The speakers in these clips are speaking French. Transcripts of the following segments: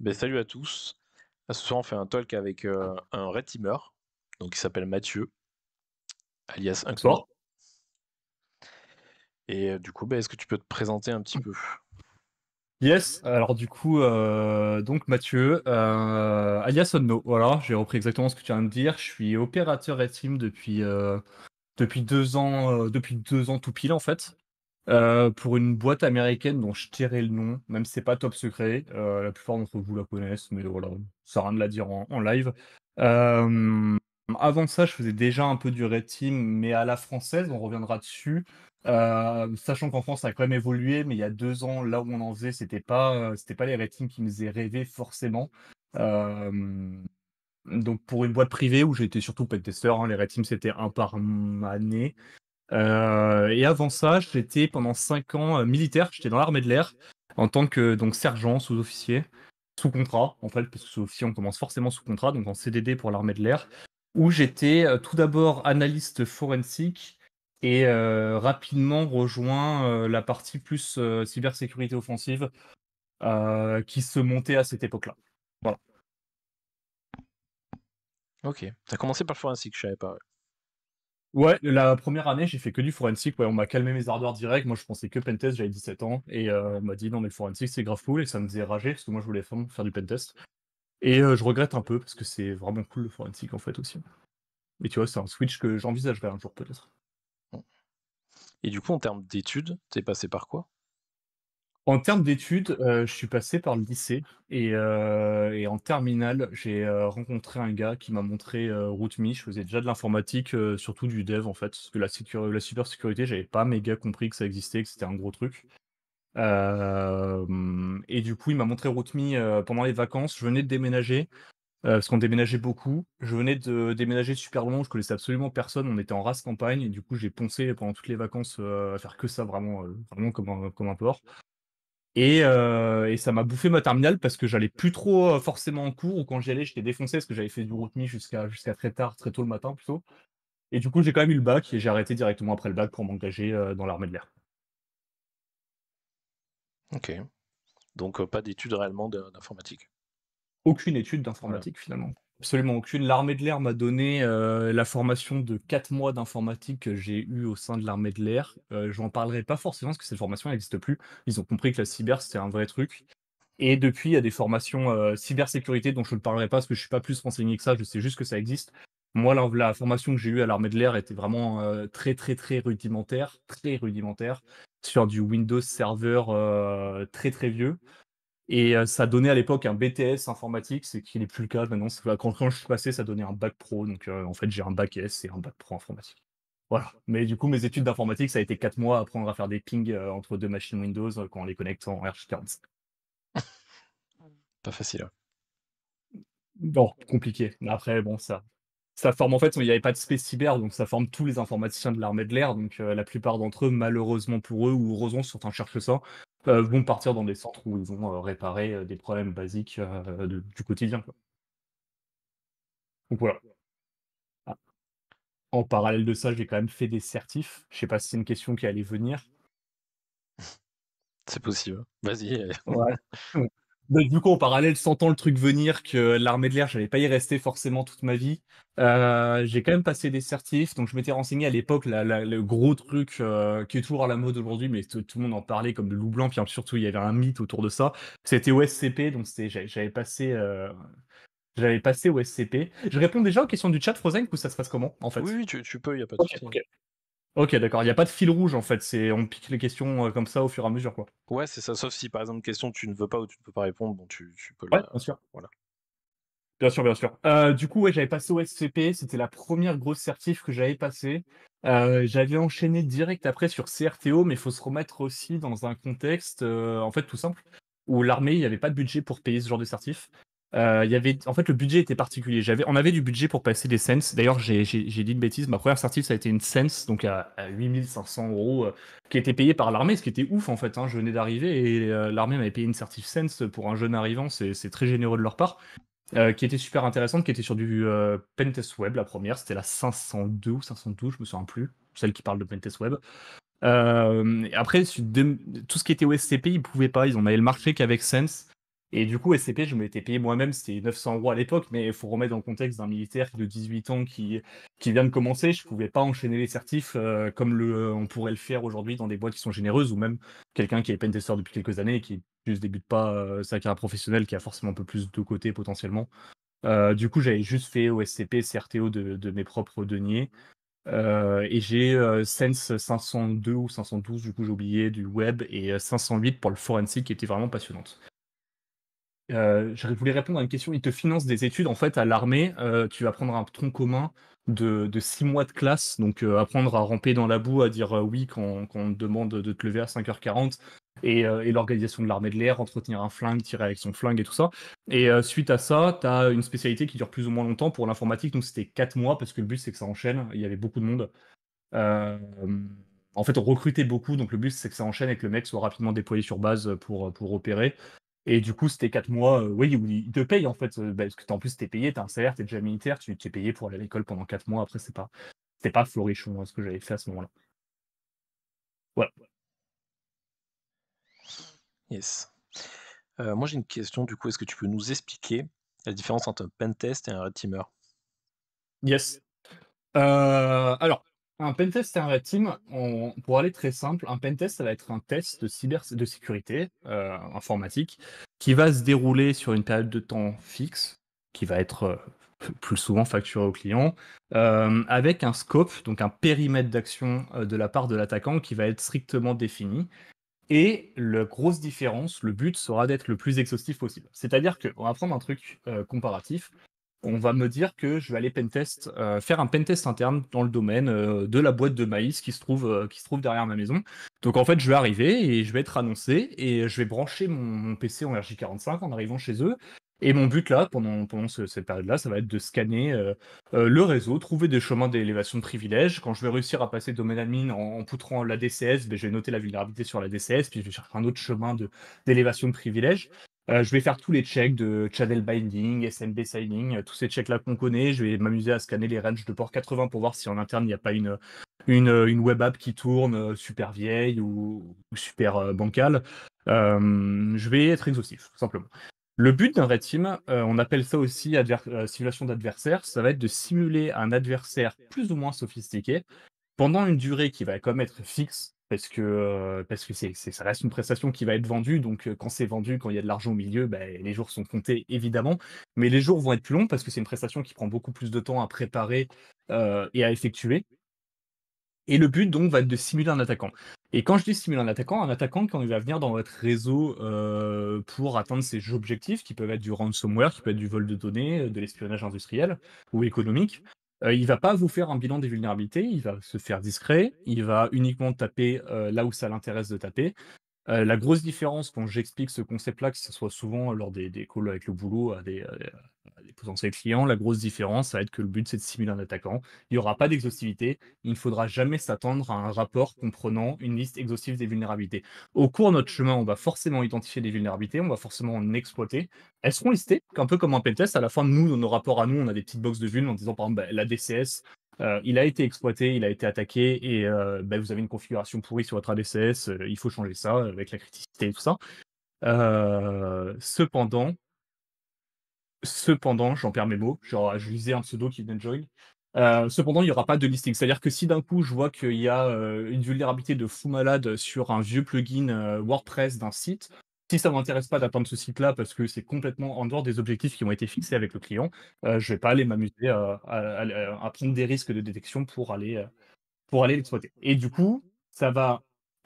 Ben, salut à tous. Ce soir, on fait un talk avec euh, un Red Teamer, donc il s'appelle Mathieu, alias Unxon. Et euh, du coup, ben, est-ce que tu peux te présenter un petit peu Yes, alors du coup, euh, donc Mathieu, alias Onno, voilà, j'ai repris exactement ce que tu viens de dire. Je suis opérateur Red Team depuis, depuis, deux ans, depuis deux ans tout pile en fait. Euh, pour une boîte américaine dont je tirais le nom, même si c'est pas top secret, euh, la plupart d'entre vous la connaissent, mais voilà, ça rien de la dire en, live. Euh, avant ça, je faisais déjà un peu du Red Team, mais à la française, on reviendra dessus. sachant qu'en France, ça a quand même évolué, mais il y a deux ans, là où on en faisait, c'était pas, c'était pas les Red qui me faisaient rêver forcément. donc pour une boîte privée où j'étais surtout pentester, hein, les Red c'était un par année. Euh, et avant ça, j'étais pendant 5 ans euh, militaire, j'étais dans l'armée de l'air en tant que donc sergent, sous-officier, sous contrat en fait, parce que sous-officier on commence forcément sous contrat, donc en CDD pour l'armée de l'air, où j'étais euh, tout d'abord analyste forensique et rapidement rejoint la partie plus cybersécurité offensive qui se montait à cette époque-là. Voilà. Ok, t'as commencé par le forensique, je savais pas. Ouais, la première année, j'ai fait que du forensic. Ouais, on m'a calmé mes ardeurs direct. Moi, je pensais que pentest, j'avais 17 ans. Et euh, on m'a dit non, mais le forensic, c'est grave cool. Et ça me faisait rager parce que moi, je voulais faire, faire du pentest. Et euh, je regrette un peu parce que c'est vraiment cool le forensic en fait aussi. mais tu vois, c'est un switch que j'envisagerai un jour peut-être. Et du coup, en termes d'études, t'es passé par quoi en termes d'études, euh, je suis passé par le lycée et, euh, en terminale, j'ai euh, rencontré un gars qui m'a montré RootMe. Je faisais déjà de l'informatique, surtout du dev en fait, parce que la, super la cybersécurité, j'avais pas méga compris que ça existait, que c'était un gros truc. et du coup, il m'a montré RootMe pendant les vacances. Je venais de déménager, parce qu'on déménageait beaucoup. Je venais de déménager super loin, je connaissais absolument personne. On était en race campagne, et du coup, j'ai poncé pendant toutes les vacances à faire que ça vraiment, vraiment comme un, comme un euh, et, ça m'a bouffé ma terminale parce que j'allais plus trop euh, forcément en cours ou quand j'y allais, j'étais défoncé parce que j'avais fait du routine jusqu'à jusqu'à très tard, très tôt le matin plutôt. Et du coup, j'ai quand même eu le bac et j'ai arrêté directement après le bac pour m'engager euh, dans l'armée de l'air. Ok. Donc, pas d'études réellement d'informatique. Aucune étude d'informatique finalement. Absolument aucune. L'armée de l'air m'a donné euh, la formation de 4 mois d'informatique que j'ai eue au sein de l'armée de l'air. Euh, je n'en parlerai pas forcément parce que cette formation n'existe plus. Ils ont compris que la cyber, c'était un vrai truc. Et depuis, il y a des formations euh, cybersécurité dont je ne parlerai pas parce que je ne suis pas plus renseigné que ça. Je sais juste que ça existe. Moi, la, la formation que j'ai eue à l'armée de l'air était vraiment très, très, très rudimentaire. Très rudimentaire. Sur du Windows Server très, très vieux. Et euh, ça donnait à l'époque un BTS informatique, c'est qui n'est plus le cas maintenant. Quand, je suis passé, ça donnait un bac pro. Donc euh, en fait, j'ai un bac S et un bac pro informatique. Voilà. Mais du coup, mes études d'informatique, ça a été 4 mois à apprendre à faire des pings euh, entre deux machines Windows quand on les connecte en rg Pas facile. Hein. Non, compliqué. Après, bon, ça. Ça forme en fait, il n'y avait pas de space cyber, donc ça forme tous les informaticiens de l'armée de l'air. Donc la plupart d'entre eux, malheureusement pour eux, ou heureusement, certains cherche ça, vont partir dans des centres où ils vont euh, réparer euh, des problèmes basiques euh, du quotidien. Donc voilà. Ah. En parallèle de ça, j'ai quand même fait des certifs. Je ne sais pas si c'est une question qui allait venir. C'est possible. Vas-y. Bah, du coup, en parallèle, sentant le truc venir que l'armée de l'air, j'allais pas y rester forcément toute ma vie, euh, j'ai quand même passé des certifs. Donc, je m'étais renseigné à l'époque, le gros truc euh, qui est toujours à la mode aujourd'hui, mais tout, le monde en parlait comme de loup blanc. Puis surtout, il y avait un mythe autour de ça. C'était OSCP. Donc, j'avais passé. Euh, passé au Je réponds déjà aux questions du chat Frozen, où ça se passe comment en fait Oui, tu, peux, il n'y a pas de okay, Ok, d'accord. Il n'y a pas de fil rouge en fait. C'est on pique les questions euh, comme ça au fur et à mesure, quoi. Ouais, c'est ça. Sauf si par exemple, question tu ne veux pas ou tu ne peux pas répondre, bon, tu, peux. Ouais, bien sûr. Voilà. Bien sûr, bien sûr. Euh, du coup, ouais, j'avais passé au SCP. C'était la première grosse certif que j'avais passée. Euh, j'avais enchaîné direct après sur CRTO, mais il faut se remettre aussi dans un contexte, en fait, tout simple, où l'armée, il n'y avait pas de budget pour payer ce genre de certif. Euh, y avait, en fait, le budget était particulier. on avait du budget pour passer des cents. D'ailleurs, j'ai, dit une bêtise. Ma première certif ça a été une sense, donc à, 8500 euros, euh, qui était payée par l'armée, ce qui était ouf en fait. Hein. Je venais d'arriver et euh, l'armée m'avait payé une certif sense pour un jeune arrivant. C'est, très généreux de leur part. qui était super intéressante, qui était sur du Pentest Web, la première. C'était la 502 ou 512, je me souviens plus. Celle qui parle de Pentest Web. après, tout ce qui était OSCP, ils pouvaient pas. Ils en avaient le marché qu'avec Sense. Et du coup, SCP, je m'étais payé moi-même, c'était 900 euros à l'époque, mais il faut remettre dans le contexte d'un militaire de 18 ans qui, qui vient de commencer. Je ne pouvais pas enchaîner les certifs euh, comme on pourrait le faire aujourd'hui dans des boîtes qui sont généreuses ou même quelqu'un qui est pentester depuis quelques années et qui ne débute pas euh, sa carrière professionnelle, qui a forcément un peu plus de côté potentiellement. Euh, du coup, j'avais juste fait OSCP, CRTO de, de mes propres deniers. et j'ai Sense 502 ou 512, du coup j'ai oublié, du web, et 508 pour le forensic qui était vraiment passionnante. Euh, je voulais répondre à une question. Ils te financent des études. En fait, à l'armée, euh, tu vas prendre un tronc commun de, 6 six mois de classe. Donc, euh, apprendre à ramper dans la boue, à dire oui quand, on te demande de te lever à 5h40. Et, l'organisation de l'armée de l'air, entretenir un flingue, tirer avec son flingue et tout ça. Et suite à ça, tu as une spécialité qui dure plus ou moins longtemps. Pour l'informatique, nous, c'était 4 mois parce que le but, c'est que ça enchaîne. Il y avait beaucoup de monde. en fait, on recrutait beaucoup. Donc, le but, c'est que ça enchaîne et que le mec soit rapidement déployé sur base pour opérer. Et du coup, c'était quatre mois, euh, oui, où ils te payent en fait. Euh, bah, parce que en plus, t'es payé, t'as un salaire, t'es déjà militaire, tu t'es payé pour aller à l'école pendant quatre mois. Après, c'est pas, c'était pas florichon hein, ce que j'avais fait à ce moment-là. Voilà. Yes. Euh, moi, j'ai une question du coup. Est-ce que tu peux nous expliquer la différence entre un pentest et un red teamer Yes. alors, un pentest et un red team, pour aller très simple, un pentest, ça va être un test de sécurité euh, informatique qui va se dérouler sur une période de temps fixe, qui va être euh, plus souvent facturé au client, euh, avec un scope, donc un périmètre d'action de la part de l'attaquant qui va être strictement défini. Et la grosse différence, le but sera d'être le plus exhaustif possible. C'est-à-dire qu'on va prendre un truc comparatif on va me dire que je vais aller pentest, euh, faire un pentest interne dans le domaine euh, de la boîte de maïs qui se, trouve, euh, qui se trouve derrière ma maison. Donc en fait, je vais arriver et je vais être annoncé et je vais brancher mon, PC en RJ45 en arrivant chez eux. Et mon but là, pendant, pendant cette période-là, ça va être de scanner le réseau, trouver des chemins d'élévation de privilèges. Quand je vais réussir à passer domaine admin en, poutrant la DCS, ben, je vais noter la vulnérabilité sur la DCS, puis je vais chercher un autre chemin d'élévation de, de privilèges. Euh, je vais faire tous les checks de channel binding, SMB signing, euh, tous ces checks-là qu'on connaît. Je vais m'amuser à scanner les ranges de port 80 pour voir si en interne il n'y a pas une, euh, une, web app qui tourne super vieille ou, super bancale. je vais être exhaustif, simplement. Le but d'un Red Team, on appelle ça aussi simulation d'adversaire, ça va être de simuler un adversaire plus ou moins sophistiqué pendant une durée qui va quand même être fixe, parce que ça reste une prestation qui va être vendue. Donc quand c'est vendu, quand il y a de l'argent au milieu, bah, les jours sont comptés évidemment, mais les jours vont être plus longs parce que c'est une prestation qui prend beaucoup plus de temps à préparer et à effectuer. Et le but donc va être de simuler un attaquant. Et quand je dis simuler un attaquant, un attaquant quand il va venir dans votre réseau pour atteindre ses objectifs, qui peuvent être du ransomware, qui peut être du vol de données, de l'espionnage industriel ou économique, il euh, il va pas vous faire un bilan des vulnérabilités, il va se faire discret, il va uniquement taper euh, là où ça l'intéresse de taper. Euh, la grosse différence quand j'explique ce concept-là, que ce soit souvent lors des, des calls avec le boulot à des, les potentiels clients. La grosse différence, ça va être que le but, c'est de simuler un attaquant. Il n'y aura pas d'exhaustivité. Il ne faudra jamais s'attendre à un rapport comprenant une liste exhaustive des vulnérabilités. Au cours de notre chemin, on va forcément identifier des vulnérabilités, on va forcément en exploiter. Elles seront listées, un peu comme un pentest. À la fin, nous, dans nos rapports à nous, on a des petites boxes de vulnes en disant, par exemple, bah, la DCS, euh, il a été exploité, il a été attaqué, et euh, bah, vous avez une configuration pourrie sur votre ADCS, euh, il faut changer ça avec la criticité et tout ça. cependant, Cependant, j'en perds mes mots, genre je lisais un pseudo qui vient de euh, cependant, il n'y aura pas de listing. C'est-à-dire que si d'un coup je vois qu'il y a euh, une vulnérabilité de fou malade sur un vieux plugin euh, WordPress d'un site, si ça ne m'intéresse pas d'atteindre ce site-là parce que c'est complètement en dehors des objectifs qui ont été fixés avec le client, je ne vais pas aller m'amuser à, prendre des risques de détection pour aller pour aller l'exploiter. Et du coup, ça va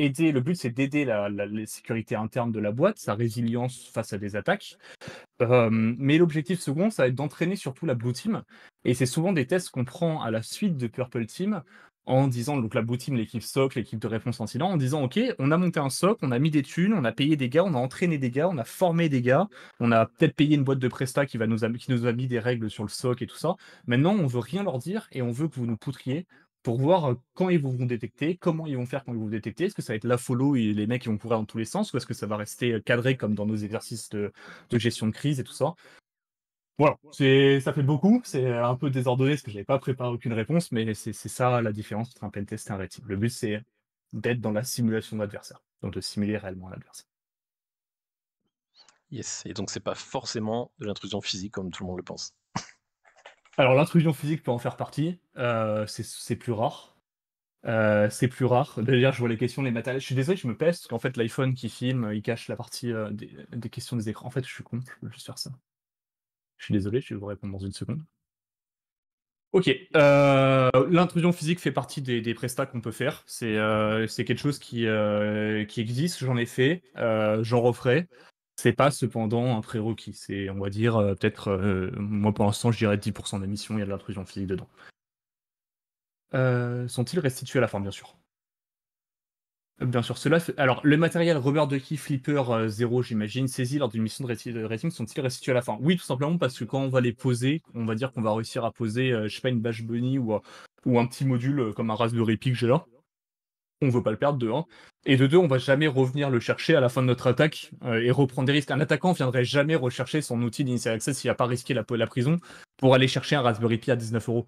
le but c'est d'aider la, sécurité interne de la boîte, sa résilience face à des attaques. Euh, mais l'objectif second, ça va être d'entraîner surtout la Blue Team. Et c'est souvent des tests qu'on prend à la suite de Purple Team en disant, donc la Blue Team, l'équipe SOC, l'équipe de réponse incident, en disant, OK, on a monté un SOC, on a mis des thunes, on a payé des gars, on a entraîné des gars, on a formé des gars, on a peut-être payé une boîte de Presta qui, va nous a, qui nous a mis des règles sur le SOC et tout ça. Maintenant, on veut rien leur dire et on veut que vous nous poutriez, pour voir quand ils vont vous détecter, comment ils vont faire quand ils vont vous détecter. Est-ce que ça va être la follow et les mecs qui vont courir dans tous les sens ou est-ce que ça va rester cadré comme dans nos exercices de, gestion de crise et tout ça Voilà, ça fait beaucoup, c'est euh, un peu désordonné parce que je n'avais pas préparé aucune réponse, mais c'est ça la différence entre un pentest et un red Le but, c'est d'être dans la simulation de d'adversaire, donc de simuler réellement l'adversaire. Yes, et donc c'est pas forcément de l'intrusion physique comme tout le monde le pense. Alors l'intrusion physique peut en faire partie, euh, c'est plus rare. Euh, c'est plus rare. D'ailleurs, je vois les questions, les matériels. Je suis désolé, je me peste, parce qu'en fait, l'iPhone qui filme, il cache la partie euh, des, questions des écrans. En fait, je suis con, je vais juste faire ça. Je suis désolé, je vais vous répondre dans une seconde. Ok, l'intrusion physique fait partie des, prestats qu'on peut faire. C'est quelque chose qui, qui existe, j'en ai fait, j'en referai. C'est pas cependant un prérequis. C'est, on va dire, euh, peut-être, euh, moi pour l'instant, je dirais 10% d'émissions, il y a de l'intrusion physique dedans. Euh, sont-ils restitués à la fin, bien sûr Bien sûr, cela Alors, le matériel Robert Ducky Flipper 0, j'imagine, saisi lors d'une mission de racing, sont-ils restitués à la fin Oui, tout simplement parce que quand on va les poser, on va dire qu'on va réussir à poser, je sais pas, une bâche bunny ou, ou un petit module comme un Raspberry Pi que j'ai là on veut pas le perdre de 1. Hein. Et de 2, on va jamais revenir le chercher à la fin de notre attaque euh, et reprendre des risques. Un attaquant viendrait jamais rechercher son outil d'initial access s'il n'a pas risqué la, la, prison pour aller chercher un Raspberry Pi à 19 euros.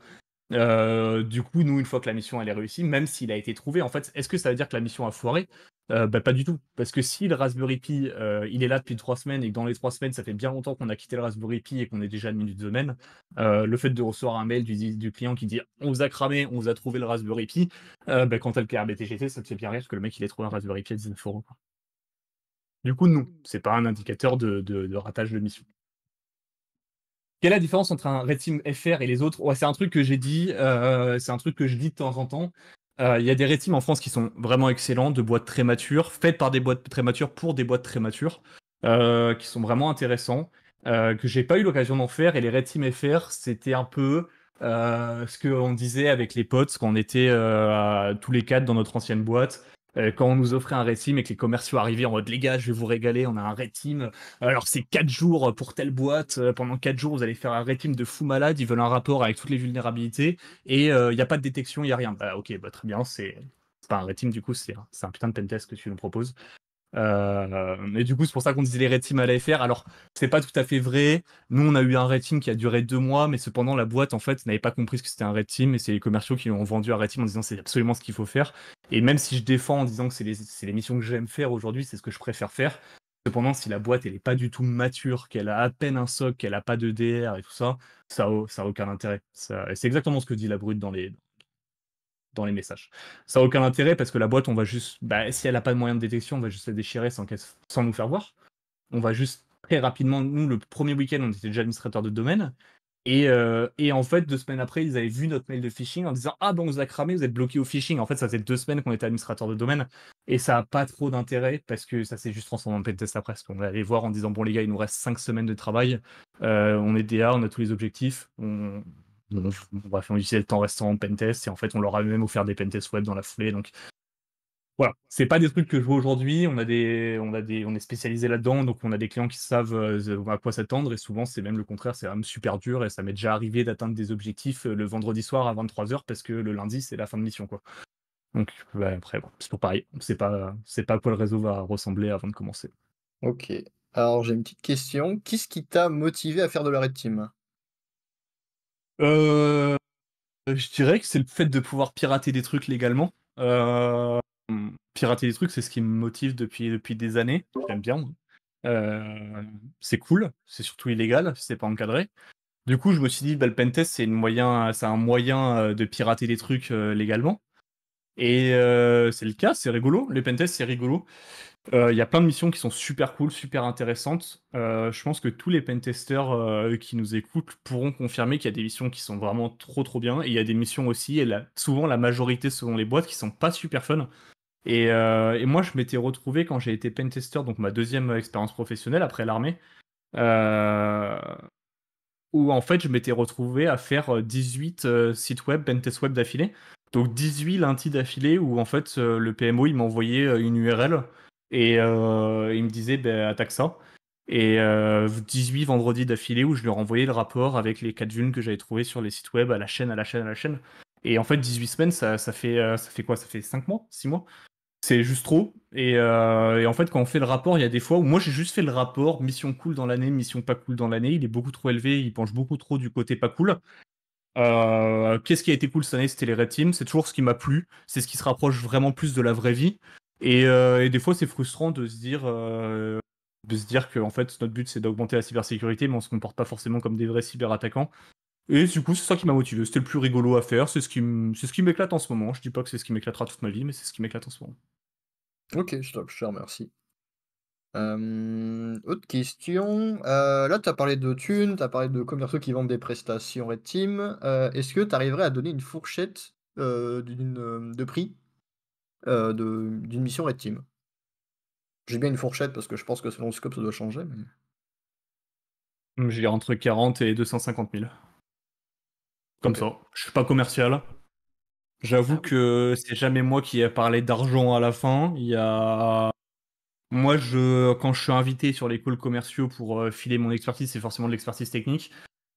Euh, du coup, nous, une fois que la mission est réussie, même s'il a été trouvé, en fait, est-ce que ça veut dire que la mission a foiré euh, bah, Pas du tout. Parce que si le Raspberry Pi, euh, il est là depuis trois semaines et que dans les trois semaines, ça fait bien longtemps qu'on a quitté le Raspberry Pi et qu'on est déjà admis de domaine, euh, le fait de recevoir un mail du, client qui dit on vous a cramé, on vous a trouvé le Raspberry Pi, bah, quand t'as le KRBTGT, ça te fait bien rire que le mec il ait trouvé un Raspberry Pi à 19 euros. Du coup, non, c'est pas un indicateur de, de, ratage de mission. Quelle est la différence entre un Red Team FR et les autres ouais, C'est un truc que j'ai dit, c'est un truc que je dis de temps en temps. Euh, il y a des rétimes en France qui sont vraiment excellents, de boîtes très matures, faites par des boîtes très matures pour des boîtes très matures, euh, qui sont vraiment intéressants, euh, que j'ai pas eu l'occasion d'en faire. Et les rétimes FR, c'était un peu ce qu'on disait avec les potes quand on était tous les quatre dans notre ancienne boîte. Euh, quand on nous offrait un Red et que les commerciaux arrivaient en mode les gars, je vais vous régaler, on a un Red Alors c'est 4 jours pour telle boîte, euh, pendant 4 jours vous allez faire un Red de fou malade, ils veulent un rapport avec toutes les vulnérabilités et il euh, n'y a pas de détection, il n'y a rien. Bah ok, bah, très bien, c'est pas un Red du coup, c'est un putain de pentest que tu nous proposes. Euh, et du coup, c'est pour ça qu'on disait les red à à faire. Alors, c'est pas tout à fait vrai. Nous, on a eu un red qui a duré deux mois, mais cependant, la boîte, en fait, n'avait pas compris ce que c'était un red Et c'est les commerciaux qui l'ont vendu à red en disant c'est absolument ce qu'il faut faire. Et même si je défends en disant que c'est les, missions que j'aime faire aujourd'hui, c'est ce que je préfère faire. Cependant, si la boîte, elle est pas du tout mature, qu'elle a à peine un SOC, qu'elle a pas de DR et tout ça, ça a aucun intérêt. et c'est exactement ce que dit la brute dans les, dans les messages. Ça n'a aucun intérêt parce que la boîte, on va juste, bah, si elle n'a pas de moyen de détection, on va juste la déchirer sans, sans nous faire voir. On va juste très rapidement, nous, le premier week-end, on était déjà administrateur de domaine. Et, euh, en fait, deux semaines après, ils avaient vu notre mail de phishing en disant Ah bon, vous a cramé, vous êtes bloqué au phishing. En fait, ça faisait deux semaines qu'on était administrateur de domaine et ça n'a pas trop d'intérêt parce que ça s'est juste transformé en pentest après. Parce qu'on va aller voir en disant Bon, les gars, il nous reste cinq semaines de travail, euh, on est DA, on a tous les objectifs, on, on, bref, on utilisait le temps restant en pentest et en fait, on leur a même offert des pentests web dans la foulée. Donc voilà, c'est pas des trucs que je vois aujourd'hui. On a des, on a des, on est spécialisé là-dedans, donc on a des clients qui savent euh, à quoi s'attendre et souvent c'est même le contraire, c'est même super dur et ça m'est déjà arrivé d'atteindre des objectifs euh, le vendredi soir à 23h parce que le lundi c'est la fin de mission quoi. Donc après bon, c'est pour pareil, on pas, c'est pas à quoi le réseau va ressembler avant de commencer. Ok. Alors j'ai une petite question. Qu'est-ce qui t'a motivé à faire de la red team euh, je dirais que c'est le fait de pouvoir pirater des trucs légalement. Euh, pirater des trucs, c'est ce qui me motive depuis, depuis des années. J'aime bien. Euh, c'est cool, c'est surtout illégal, c'est pas encadré. Du coup, je me suis dit, bah, le pentest, c'est un moyen de pirater des trucs légalement. Et c'est le cas, c'est rigolo. Le pentest, c'est rigolo. Euh, il y a plein de missions qui sont super cool, super intéressantes. Euh, je pense que tous les pentesters euh, qui nous écoutent pourront confirmer qu'il y a des missions qui sont vraiment trop trop bien. Et il y a des missions aussi, et souvent la majorité selon les boîtes, qui sont pas super fun. Et, moi, je m'étais retrouvé quand j'ai été pentester, donc ma deuxième expérience professionnelle après l'armée, où en fait je m'étais retrouvé à faire 18 sites web, pentest web d'affilée. Donc 18 lundis d'affilée où en fait le PMO il m'envoyait une URL et euh, il me disait, attaque ben, ça. Et 18 euh, vendredis d'affilée où je lui renvoyais le rapport avec les 4 vulnes que j'avais trouvées sur les sites web à la chaîne, à la chaîne, à la chaîne. Et en fait, 18 semaines, euh, ça, fait, quoi Ça fait 5 mois 6 mois C'est juste trop. Et, en fait, quand on fait le rapport, il y a des fois où moi j'ai juste fait le rapport mission cool dans l'année, mission pas cool dans l'année. Il est beaucoup trop élevé, il penche beaucoup trop du côté pas cool. Qu'est-ce qui a été cool cette année C'était les Red Teams. C'est toujours ce qui m'a plu. C'est ce qui se rapproche vraiment plus de la vraie vie. Euh, et, des fois, c'est frustrant de se dire euh, de se dire que en fait notre but c'est d'augmenter la cybersécurité mais on se comporte pas forcément comme des vrais cyberattaquants et du coup c'est ça qui m'a motivé c'était le plus rigolo à faire c'est ce qui m'éclate en ce moment je dis pas que c'est ce qui m'éclatera toute ma vie mais c'est ce qui m'éclate en ce moment ok stop je te remercie euh, autre question là tu as parlé de thunes tu as parlé de commerciaux qui vendent des prestations Red Team est-ce que tu arriverais à donner une fourchette de prix euh, de d'une mission Red Team. J'ai bien une fourchette parce que je pense que selon le scope, ça doit changer. Mais... J'ai entre 40 et 250 000. Comme ça. Je suis pas commercial. J'avoue ah que c'est jamais moi qui ai parlé d'argent à la fin. Il y a. Moi, je, quand je suis invité sur les calls commerciaux pour euh, filer mon expertise, c'est forcément de l'expertise technique.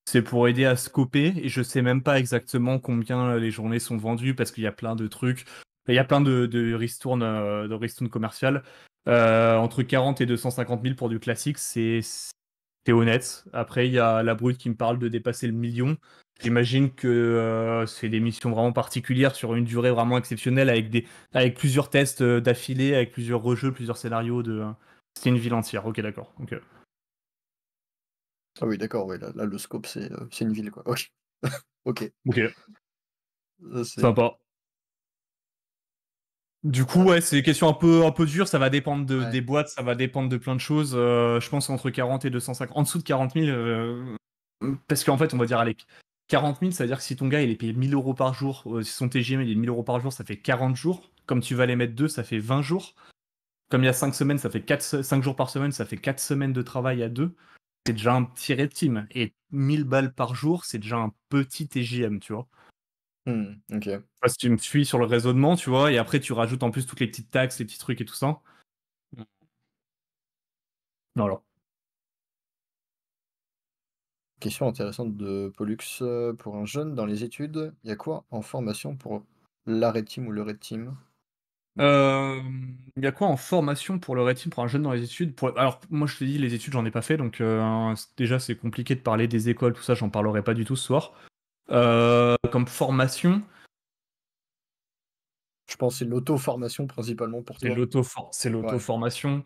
C'est pour aider à scoper et je sais même pas exactement combien les journées sont vendues parce qu'il y a plein de trucs. Il y a plein de, de euh, de commerciales. Euh, entre 40 et 250 000 pour du classique, c'est honnête. Après, il y a la brute qui me parle de dépasser le million. J'imagine que euh, c'est des missions vraiment particulières sur une durée vraiment exceptionnelle avec, des, avec plusieurs tests d'affilée, avec plusieurs rejeux, plusieurs scénarios. De... une ville entière. Ok, d'accord. Ah oui, d'accord. Ouais, là, le scope, c'est une ville. Quoi. ok. Ok. Sympa. Du coup, ouais, c'est une question un peu, un peu Ça va dépendre des boîtes, ça va dépendre de plein de choses. Euh, je pense entre 40 et 250, en dessous de 40 000, euh, parce qu'en fait, on va dire, allez, 40 000, ça veut dire que si ton gars, il est payé 1000 euros par jour, euh, si son TGM, il est 1000 euros par jour, ça fait 40 jours. Comme tu vas les mettre deux, ça fait 20 jours. Comme il y a 5 semaines, ça fait 4, 5 jours par semaine, ça fait 4 semaines de travail à deux. C'est déjà un petit red team. Et 1000 balles par jour, c'est déjà un petit TGM, tu vois. Hmm, ok. Parce que tu me suis sur le raisonnement, tu vois, et après tu rajoutes en plus toutes les petites taxes, les petits trucs et tout ça. Non, hmm. alors. Question intéressante de Pollux. Euh, pour un jeune dans les études, il y a quoi en formation pour red team ou le red team euh, il y a quoi en formation pour le red pour un jeune dans les études Alors moi je te dis les études j'en ai pas fait donc euh, déjà c'est compliqué de parler des écoles tout ça j'en parlerai pas du tout ce soir. Euh, comme formation Je pense que c'est l'auto-formation principalement pour toi. C'est l'auto-formation.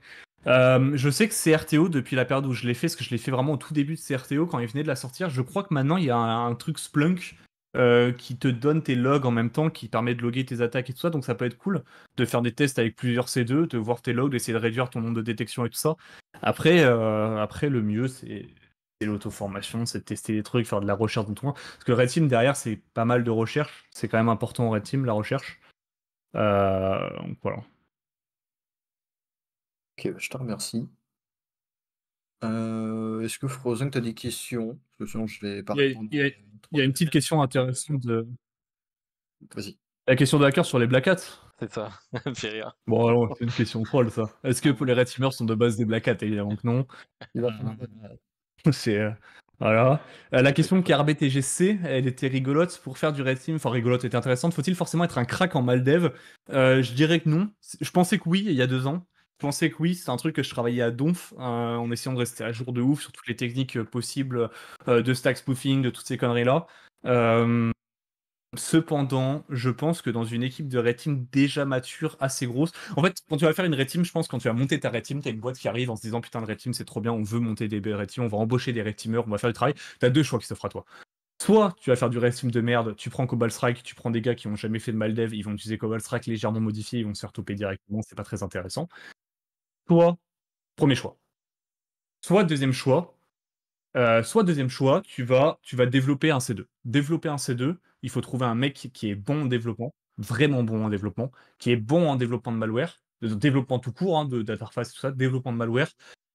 Euh, je sais que CRTO, depuis la période où je l'ai fait, parce que je l'ai fait vraiment au tout début de CRTO, quand il venait de la sortir, je crois que maintenant il y a un, truc Splunk euh, qui te donne tes logs en même temps, qui permet de loguer tes attaques et tout ça. Donc ça peut être cool de faire des tests avec plusieurs C2, de voir tes logs, d'essayer de réduire ton nombre de détections et tout ça. Après, après le mieux, c'est l'auto-formation, c'est tester des trucs, faire de la recherche de tout. Parce que Red Team, derrière, c'est pas mal de recherche. C'est quand même important en Red Team, la recherche. Euh, voilà. Ok, bah, je te remercie. Euh, est-ce que Frozen, tu as des questions Parce que sinon, je vais pas Il y, a une petite question intéressante Vas-y. La question de hacker sur les Black Hats C'est ça, c'est rire. Bon, c'est une question troll ça. Est-ce que pour les Red Teamers sont de base des Black Hats Évidemment que non. Il va c'est euh, voilà. Euh, la question qui RBTGC, elle était rigolote pour faire du red team. Enfin, rigolote, était intéressante. Faut-il forcément être un crack en Maldev euh, Je dirais que non. Je pensais que oui, il y a deux ans. Je pensais que oui, c'est un truc que je travaillais à Donf, en essayant de rester à jour de ouf sur toutes les techniques possibles de stack spoofing, de toutes ces conneries-là. Cependant, je pense que dans une équipe de red déjà mature, assez grosse, en fait, quand tu vas faire une red je pense quand tu vas monter ta red team, t'as une boîte qui arrive en se disant putain, de red c'est trop bien, on veut monter des red on va embaucher des red teamers, on va faire le travail. T'as deux choix qui s'offrent à toi. Soit tu vas faire du red de merde, tu prends Cobalt Strike, tu prends des gars qui ont jamais fait de mal dev, ils vont utiliser Cobalt Strike légèrement modifié, ils vont se faire toper directement, c'est pas très intéressant. Soit, premier choix. Soit deuxième choix, euh, soit deuxième choix, tu vas, tu vas développer un C2. Développer un C2, il faut trouver un mec qui est bon en développement, vraiment bon en développement, qui est bon en développement de malware, de développement tout court, hein, d'interface, tout ça, développement de malware,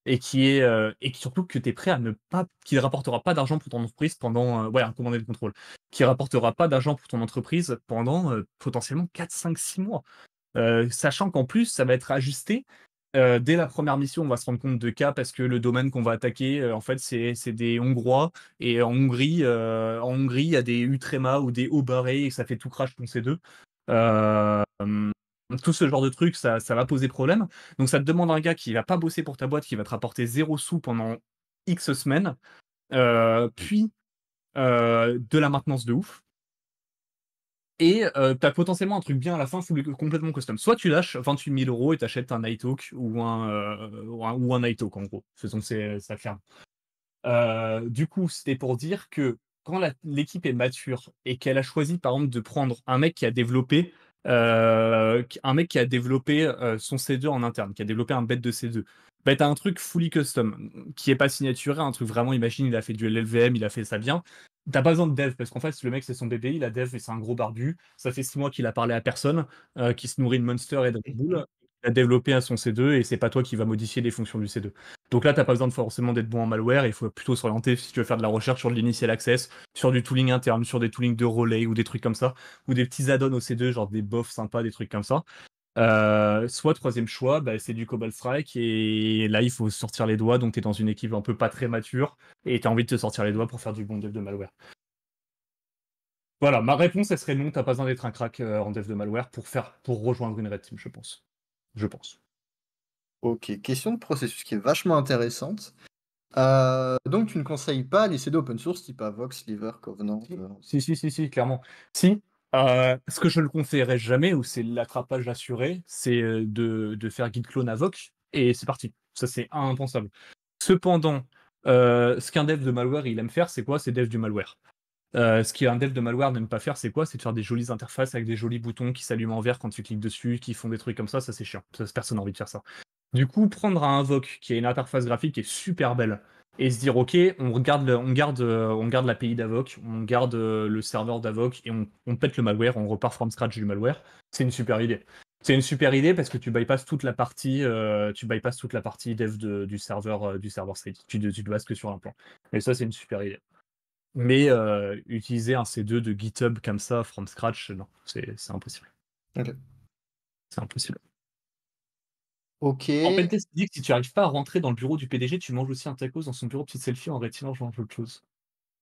et qui est euh, et qui, surtout que tu es prêt à ne pas, qui ne rapportera pas d'argent pour ton entreprise pendant, euh, ouais, un commandé de contrôle, qui rapportera pas d'argent pour ton entreprise pendant euh, potentiellement 4, 5, 6 mois. sachant qu'en plus, ça va être ajusté euh, dès la première mission, on va se rendre compte de cas parce que le domaine qu'on va attaquer, euh, en fait, c'est des Hongrois. Et en Hongrie, euh, en Hongrie, il y a des Utrema ou des Obaré et ça fait tout crash ton ces deux. tout ce genre de truc, ça, ça, va poser problème. Donc ça te demande un gars qui va pas bosser pour ta boîte, qui va te rapporter zéro sous pendant X semaines, puis de la maintenance de ouf. Et euh, t'as potentiellement un truc bien à la fin, complètement custom. Soit tu lâches 28 000 euros et t'achètes un Nighthawk euh, ou un, ou un, ou en gros. Faisons ça ferme. Euh, du coup, c'était pour dire que quand l'équipe est mature et qu'elle a choisi par exemple de prendre un mec qui a développé un mec qui a développé son C2 en interne, qui a développé un bête de C2, bah, t'as un truc fully custom qui est pas signaturé, un truc vraiment, imagine, il a fait du LLVM, il a fait ça bien, T'as pas besoin de dev parce qu'en fait, le mec, c'est son bébé, il a dev, et c'est un gros barbu. Ça fait six mois qu'il a parlé à personne, euh, qui se nourrit de Monster et de boules, Il a développé à son C2 et c'est pas toi qui va modifier les fonctions du C2. Donc là, t'as pas besoin de forcément d'être bon en malware. Il faut plutôt s'orienter si tu veux faire de la recherche sur de l'initial access, sur du tooling interne, sur des toolings de relais ou des trucs comme ça, ou des petits add-ons au C2, genre des bofs sympas, des trucs comme ça. Euh, soit troisième choix, bah, c'est du Cobalt Strike et là il faut sortir les doigts, donc tu es dans une équipe un peu pas très mature et tu as envie de te sortir les doigts pour faire du bon dev de malware. Voilà, ma réponse elle serait non, t'as pas besoin d'être un crack euh, en dev de malware pour faire pour rejoindre une red team, je pense. Je pense. Ok, question de processus qui est vachement intéressante. Euh, donc tu ne conseilles pas les CD open source type Avox, Liver, Covenant. si, si, si, clairement. Si, euh, ce que je ne conseillerais jamais, ou c'est l'attrapage assuré, c'est euh, de, faire guide clone avoc et c'est parti. Ça, c'est impensable. Cependant, euh, ce qu'un dev de malware il aime faire, c'est quoi C'est dev du malware. ce qu'un dev de malware n'aime pas faire, c'est quoi C'est de faire des jolies interfaces avec des jolis boutons qui s'allument en vert quand tu cliques dessus, qui font des trucs comme ça. Ça, c'est chiant. Ça, personne n'a envie de faire ça. Du coup, prendre un Invoke, qui a une interface graphique qui est super belle, et se dire ok on regarde on garde euh, on garde l'API d'Avoc on garde euh, le serveur d'Avoc et on, pète le malware on repart from scratch du malware c'est une super idée c'est une super idée parce que tu bypasses toute la partie euh, tu bypasses toute la partie dev de, du serveur du serveur tu, ne te que sur un plan et ça c'est une super idée mais utiliser un C2 de GitHub comme ça from scratch non c'est impossible Ok. c'est impossible en pentest, il dit que si tu n'arrives pas à rentrer dans le bureau du PDG, tu manges aussi un tacos dans son bureau, petite selfie en je genre autre chose.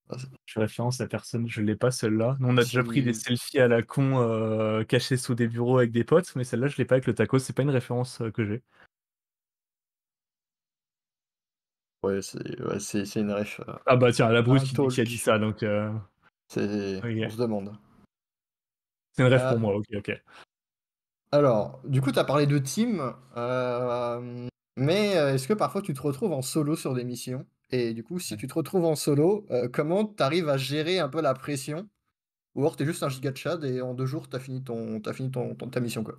Ah, je référence à personne, je ne l'ai pas celle-là. On a déjà pris des selfies à la con euh, cachées sous des bureaux avec des potes, mais celle-là je l'ai pas avec le tacos, c'est pas une référence euh, que j'ai. Ouais, c'est une ref. Euh, ah bah tiens, la brute qui, a dit ça, donc. Euh, c'est. demande. C'est une ref pour moi, ok, ok. Alors, du coup, tu as parlé de team, euh, mais euh, est-ce que parfois tu te retrouves en solo sur des missions? Et du coup, si tu te retrouves en solo, euh, comment tu arrives à gérer un peu la pression? Ou alors t'es juste un giga et en deux jours t'as fini ton fini ton, ta mission quoi.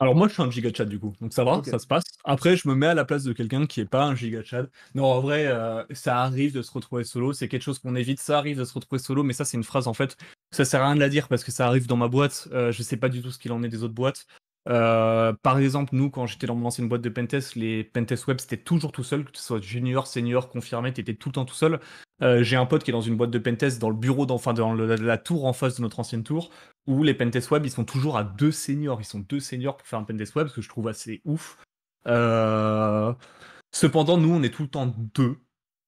Alors moi je suis un giga du coup, donc ça va, ça se passe. Après je me mets à la place de quelqu'un qui est pas un giga chat. Non en vrai ça arrive de se retrouver solo, c'est quelque chose qu'on évite, ça arrive de se retrouver solo, mais ça c'est une phrase en fait ça sert à rien de la dire parce que ça arrive dans ma boîte. Euh, je sais pas du tout ce qu'il en est des autres boîtes. Euh, par exemple, nous, quand j'étais dans mon ancienne boîte de pentest, les pentest web, c'était toujours tout seul, que ce soit junior, senior, confirmé, t'étais tout le temps tout seul. Euh, j'ai un pote qui est dans une boîte de pentest, dans le bureau, dans, dans la tour en face de notre ancienne tour, où les pentest web, ils sont toujours à deux seniors. Ils sont deux seniors pour faire un pentest web, ce que je trouve assez ouf. Cependant, nous, on est tout le temps deux.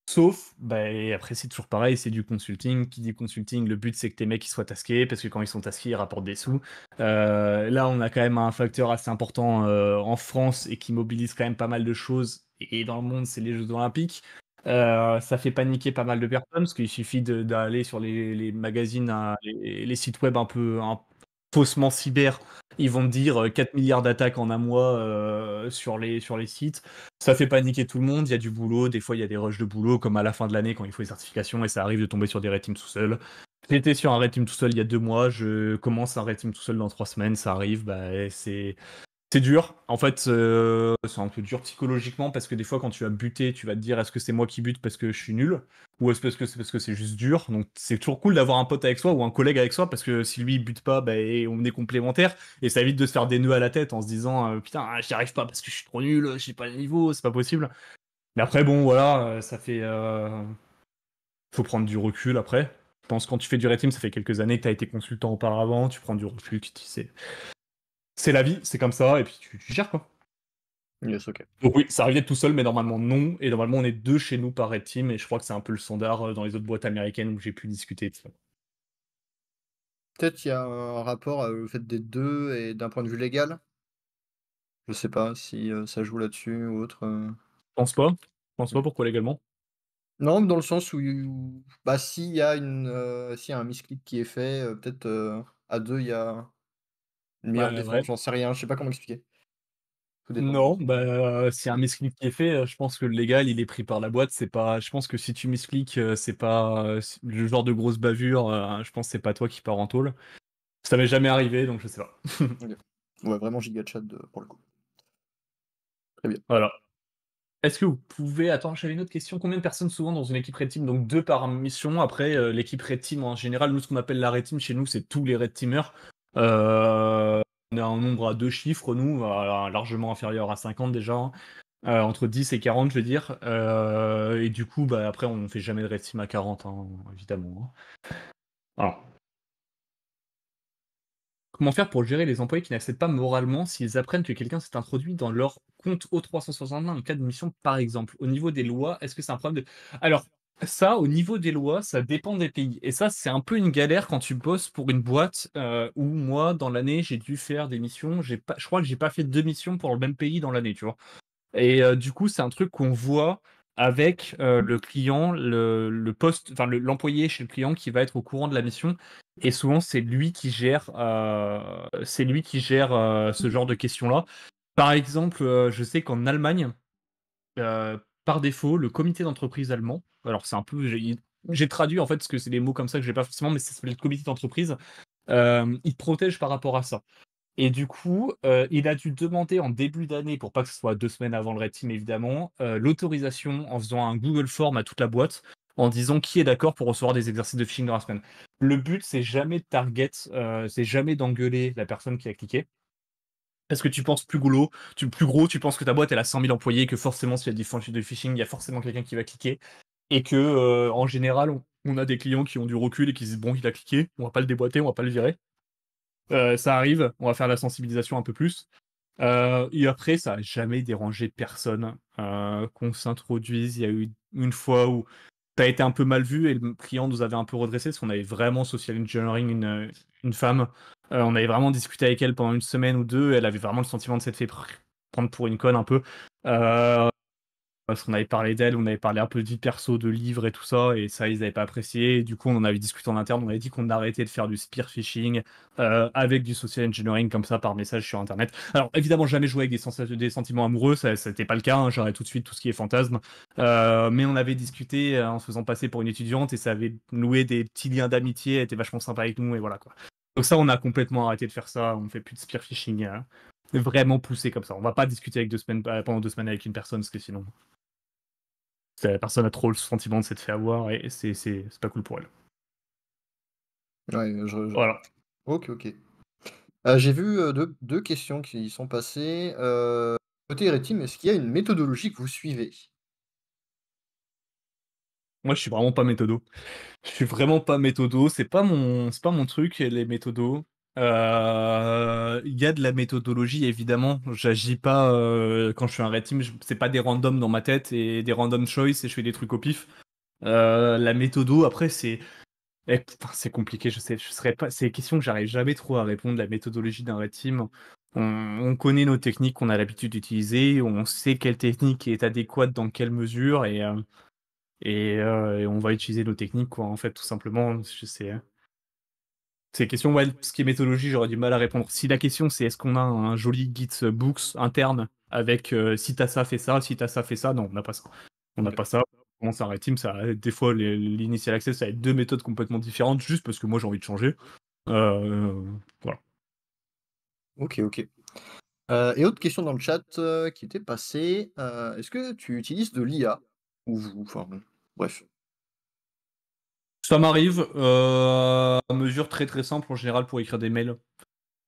Sauf, bah, après c'est toujours pareil, c'est du consulting. Qui dit consulting, le but c'est que tes mecs soient tasqués, parce que quand ils sont tasqués, ils rapportent des sous. Euh, là, on a quand même un facteur assez important euh, en France et qui mobilise quand même pas mal de choses. Et dans le monde, c'est les Jeux Olympiques. Euh, ça fait paniquer pas mal de personnes, parce qu'il suffit d'aller sur les, magazines, hein, les, sites web un peu, faussement cyber. Ils vont me dire 4 euh, milliards d'attaques en un mois euh, sur, les, sur les sites. Ça fait paniquer tout le monde. Il y a du boulot. Des fois, il y a des rushs de boulot, comme à la fin de l'année quand il faut les certifications et ça arrive de tomber sur des red tout seul. J'étais sur un red tout seul il y a deux mois. Je commence un red tout seul dans trois semaines. Ça arrive. Bah, c'est c'est dur. En fait, euh, c'est un peu dur psychologiquement parce que des fois, quand tu vas buter, tu vas te dire est-ce que c'est moi qui bute parce que je suis nul ou est-ce que c'est parce que c'est juste dur. Donc, c'est toujours cool d'avoir un pote avec soi ou un collègue avec soi parce que si lui il bute pas, bah, on est complémentaire, et ça évite de se faire des nœuds à la tête en se disant euh, putain, ah, j'y arrive pas parce que je suis trop nul, j'ai pas le niveau, c'est pas possible. Mais après, bon, voilà, euh, ça fait. Faut prendre du recul après. Je pense que quand tu fais du red ça fait quelques années que tu as été consultant auparavant, tu prends du recul, tu sais c'est la vie, c'est comme ça, et puis tu, gères quoi. Yes, ok. Donc oui, ça arrive tout seul, mais normalement non. Et normalement, on est deux chez nous par red team, et je crois que c'est un peu le standard euh, dans les autres boîtes américaines où j'ai pu discuter. Peut-être il y a un rapport au fait des deux et d'un point de vue légal. Je sais pas si euh, ça joue là-dessus ou autre. Euh. pense pas. pense pas pourquoi légalement. Non, dans le sens où, bah, s'il y a y a un misclick qui est fait, peut-être à deux il y a j'en sais rien, je sais pas comment expliquer. Non, si bah, euh, c'est un misclick qui est fait. Euh, je pense que le légal, il est pris par la boîte. C'est pas. Je pense que si tu misclick, euh, c'est pas le genre de grosse bavure. Hein, je pense que c'est pas toi qui pars en taule. Ça m'est jamais arrivé, donc je sais pas. Ouais, vraiment giga chat pour le coup. Très bien. Voilà. Est-ce que vous pouvez. Attends, j'avais une autre question. Combien de personnes souvent dans une équipe Red Team Donc deux par mission. Après, l'équipe Red Team en général, nous, ce qu'on appelle la Red Team chez nous, c'est tous les Red Teamers. Euh, on a un nombre à deux chiffres, nous, euh, largement inférieur à 50 déjà. Hein. Euh, entre 10 et 40, je veux dire. et du coup, bah, après, on ne fait jamais de red à 40, hein, évidemment. Hein. Comment faire pour gérer les employés qui n'acceptent pas moralement s'ils apprennent que quelqu'un s'est introduit dans leur compte O361 en cas de mission, par exemple Au niveau des lois, est-ce que c'est un problème de. Alors, ça, au niveau des lois, ça dépend des pays. Et ça, c'est un peu une galère quand tu bosses pour une boîte euh, où moi, dans l'année, j'ai dû faire des missions. J'ai je crois que j'ai pas fait deux missions pour le même pays dans l'année, tu vois. Et euh, du coup, c'est un truc qu'on voit avec euh, le client, le, poste, enfin l'employé chez le client qui va être au courant de la mission. Et souvent, c'est lui qui gère, c'est lui qui gère ce genre de questions-là. Par exemple, je sais qu'en Allemagne par défaut, le comité d'entreprise allemand, alors c'est un peu, j'ai traduit en fait parce que c'est des mots comme ça que j'ai pas forcément, mais c'est le comité d'entreprise, euh, il protège par rapport à ça. Et du coup, euh, il a dû demander en début d'année, pour pas que ce soit deux semaines avant le Red Team évidemment, euh, l'autorisation en faisant un Google Form à toute la boîte en disant qui est d'accord pour recevoir des exercices de phishing dans la semaine. Le but, c'est jamais de target, c'est jamais d'engueuler la personne qui a cliqué. Parce que tu penses plus goulot, tu, plus gros, tu penses que ta boîte elle a 100 000 employés, que forcément s'il y a des fonctions de phishing, il y a forcément quelqu'un qui va cliquer, et que euh, en général on, a des clients qui ont du recul et qui se disent bon il a cliqué, on va pas le déboîter, on va pas le virer. Euh, ça arrive, on va faire la sensibilisation un peu plus. Euh, et après, ça n'a jamais dérangé personne qu'on s'introduise. Il y a eu une fois où tu as été un peu mal vu et le client nous avait un peu redressé parce qu'on avait vraiment social engineering une femme euh, on avait vraiment discuté avec elle pendant une semaine ou deux. Elle avait vraiment le sentiment de s'être fait prendre pour une conne un peu. Euh, parce qu'on avait parlé d'elle, on avait parlé un peu de vie perso, de livres et tout ça, et ça, ils n'avaient pas apprécié. du coup, on en avait discuté en interne, on avait dit qu'on arrêtait de faire du spear phishing euh, avec du social engineering comme ça par message sur Internet. Alors, évidemment, jamais joué avec des, sentiments amoureux, ça n'était pas le cas, hein, j'aurais tout de suite tout ce qui est fantasme. mais on avait discuté en se faisant passer pour une étudiante, et ça avait noué des petits liens d'amitié, elle était vachement sympa avec nous, et voilà quoi. Donc ça, on a complètement arrêté de faire ça. On fait plus de spear phishing euh, vraiment poussé comme ça. On va pas discuter avec deux semaines, euh, pendant deux semaines avec une personne parce que sinon, la personne a trop le sentiment de s'être fait avoir et c'est, c'est, pas cool pour elle. Ouais, je, Voilà. Ok, ok. Euh, j'ai vu deux, questions qui sont passées. côté Rétime, est-ce qu'il y a une méthodologie que vous suivez moi, je suis vraiment pas méthodo. Je suis vraiment pas méthodo. C'est pas mon, c'est pas mon truc les méthodos. Euh, il y a de la méthodologie évidemment. J'agis pas euh, quand je suis un red team. C'est pas des randoms dans ma tête et des random choice et je fais des trucs au pif. Euh, la méthodo après c'est eh, c'est compliqué. Je sais, je serais C'est des questions que j'arrive jamais trop à répondre. La méthodologie d'un red team. On... on, connaît nos techniques qu'on a l'habitude d'utiliser. On sait quelle technique est adéquate dans quelle mesure et euh, et, on va utiliser nos techniques, quoi. En fait, tout simplement, je c'est. Ces questions, ouais, ce qui est méthodologie, j'aurais du mal à répondre. Si la question c'est est-ce qu'on a un joli Git books interne avec si euh, si t'as ça, fait ça, si t'as ça, fait ça, non, on n'a pas ça. On n'a pas ça. On ça Team, ça, des fois, l'initial access, ça va être deux méthodes complètement différentes juste parce que moi j'ai envie de changer. Euh, voilà. Ok, ok. et autre question dans le chat qui était passée, est-ce que tu utilises de l'IA ou vous, enfin, Bref. Ça m'arrive. Euh, à mesure très très simple en général pour écrire des mails.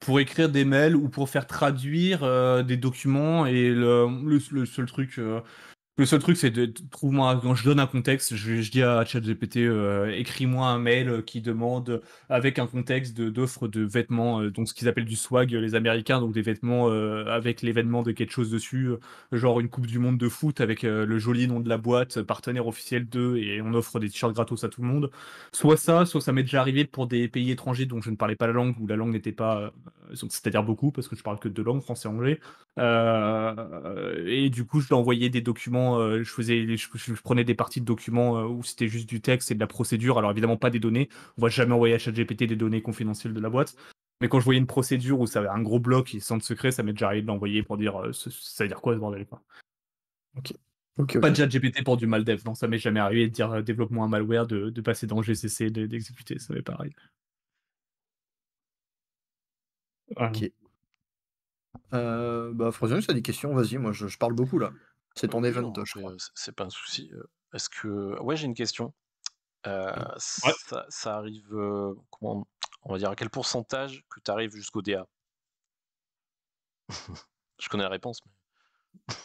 Pour écrire des mails ou pour faire traduire euh, des documents. Et le, seul truc, euh, le seul truc, c'est de trouver moi quand je donne un contexte, je, dis à ChatGPT, euh, écris-moi un mail euh, qui demande euh, avec un contexte d'offre de, de, vêtements, euh, donc ce qu'ils appellent du swag, les Américains, donc des vêtements avec l'événement de quelque chose dessus, genre une Coupe du Monde de foot avec le joli nom de la boîte, partenaire officiel d'eux, et on offre des t-shirts gratos à tout le monde. Soit ça, soit ça m'est déjà arrivé pour des pays étrangers dont je ne parlais pas la langue ou la langue n'était pas, c'est-à-dire beaucoup parce que je parle que deux langues, français et anglais, et du coup je dois envoyer des documents euh, je, faisais, je, prenais des parties de documents euh, où c'était juste du texte et de la procédure. Alors évidemment, pas des données. On va jamais envoyer à ChatGPT des données confidentielles de la boîte. Mais quand je voyais une procédure où ça avait un gros bloc et sans de secret, ça m'est déjà arrivé de l'envoyer pour dire euh, ça veut dire quoi ce bordel quoi. Pas de ChatGPT pour du maldev, non, ça m'est jamais arrivé de dire développement un malware, de, passer dans GCC, d'exécuter, ça m'est pareil Ok. bah, si tu as des questions, vas-y, moi je, parle beaucoup là. C'est ton event, je crois. C'est pas un souci. Est-ce que. Ouais, j'ai une question. Mmh. ça, arrive. comment on va dire à quel pourcentage que tu arrives jusqu'au DA Je connais la réponse.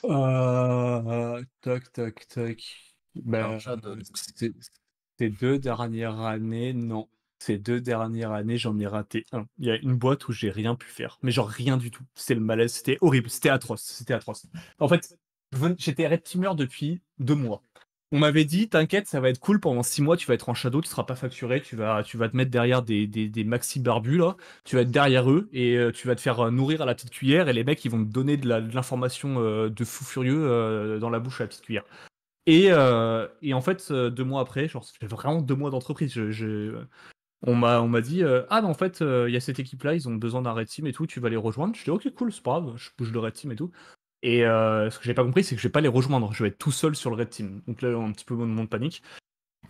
Mais... Euh, tac. tac, Ben, ces, deux dernières années, non. Ces deux dernières années, j'en ai raté un. Il y a une boîte où j'ai rien pu faire, mais genre rien du tout. C'était le malaise, c'était horrible, c'était atroce, c'était atroce. En fait, j'étais Red Teamer depuis deux mois. On m'avait dit, t'inquiète, ça va être cool, pendant six mois, tu vas être en shadow, tu seras pas facturé, tu vas, tu vas te mettre derrière des, maxi barbus, là, tu vas être derrière eux, et euh, tu vas te faire euh, nourrir à la petite cuillère, et les mecs, ils vont te donner de l'information euh, de fou furieux dans la bouche à la petite cuillère. Et, en fait, deux mois après, genre, j'ai vraiment deux mois d'entreprise, on m'a dit ah ben en fait il y a cette équipe là ils ont besoin d'un red team et tout tu vas les rejoindre je dis ok cool c'est pas grave je bouge le red team et tout et euh, ce que j'ai pas compris, c'est que je vais pas les rejoindre. Je vais être tout seul sur le red team. Donc là, un petit peu moment de panique.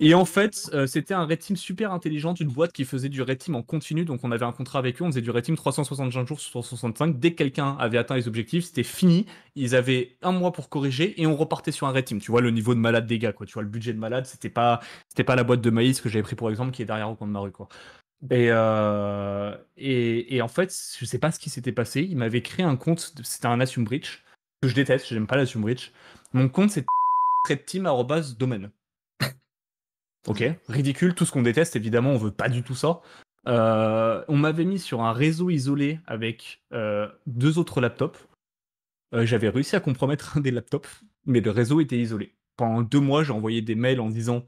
Et en fait, euh, c'était un red team super intelligent d'une boîte qui faisait du red team en continu. Donc on avait un contrat avec eux, on faisait du red team 365 jours sur 365. Dès que quelqu'un avait atteint les objectifs, c'était fini. Ils avaient un mois pour corriger et on repartait sur un red team. Tu vois le niveau de malade des gars, quoi. Tu vois le budget de malade, c'était pas, c'était pas la boîte de maïs que j'avais pris pour exemple qui est derrière au coin de ma rue, quoi. Et, euh, et, et, en fait, je sais pas ce qui s'était passé. Il m'avait créé un compte, c'était un Assume Bridge que je déteste, j'aime pas la Mon compte, c'est domaine. ok, ridicule, tout ce qu'on déteste, évidemment, on veut pas du tout ça. Euh, on m'avait mis sur un réseau isolé avec euh, deux autres laptops. Euh, j'avais réussi à compromettre un des laptops, mais le réseau était isolé. Pendant deux mois, j'ai envoyé des mails en disant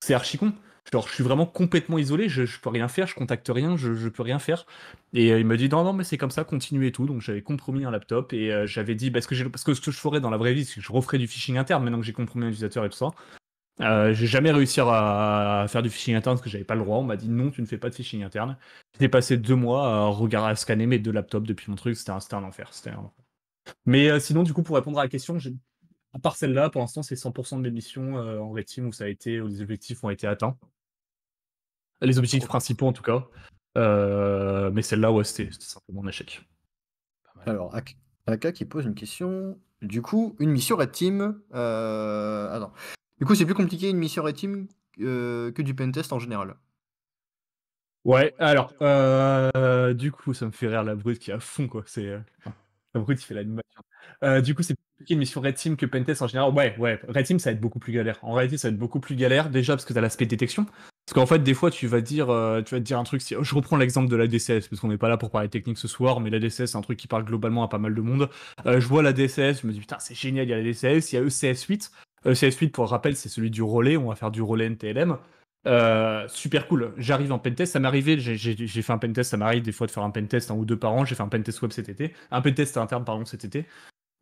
c'est archi con. Genre, je suis vraiment complètement isolé, je, je peux rien faire, je contacte rien, je, je peux rien faire. Et euh, il m'a dit non, non, mais c'est comme ça, continue et tout. Donc j'avais compromis un laptop et euh, j'avais dit parce que, parce que ce que je ferais dans la vraie vie, c'est que je referais du phishing interne maintenant que j'ai compromis un utilisateur et tout ça. Euh, j'ai jamais réussi à, faire du phishing interne parce que j'avais pas le droit. On m'a dit non, tu ne fais pas de phishing interne. J'ai passé deux mois à regarder, à scanner mes deux laptops depuis mon truc. C'était un, un, enfer. Mais euh, sinon, du coup, pour répondre à la question, à part celle-là, pour l'instant, c'est 100% de mes missions en rétime où ça a été, où les objectifs ont été atteints. Les objectifs principaux, en tout cas. Euh, mais celle-là, ouais, c'était simplement un échec. Alors, Aka qui pose une question. Du coup, une mission Red Team. Euh, du coup, c'est plus compliqué une mission Red Team euh, que du pentest en général. Ouais, alors, du coup, ça me fait rire la brute qui est à fond, quoi. C'est. La brute, qui fait l'animation. du coup, c'est plus compliqué une mission Red Team que pentest en général. Ouais, ouais. Red Team, ça va être beaucoup plus galère. En réalité, ça va être beaucoup plus galère, déjà parce que tu as l'aspect détection. Parce qu'en fait, des fois, tu vas dire, euh, tu vas te dire un truc. Si... Je reprends l'exemple de la DCS, parce qu'on n'est pas là pour parler technique ce soir, mais la DCS, c'est un truc qui parle globalement à pas mal de monde. Euh, je vois la DCS, je me dis, putain, c'est génial, il y a la DCS, il y a ECS8. ECS8, euh, pour rappel, c'est celui du relais, on va faire du relais NTLM. super cool. J'arrive en pentest, ça m'est arrivé, j'ai fait un pentest, ça m'arrive des fois de faire un pentest un ou deux par an, j'ai fait un pentest web cet été, un pentest interne, pardon, cet été.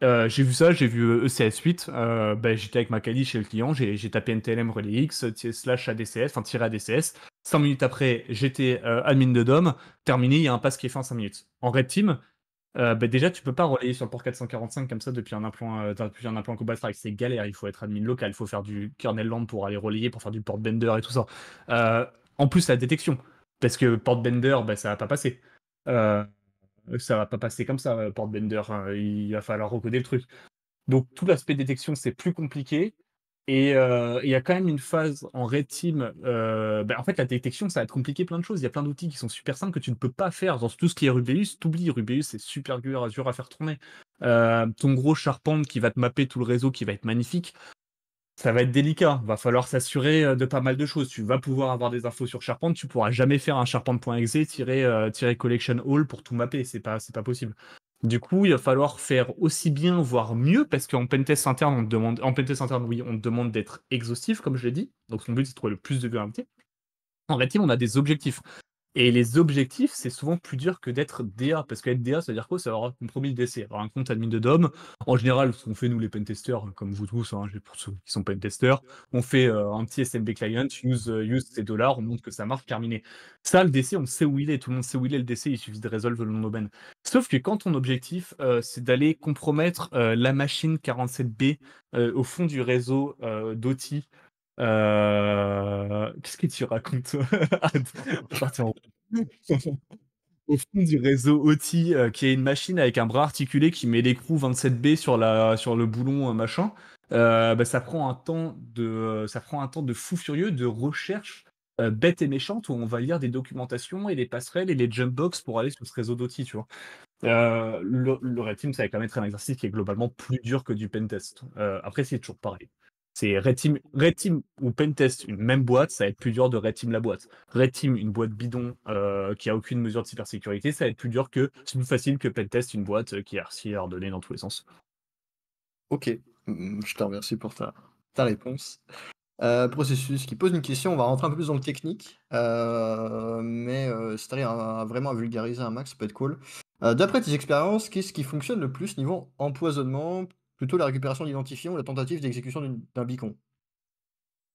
Euh, j'ai vu ça, j'ai vu ECS8, euh, e euh, ben, j'étais avec ma Kali chez le client, j'ai tapé NTLM RelayX slash ADCS, enfin tiré ADCS. 5 minutes après, j'étais admin de DOM, terminé, il y a un pass qui est fait en 5 minutes. En Red Team, ben, déjà, tu peux pas relayer sur le port 445 comme ça depuis un implant, depuis un implant Combat Strike, c'est galère, il faut être admin local, il faut faire du kernel land pour aller relayer, pour faire du port bender et tout ça. en plus, la détection, parce que port bender, ben, ça va pas passer. Euh, ça va pas passer comme ça, euh, Portbender. Hein, il va falloir recoder le truc. Donc tout l'aspect détection, c'est plus compliqué. Et euh, il y a quand même une phase en Red Team. Bah, en fait, la détection, ça va être compliqué, plein de choses. Il y a plein d'outils qui sont super simples que tu ne peux pas faire. Dans tout ce qui est Rubius. t'oublies. Rubius c'est super dur à, faire tourner. ton gros charpente qui va te mapper tout le réseau, qui va être magnifique ça va être délicat. Va falloir s'assurer euh, de pas mal de choses. Tu vas pouvoir avoir des infos sur Charpente. Tu pourras jamais faire un charpente.exe tirer, euh, collection all pour tout mapper. C'est pas, c'est pas possible. Du coup, il va falloir faire aussi bien, voire mieux, parce qu'en pentest interne, on demande, en pentest interne, oui, on demande d'être exhaustif, comme je l'ai dit. Donc, son but, c'est de trouver le plus de vulnérabilité. En réalité on a des objectifs. Et les objectifs, c'est souvent plus dur que d'être DA, parce qu'être DA, ça veut dire quoi Ça va avoir un de DC, avoir un compte admin de DOM. En général, ce qu'on fait, nous, les pentesters, comme vous tous, hein, pour ceux qui sont pentesters, on fait euh, un petit SMB client, use, euh, use ces dollars, on montre que ça marche, terminé. Ça, le DC, on sait où il est, tout le monde sait où il est le DC, il suffit de résoudre le nom Sauf que quand ton objectif, euh, c'est d'aller compromettre la machine 47B au fond du réseau d'outils euh, qu'est-ce que tu racontes Au fond du réseau OTI, euh, qui est une machine avec un bras articulé qui met l'écrou 27B sur, la, sur le boulon euh, machin, bah, ça, prend un temps de, ça prend un temps de fou furieux, de recherche bête et méchante, où on va lire des documentations et les passerelles et les jump box pour aller sur ce réseau d'OTI, tu vois. le, le ça va quand être un exercice qui est globalement plus dur que du pentest. après, c'est toujours pareil. C'est Red Team, ou Pentest, une même boîte, ça va être plus dur de Red Team la boîte. Red Team, une boîte bidon euh, qui a aucune mesure de cybersécurité, ça va être plus dur que, c'est plus facile que Pentest, une boîte euh, qui est harcelée ordonnée dans tous les sens. Ok, mm, je te remercie pour ta, réponse. Euh, processus qui pose une question, on va rentrer un peu plus dans le technique, mais c'est à dire vraiment à vulgariser un max, ça peut être cool. D'après tes expériences, qu'est-ce qui fonctionne le plus niveau empoisonnement la récupération d'identifiants, ou la tentative d'exécution d'un bicon.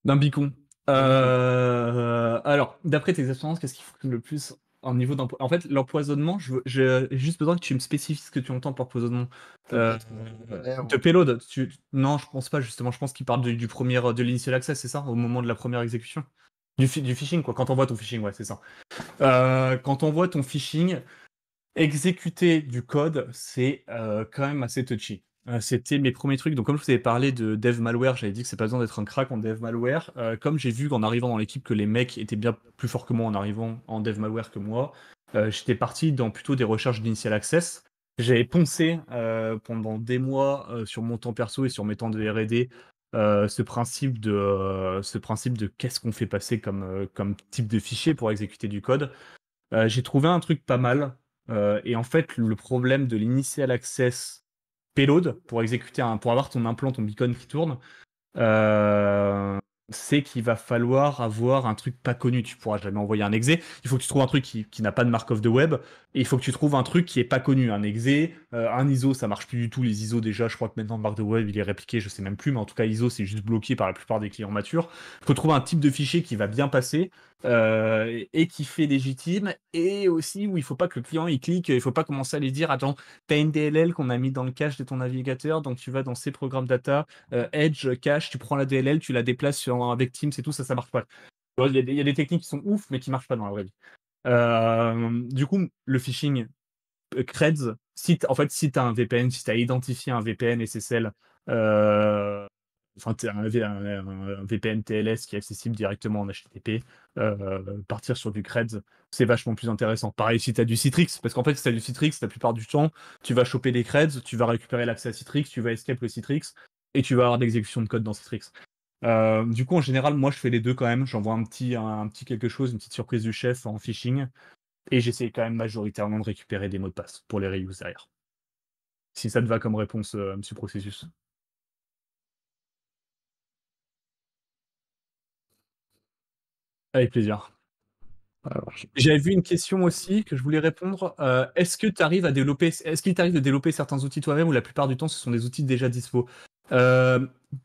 D'un bicon. Euh, alors, d'après tes expériences, qu'est-ce qui fonctionne le plus en niveau d'empoisonnement En fait, l'empoisonnement, j'ai juste besoin que tu me spécifies ce que tu entends par empoisonnement. Euh, de payload Non, je pense pas, justement. Je pense qu'il parle du, premier, de l'initial access, c'est ça Au moment de la première exécution du, du phishing, quoi. Quand on voit ton phishing, ouais, c'est ça. Euh, quand on voit ton phishing, exécuter du code, c'est euh, quand même assez touchy. Euh, c'était mes premiers trucs. Donc, comme je vous avais parlé de dev malware, j'avais dit que c'est pas besoin d'être un crack en dev malware. Euh, comme j'ai vu qu'en arrivant dans l'équipe que les mecs étaient bien plus fort que moi en arrivant en dev malware que moi, euh, j'étais parti dans plutôt des recherches d'initial access. J'avais poncé pendant des mois sur mon temps perso et sur mes temps de R&D ce principe de ce principe de qu'est-ce qu'on fait passer comme comme type de fichier pour exécuter du code. j'ai trouvé un truc pas mal et en fait le problème de l'initial access payload pour exécuter un, pour avoir ton implant, ton beacon qui tourne. Euh, c'est qu'il va falloir avoir un truc pas connu. Tu pourras jamais envoyer un exé. Il faut que tu trouves un truc qui, n'a pas de of de web. Et il faut que tu trouves un truc qui est pas connu. Un exé, euh, un ISO, ça marche plus du tout. Les ISO, déjà, je crois que maintenant, le Markov de web, il est répliqué, je sais même plus. Mais en tout cas, ISO, c'est juste bloqué par la plupart des clients matures. Il faut trouver un type de fichier qui va bien passer euh, et qui fait légitime. Et aussi où il faut pas que le client, il clique. Il faut pas commencer à lui dire, attends, t'as une DLL qu'on a mis dans le cache de ton navigateur. Donc, tu vas dans ces programmes data, euh, Edge, cache, tu prends la DLL, tu la déplaces sur avec Teams et tout, ça, ça marche pas. Il y, a des, techniques qui sont ouf, mais qui marchent pas dans la vraie vie. Euh, du coup, le phishing euh, creds, si en fait, si tu as un VPN, si tu as identifié un VPN SSL, euh, enfin, un, un, un, VPN TLS qui est accessible directement en HTTP, euh, partir sur du creds, c'est vachement plus intéressant. Pareil si tu as du Citrix, parce qu'en fait, si tu as du Citrix, la plupart du temps, tu vas choper des creds, tu vas récupérer l'accès à Citrix, tu vas escape le Citrix, et tu vas avoir d'exécution de code dans Citrix. Euh, du coup, en général, moi, je fais les deux quand même. J'envoie un petit, quelque chose, une petite surprise du chef en phishing. Et j'essaie quand même majoritairement de récupérer des mots de passe pour les reuse derrière. Si ça te va comme réponse, euh, M. Processus. Avec plaisir. J'avais vu une question aussi que je voulais répondre. Euh, est-ce que tu arrives à développer, ce qu'il t'arrive de développer certains outils toi-même ou la plupart du temps ce sont des outils déjà dispo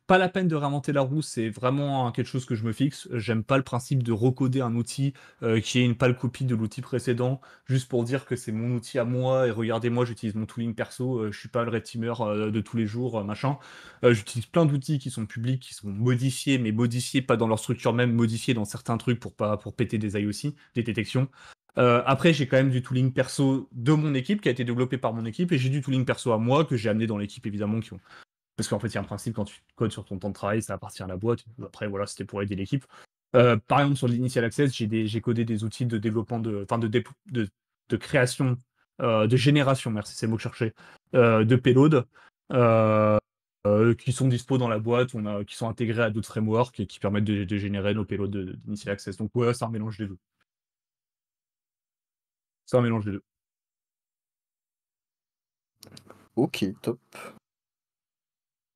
pas la peine de réinventer la roue, c'est vraiment quelque chose que je me fixe. J'aime pas le principe de recoder un outil euh, qui est une pâle copie de l'outil précédent, juste pour dire que c'est mon outil à moi et regardez, moi j'utilise mon tooling perso, euh, je suis pas le red teamer euh, de tous les jours, machin. j'utilise plein d'outils qui sont publics, qui sont modifiés, mais modifiés pas dans leur structure même, modifiés dans certains trucs pour pas pour péter des IOC, aussi, des détections. après, j'ai quand même du tooling perso de mon équipe qui a été développé par mon équipe et j'ai du tooling perso à moi que j'ai amené dans l'équipe évidemment qui ont parce qu'en fait, il y a un principe, quand tu codes sur ton temps de travail, ça appartient à la boîte. Après, voilà, c'était pour aider l'équipe. Euh, par exemple, sur l'Initial Access, j'ai codé des outils de développement, de, de, création, euh, de génération, merci, c'est le mot que je cherchais, euh, de payloads qui sont dispo dans la boîte, qui sont intégrés à d'autres frameworks et qui permettent de, générer nos payloads d'Initial Access. Donc, ouais, ça un mélange des deux. C'est un mélange des deux. Ok, top.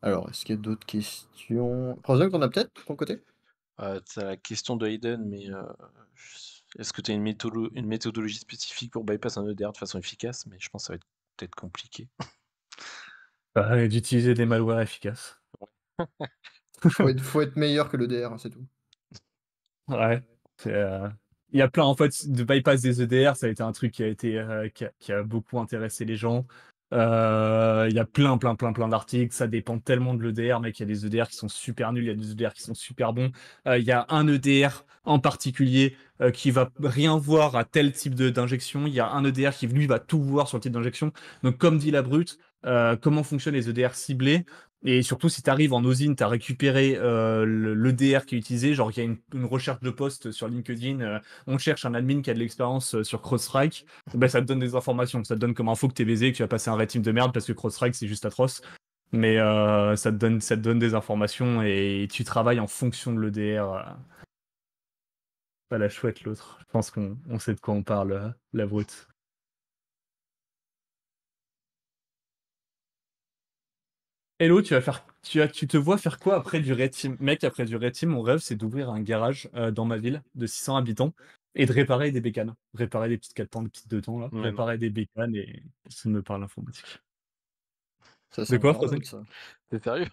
Alors, est-ce qu'il y a d'autres questions? Prozog, t'en as peut-être, de ton côté? Euh, la question de Hayden, mais euh, est-ce que tu as une, méthodologie spécifique pour bypasser un EDR de façon efficace? Mais je pense que ça va être peut-être compliqué. Bah, d'utiliser des malwares efficaces. Il faut être meilleur que l'EDR, c'est tout. Ouais. Euh, il y a plein, en fait, de bypass des EDR, ça a été un truc qui a été euh, qui a beaucoup intéressé les gens. Euh, il y a plein, plein, plein, plein d'articles. Ça dépend tellement de l'EDR, mec. Il y a des EDR qui sont super nuls, il y a des EDR qui sont super bons. Euh, il y a un EDR en particulier euh, qui va rien voir à tel type d'injection. Il y a un EDR qui, lui, va tout voir sur le type d'injection. Donc, comme dit la brute, comment fonctionnent les EDR ciblés et surtout, si tu arrives en usine, tu as récupéré euh, l'EDR qui est utilisé, genre il y a une, recherche de poste sur LinkedIn, euh, on cherche un admin qui a de l'expérience euh, sur CrossStrike, ben, ça te donne des informations, ça te donne comme info que es baisé, que tu as passé un red de merde parce que CrossStrike c'est juste atroce, mais ça, te donne, ça te donne des informations et tu travailles en fonction de l'EDR. Pas la chouette l'autre, je pense qu'on sait de quoi on parle, la brute. Hello, tu vas faire, tu, as, tu te vois faire quoi après du Red Team Mec, après du Red mon rêve, c'est d'ouvrir un garage euh, dans ma ville de 600 habitants et de réparer des bécanes. Réparer des petites 4 temps, des petites 2 temps, là. Réparer des bécanes et ça me parle informatique. c'est quoi, T'es sérieux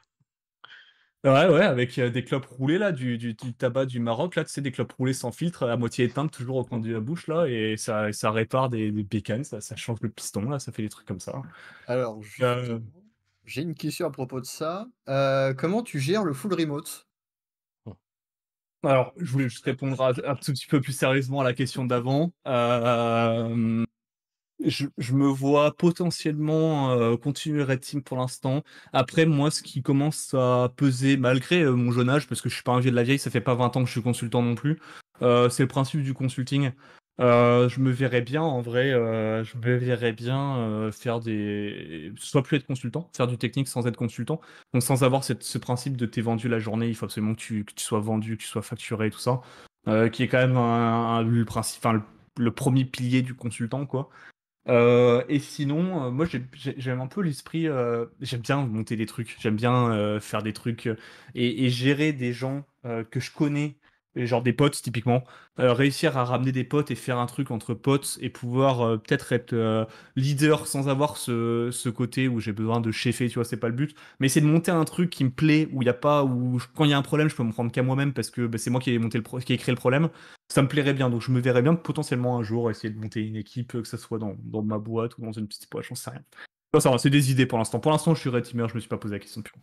Ouais, ouais, avec euh, des clopes roulées, là, du, du, tabac du Maroc, là, tu sais, des clopes roulées sans filtre, à moitié éteintes, toujours au coin de la bouche, là, et ça, ça répare des, des bécanes, ça, change le piston, là, ça fait des trucs comme ça. Alors, je... Euh, j'ai une question à propos de ça. Euh, comment tu gères le full remote Alors, je voulais juste répondre un tout petit peu plus sérieusement à la question d'avant. Euh, je, me vois potentiellement euh, continuer Red Team pour l'instant. Après, moi, ce qui commence à peser, malgré mon jeune âge, parce que je ne suis pas un vieux de la vieille, ça fait pas 20 ans que je suis consultant non plus, c'est le principe du consulting. Euh, je me verrais bien, en vrai, euh, je me verrais bien euh, faire des. Soit plus être consultant, faire du technique sans être consultant. Donc, sans avoir ce principe de t'es vendu la journée, il faut absolument que tu, sois vendu, que tu sois facturé, et tout ça. qui est quand même un, le, premier pilier du consultant, quoi. et sinon, moi j'aime un peu l'esprit. j'aime bien monter des trucs, j'aime bien faire des trucs et, gérer des gens que je connais genre des potes typiquement, euh, réussir à ramener des potes et faire un truc entre potes et pouvoir euh, peut-être être, euh, leader sans avoir ce, côté où j'ai besoin de chefer, tu vois, c'est pas le but. Mais c'est de monter un truc qui me plaît, où il y a pas, où quand il y a un problème, je peux me prendre qu'à moi-même parce que bah, c'est moi qui ai monté le qui créé le problème. Ça me plairait bien, donc je me verrais bien potentiellement un jour essayer de monter une équipe, que ce soit dans, ma boîte ou dans une petite poche j'en sais rien. ça c'est des idées pour l'instant. Pour l'instant, je suis red teamer, je me suis pas posé la question depuis.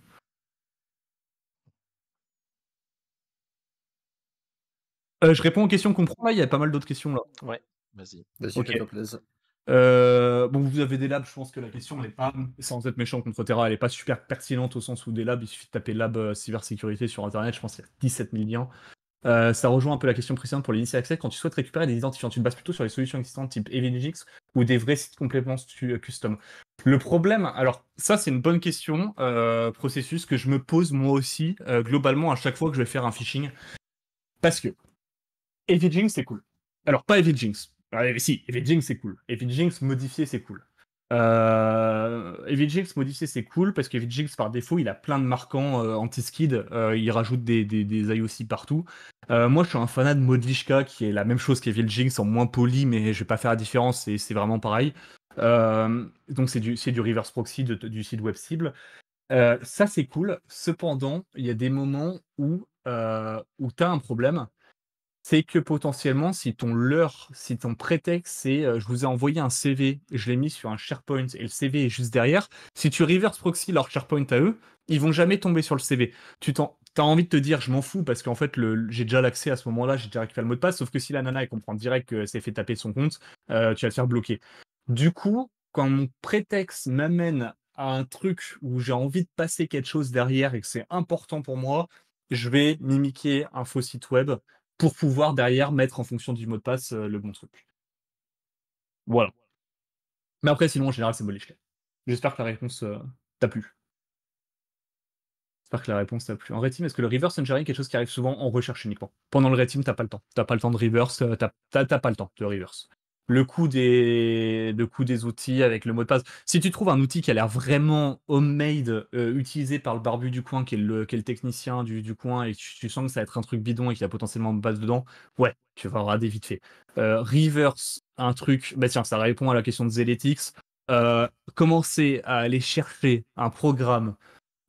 Euh, je réponds aux questions qu'on prend là, il y a pas mal d'autres questions là. Ouais, vas-y. Vas-y, te euh, bon, vous avez des labs, je pense que la question n'est pas, sans être méchant contre Terra, elle n'est pas super pertinente au sens où des labs, il suffit de taper lab euh, cybersécurité sur internet, je pense qu'il y a 17 000 liens. Euh, ça rejoint un peu la question précédente pour l'initié accès. Quand tu souhaites récupérer des identifiants, tu te bases plutôt sur les solutions existantes type EVNGX ou des vrais sites compléments custom. Le problème, alors ça c'est une bonne question, processus que je me pose moi aussi globalement à chaque fois que je vais faire un phishing. Parce que Evil Jinx, c'est cool. Alors, pas Evil Jinx. Ah, si, Evil Jinx, c'est cool. Evil Jinx modifié, c'est cool. Euh, Jinx modifié, c'est cool parce qu'Evil Jinx, par défaut, il a plein de marquants euh, anti-skid. Euh, il rajoute des, des, des IOC partout. Euh, moi, je suis un fanat de Modlishka qui est la même chose qu'Evil Jinx en moins poli, mais je vais pas faire la différence, c'est vraiment pareil. donc, c'est du, du reverse proxy du site web cible. ça, c'est cool. Cependant, il y a des moments où, où tu as un problème c'est que potentiellement, si ton leurre, si ton prétexte, c'est euh, je vous ai envoyé un CV, je l'ai mis sur un SharePoint et le CV est juste derrière, si tu reverse proxy leur SharePoint à eux, ils vont jamais tomber sur le CV. Tu as envie de te dire je m'en fous parce qu'en fait j'ai déjà l'accès à ce moment-là, j'ai déjà récupéré le mot de passe, sauf que si la nana elle comprend direct que c'est fait taper son compte, euh, tu vas te faire bloquer. Du coup, quand mon prétexte m'amène à un truc où j'ai envie de passer quelque chose derrière et que c'est important pour moi, je vais mimiquer un faux site web pour pouvoir derrière mettre en fonction du mot de passe euh, le bon truc. Voilà. Mais après, sinon, en général, c'est Bolichlet. J'espère que la réponse euh, t'a plu. J'espère que la réponse t'a plu. En Red est-ce que le reverse engineering est quelque chose qui arrive souvent en recherche uniquement Pendant le Red t'as pas le temps. T'as pas le temps de reverse, euh, t'as pas le temps de reverse le coût des, des outils avec le mot de passe. Si tu trouves un outil qui a l'air vraiment homemade, euh, utilisé par le barbu du coin, qui est le, technicien du, du, coin, et tu, sens que ça va être un truc bidon et qu'il y a potentiellement une base dedans, ouais, tu vas avoir des vite fait. Euh, reverse, un truc, bah tiens, ça répond à la question de Zeletix. Commencez euh, commencer à aller chercher un programme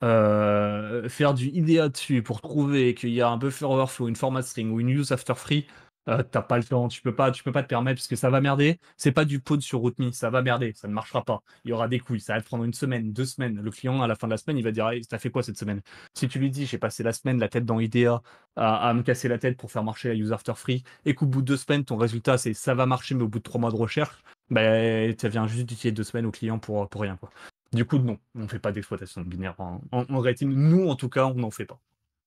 faire du idea dessus pour trouver qu'il y a un buffer overflow, une format string ou une use after free, tu euh, t'as pas le temps, tu peux pas, tu peux pas te permettre parce que ça va merder. C'est pas du pod sur RootMe, ça va merder, ça ne marchera pas. Il y aura des couilles, ça va prendre une semaine, deux semaines. Le client à la fin de la semaine, il va dire, t'as fait quoi cette semaine Si tu lui dis, j'ai passé la semaine la tête dans IDEA à, me casser la tête pour faire marcher la user after free, et qu'au bout de deux semaines, ton résultat c'est ça va marcher, mais au bout de trois mois de recherche, ben bah, tu juste d'utiliser deux semaines au client pour pour rien quoi. Du coup, non, on fait pas d'exploitation binaire en, rating. Nous, en tout cas, on n'en fait pas.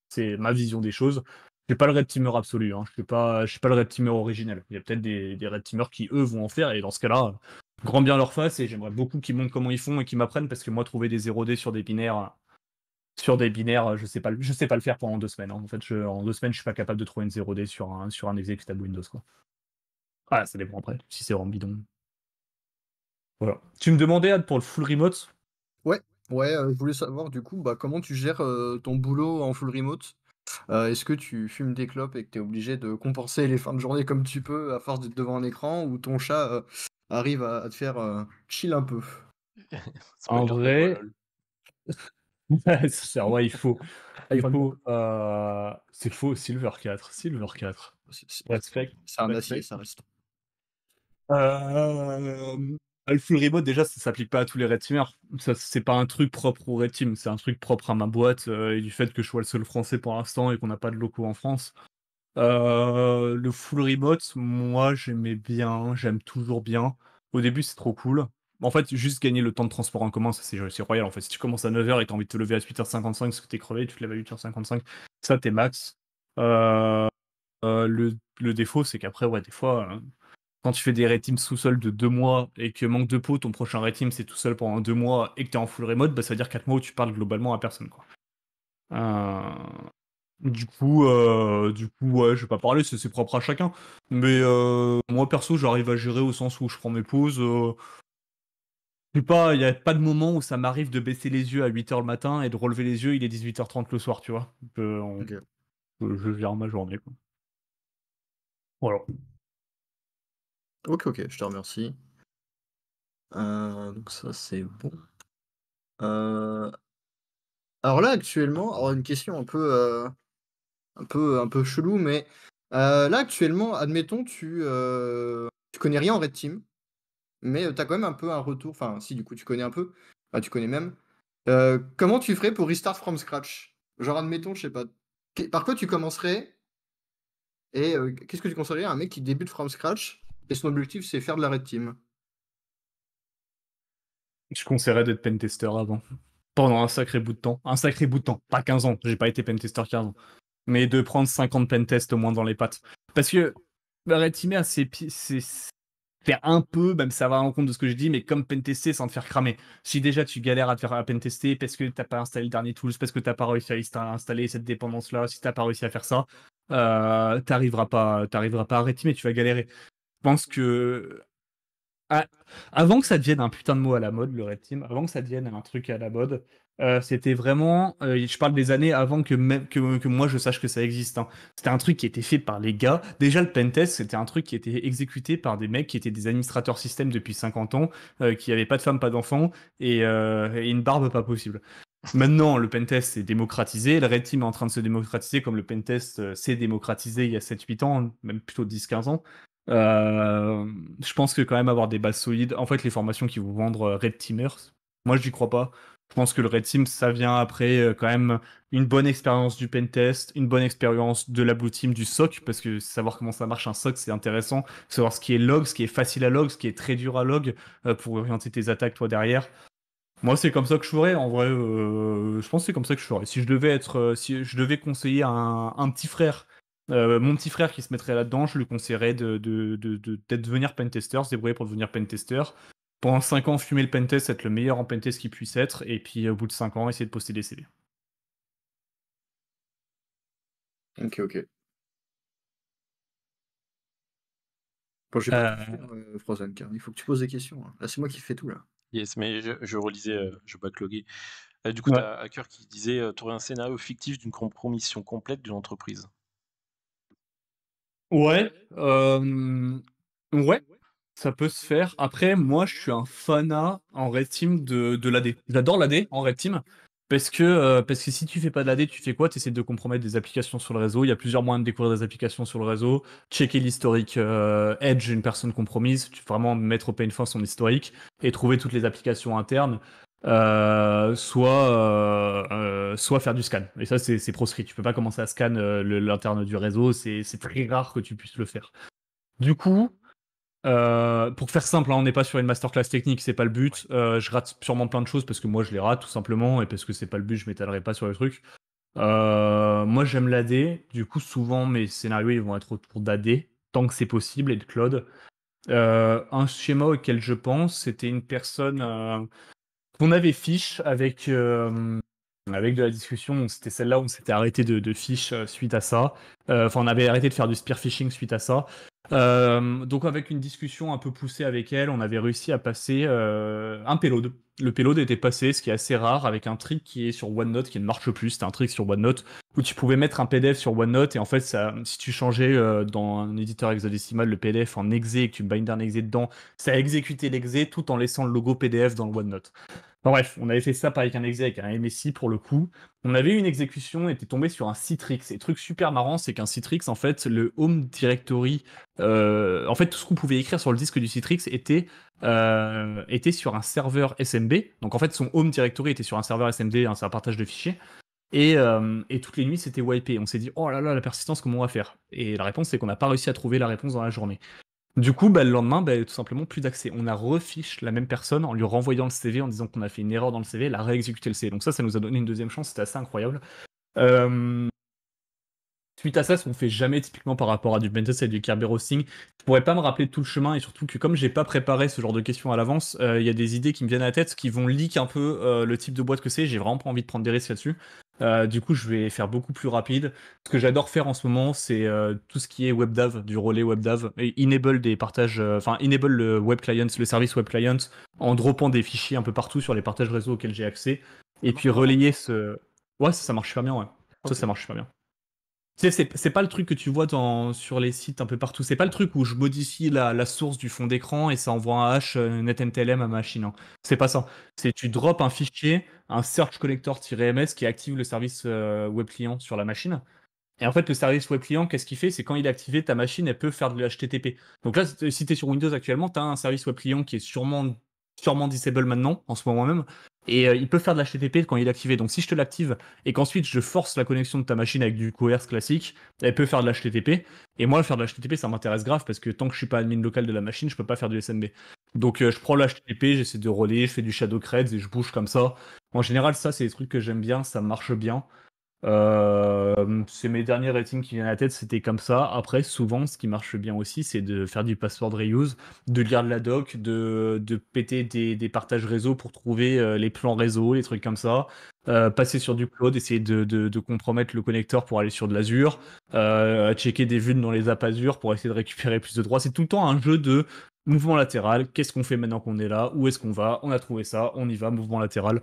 C'est ma vision des choses. Je pas le red teamer absolu, hein. je suis pas, suis pas le red teamer originel. Il y a peut-être des, red teamers qui eux vont en faire et dans ce cas-là, grand bien leur face et j'aimerais beaucoup qu'ils montrent comment ils font et qu'ils m'apprennent parce que moi trouver des 0D sur des binaires, sur des binaires, je sais pas, je sais pas le faire pendant deux semaines. Hein. En fait, en deux semaines, je suis pas capable de trouver une 0D sur un sur un exécutable Windows quoi. Ah, ça dépend après si c'est en bidon. Voilà. Tu me demandais Ad, pour le full remote. Ouais, ouais, euh, je voulais savoir du coup bah, comment tu gères euh, ton boulot en full remote est-ce que tu fumes des clopes et que tu es obligé de compenser les fins de journée comme tu peux à force d'être devant un écran ou ton chat, arrive à te faire, chill un peu? En vrai C'est il faut il c'est faux, Silver 4, Silver 4. C'est Respect, un acier, ça reste. Ah, le full reboot, déjà, ça s'applique pas à tous les red teamers. Ça, c'est pas un truc propre au red team, c'est un truc propre à ma boîte euh, et du fait que je sois le seul français pour l'instant et qu'on n'a pas de locaux en France. Euh, le full remote, moi, j'aimais bien, j'aime toujours bien. Au début, c'est trop cool. En fait, juste gagner le temps de transport en commun, c'est royal. En fait, si tu commences à 9h et t'as envie de te lever à 8h55 parce que t'es crevé, tu te lèves à 8h55, ça t'es max. Euh, le, le, défaut, c'est qu'après, ouais, des fois, quand tu fais des rétimes sous sol de deux mois et que manque de peau, ton prochain rétime c'est tout seul pendant deux mois et que tu es en full remote, bah, ça veut dire quatre mois où tu parles globalement à personne. Quoi. Euh, du coup, euh, du coup, ouais, je vais pas parler, c'est propre à chacun. Mais euh, moi perso, j'arrive à gérer au sens où je prends mes pauses. pas, il n'y a pas de moment où ça m'arrive de baisser les yeux à 8h le matin et de relever les yeux, il est 18h30 le soir, tu vois. Je gère ma journée. Quoi. Voilà. Ok, ok, je te remercie. Euh, donc ça, c'est bon. Euh, alors là, actuellement, alors une question un peu, euh, un peu, un peu chelou, mais là, actuellement, admettons, tu, tu connais rien en Red Team, mais tu as quand même un peu un retour. Enfin, si, du coup, tu connais un peu. Enfin, bah, tu connais même. comment tu ferais pour restart from scratch Genre, admettons, je sais pas. Par quoi tu commencerais Et qu'est-ce que tu conseillerais à un mec qui débute from scratch et son objectif, c'est faire de la red team. Je conseillerais d'être pentester avant. Pendant un sacré bout de temps. Un sacré bout de temps. Pas 15 ans. J'ai pas été pentester 15 ans. Mais de prendre 50 pentests au moins dans les pattes. Parce que la red teamer, c'est faire un peu, même ça va en compte de ce que je dis, mais comme pentester sans te faire cramer. Si déjà tu galères à te faire à pentester parce que t'as pas installé le dernier tools, parce que tu t'as pas réussi à installer cette dépendance-là, si t'as pas réussi à faire ça, tu euh, t'arriveras pas, pas à rétimer, tu vas galérer. Je pense que ah, avant que ça devienne un putain de mot à la mode, le Red Team, avant que ça devienne un truc à la mode, euh, c'était vraiment, euh, je parle des années avant que, même, que, moi je sache que ça existe. Hein. C'était un truc qui était fait par les gars. Déjà, le pentest, c'était un truc qui était exécuté par des mecs qui étaient des administrateurs système depuis 50 ans, euh, qui n'avaient pas de femme, pas d'enfants et, une barbe pas possible. Maintenant, le pentest s'est démocratisé. Le Red Team est en train de se démocratiser, comme le pentest s'est démocratisé il y a 7-8 ans, même plutôt 10-15 ans. Euh, je pense que quand même avoir des bases solides. En fait, les formations qui vous vendre euh, Red Teamers, moi, je n'y crois pas. Je pense que le Red Team, ça vient après euh, quand même une bonne expérience du pentest, une bonne expérience de la Blue Team, du SOC, parce que savoir comment ça marche un SOC, c'est intéressant. Savoir ce qui est log, ce qui est facile à log, ce qui est très dur à log, pour orienter tes attaques, toi, derrière. Moi, c'est comme ça que je ferais. En vrai, je pense que c'est comme ça que je ferais. Si je devais être, si je devais conseiller un, un petit frère euh, mon petit frère qui se mettrait là-dedans, je lui conseillerais de, devenir pentester, se débrouiller pour devenir pentester. Pendant 5 ans, fumer le pentest, être le meilleur en pentest qui puisse être, et puis euh, au bout de 5 ans, essayer de poster des CV. Ok, ok. Bon, je vais pas euh, il faut que tu poses des questions. Hein. c'est moi qui fais tout, là. Yes, mais je, je relisais, je backloguais. du coup, tu as Hacker qui disait trouver un scénario fictif d'une compromission complète d'une entreprise. Ouais, ouais, ça peut se faire. Après, moi, je suis un fanat en Red team de l'AD. J'adore l'AD en Red team parce que, parce que si tu fais pas de l'AD, tu fais quoi? Tu essaies de compromettre des applications sur le réseau. Il y a plusieurs moyens de découvrir des applications sur le réseau. Checker l'historique, edge, une personne compromise, tu vraiment mettre au une fin son historique et trouver toutes les applications internes. Euh, soit, euh, euh, soit faire du scan. Et ça, c'est proscrit. Tu peux pas commencer à scan l'interne du réseau. C'est très rare que tu puisses le faire. Du coup, pour faire simple, hein, on n'est pas sur une masterclass technique, c'est pas le but. je rate sûrement plein de choses parce que moi je les rate tout simplement et parce que c'est pas le but, je m'étalerai pas sur le truc. moi j'aime l'AD, du coup souvent mes scénarios ils vont être autour d'AD tant que c'est possible et de Claude. un schéma auquel je pense, c'était une personne vous avait fiche avec euh, avec de la discussion. C'était celle-là où on s'était arrêté de, euh, suite à ça. Euh, enfin, on avait arrêté de faire du spear phishing suite à ça. Euh, donc avec une discussion un peu poussée avec elle, on avait réussi à passer un payload. Le payload était passé, ce qui est assez rare, avec un trick qui est sur OneNote qui ne marche plus. C'était un trick sur OneNote où tu pouvais mettre un PDF sur OneNote et en fait, si tu changeais dans un éditeur hexadécimal le PDF en exe et que tu bindais un exe dedans, ça exécutait l'exe tout en laissant le logo PDF dans le OneNote bref, on avait fait ça avec un exe, avec un hein, MSI pour le coup. On avait eu une exécution, on était tombé sur un Citrix. Et truc super marrant, c'est qu'un Citrix, en fait, le Home Directory, euh, en fait, tout ce qu'on pouvait écrire sur le disque du Citrix était, euh, était sur un serveur SMB. Donc en fait, son Home Directory était sur un serveur SMB, hein, c'est un partage de fichiers. Et, euh, et toutes les nuits, c'était wipé. On s'est dit, oh là là, la persistance, comment on va faire Et la réponse, c'est qu'on n'a pas réussi à trouver la réponse dans la journée. Du coup, bah, le lendemain, bah, tout simplement, plus d'accès. On a refiche la même personne en lui renvoyant le CV, en disant qu'on a fait une erreur dans le CV, elle a réexécuté le CV. Donc ça, ça nous a donné une deuxième chance, c'était assez incroyable. Euh, suite à ça, ce qu'on fait jamais typiquement par rapport à du pentest et du Kerberosing, je je pourrais pas me rappeler tout le chemin et surtout que comme j'ai pas préparé ce genre de questions à l'avance, euh, il y a des idées qui me viennent à la tête qui vont leak un peu euh, le type de boîte que c'est. J'ai vraiment pas envie de prendre des risques là-dessus. Euh, du coup, je vais faire beaucoup plus rapide. Ce que j'adore faire en ce moment, c'est euh, tout ce qui est WebDAV, du relais WebDAV, et enable des partages, euh, enfin, enable le Web Client, le service Web en droppant des fichiers un peu partout sur les partages réseaux auxquels j'ai accès, et puis relayer ce. Ouais, ça, marche super bien, ouais. Ça, ça marche super bien. Tu sais, c'est pas le truc que tu vois sur les sites un peu partout. C'est pas le truc où je modifie la, source du fond d'écran et ça envoie un hash euh, netmtlm à ma machine. Hein. C'est pas ça. C'est tu drops un fichier, un search collector-ms qui active le service euh, web client sur la machine. Et en fait, le service web client, qu'est-ce qu'il fait C'est quand il est activé, ta machine, elle peut faire de l'HTTP. Donc là, si tu es sur Windows actuellement, tu as un service web client qui est sûrement, sûrement disable maintenant, en ce moment même, et euh, il peut faire de l'HTTP quand il est activé. Donc si je te l'active et qu'ensuite je force la connexion de ta machine avec du coerce classique, elle peut faire de l'HTTP. Et moi, faire de l'HTTP, ça m'intéresse grave parce que tant que je suis pas admin local de la machine, je peux pas faire du SMB. Donc euh, je prends l'HTTP, j'essaie de relayer, je fais du shadow creds et je bouge comme ça. En général, ça, c'est des trucs que j'aime bien, ça marche bien. Euh, c'est mes derniers ratings qui viennent à la tête, c'était comme ça. Après, souvent, ce qui marche bien aussi, c'est de faire du password reuse, de lire de la doc, de, péter des, partages réseau pour trouver euh, les plans réseau, les trucs comme ça. Euh, passer sur du cloud, essayer de, compromettre le connecteur pour aller sur de l'Azure, checker des vues dans les apps Azure pour essayer de récupérer plus de droits. C'est tout le temps un jeu de mouvement latéral. Qu'est-ce qu'on fait maintenant qu'on est là Où est-ce qu'on va On a trouvé ça, on y va, mouvement latéral.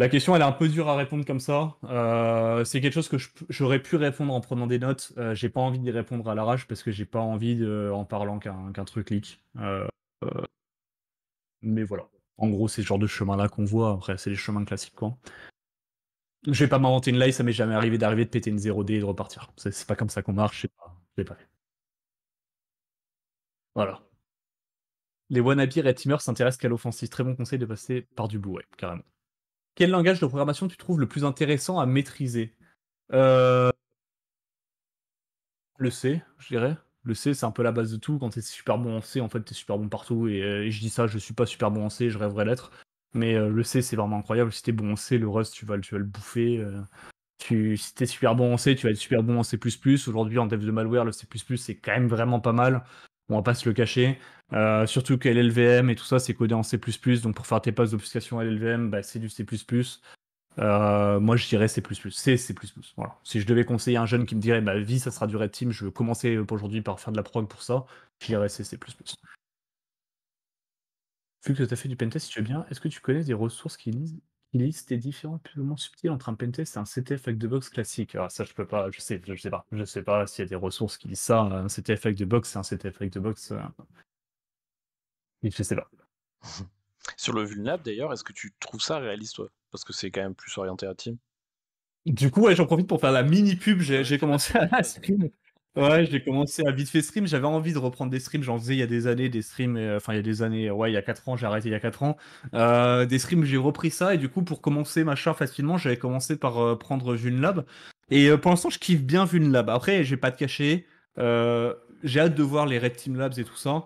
La question, elle est un peu dure à répondre comme ça. Euh, c'est quelque chose que j'aurais pu répondre en prenant des notes. Euh, j'ai pas envie d'y répondre à l'arrache parce que j'ai pas envie de, en parlant qu'un truc clique. Euh, mais voilà. En gros, c'est ce genre de chemin-là qu'on voit. Après, c'est les chemins classiques, quoi. Je vais pas m'inventer une live, ça m'est jamais arrivé d'arriver de péter une 0D et de repartir. C'est pas comme ça qu'on marche, je pas. pas fait. Voilà. Les Wannabe red teamers s'intéressent qu'à l'offensive. Très bon conseil de passer par du Blue carrément quel langage de programmation tu trouves le plus intéressant à maîtriser euh, Le C, je dirais. Le C, c'est un peu la base de tout. Quand t'es super bon en C, en fait, t'es super bon partout. Et, euh, je dis ça, je suis pas super bon en C, je rêverais l'être. Mais euh, le C, c'est vraiment incroyable. Si t'es bon en C, le Rust, tu vas, tu vas le bouffer. tu, si t'es super bon en C, tu vas être super bon en C++. Aujourd'hui, en dev de malware, le C++, c'est quand même vraiment pas mal on va pas se le cacher. Euh, surtout que LLVM et tout ça, c'est codé en C++, donc pour faire tes passes d'obfuscation à LLVM, bah, c'est du C++. Euh, moi, je dirais C++. C'est C++. Voilà. Si je devais conseiller un jeune qui me dirait, ma bah, vie, ça sera du Red Team, je veux commencer aujourd'hui par faire de la prog pour ça, je dirais C++. Vu que tu as fait du pentest, si tu veux bien, est-ce que tu connais des ressources qui lisent il existe des différents plus ou moins entre un pentest et un CTF avec de box classique. Alors ah, ça, je peux pas, je sais, je sais pas, je sais pas s'il y a des ressources qui disent ça. Un CTF avec de box, c'est un CTF avec de box. Euh, je sais pas. Sur le vulnérable d'ailleurs, est-ce que tu trouves ça réaliste, toi Parce que c'est quand même plus orienté à team. Du coup, ouais, j'en profite pour faire la mini pub. J'ai commencé à la stream. Ouais, j'ai commencé à vite fait stream. J'avais envie de reprendre des streams. J'en faisais il y a des années, des streams. Euh, enfin, il y a des années. Ouais, il y a 4 ans, j'ai arrêté il y a 4 ans. Euh, des streams, j'ai repris ça. Et du coup, pour commencer machin facilement, j'avais commencé par euh, prendre prendre Vulnlab. Et pour l'instant, je kiffe bien Vulnlab. Après, j'ai pas de cachet. j'ai hâte de voir les Red Team Labs et tout ça.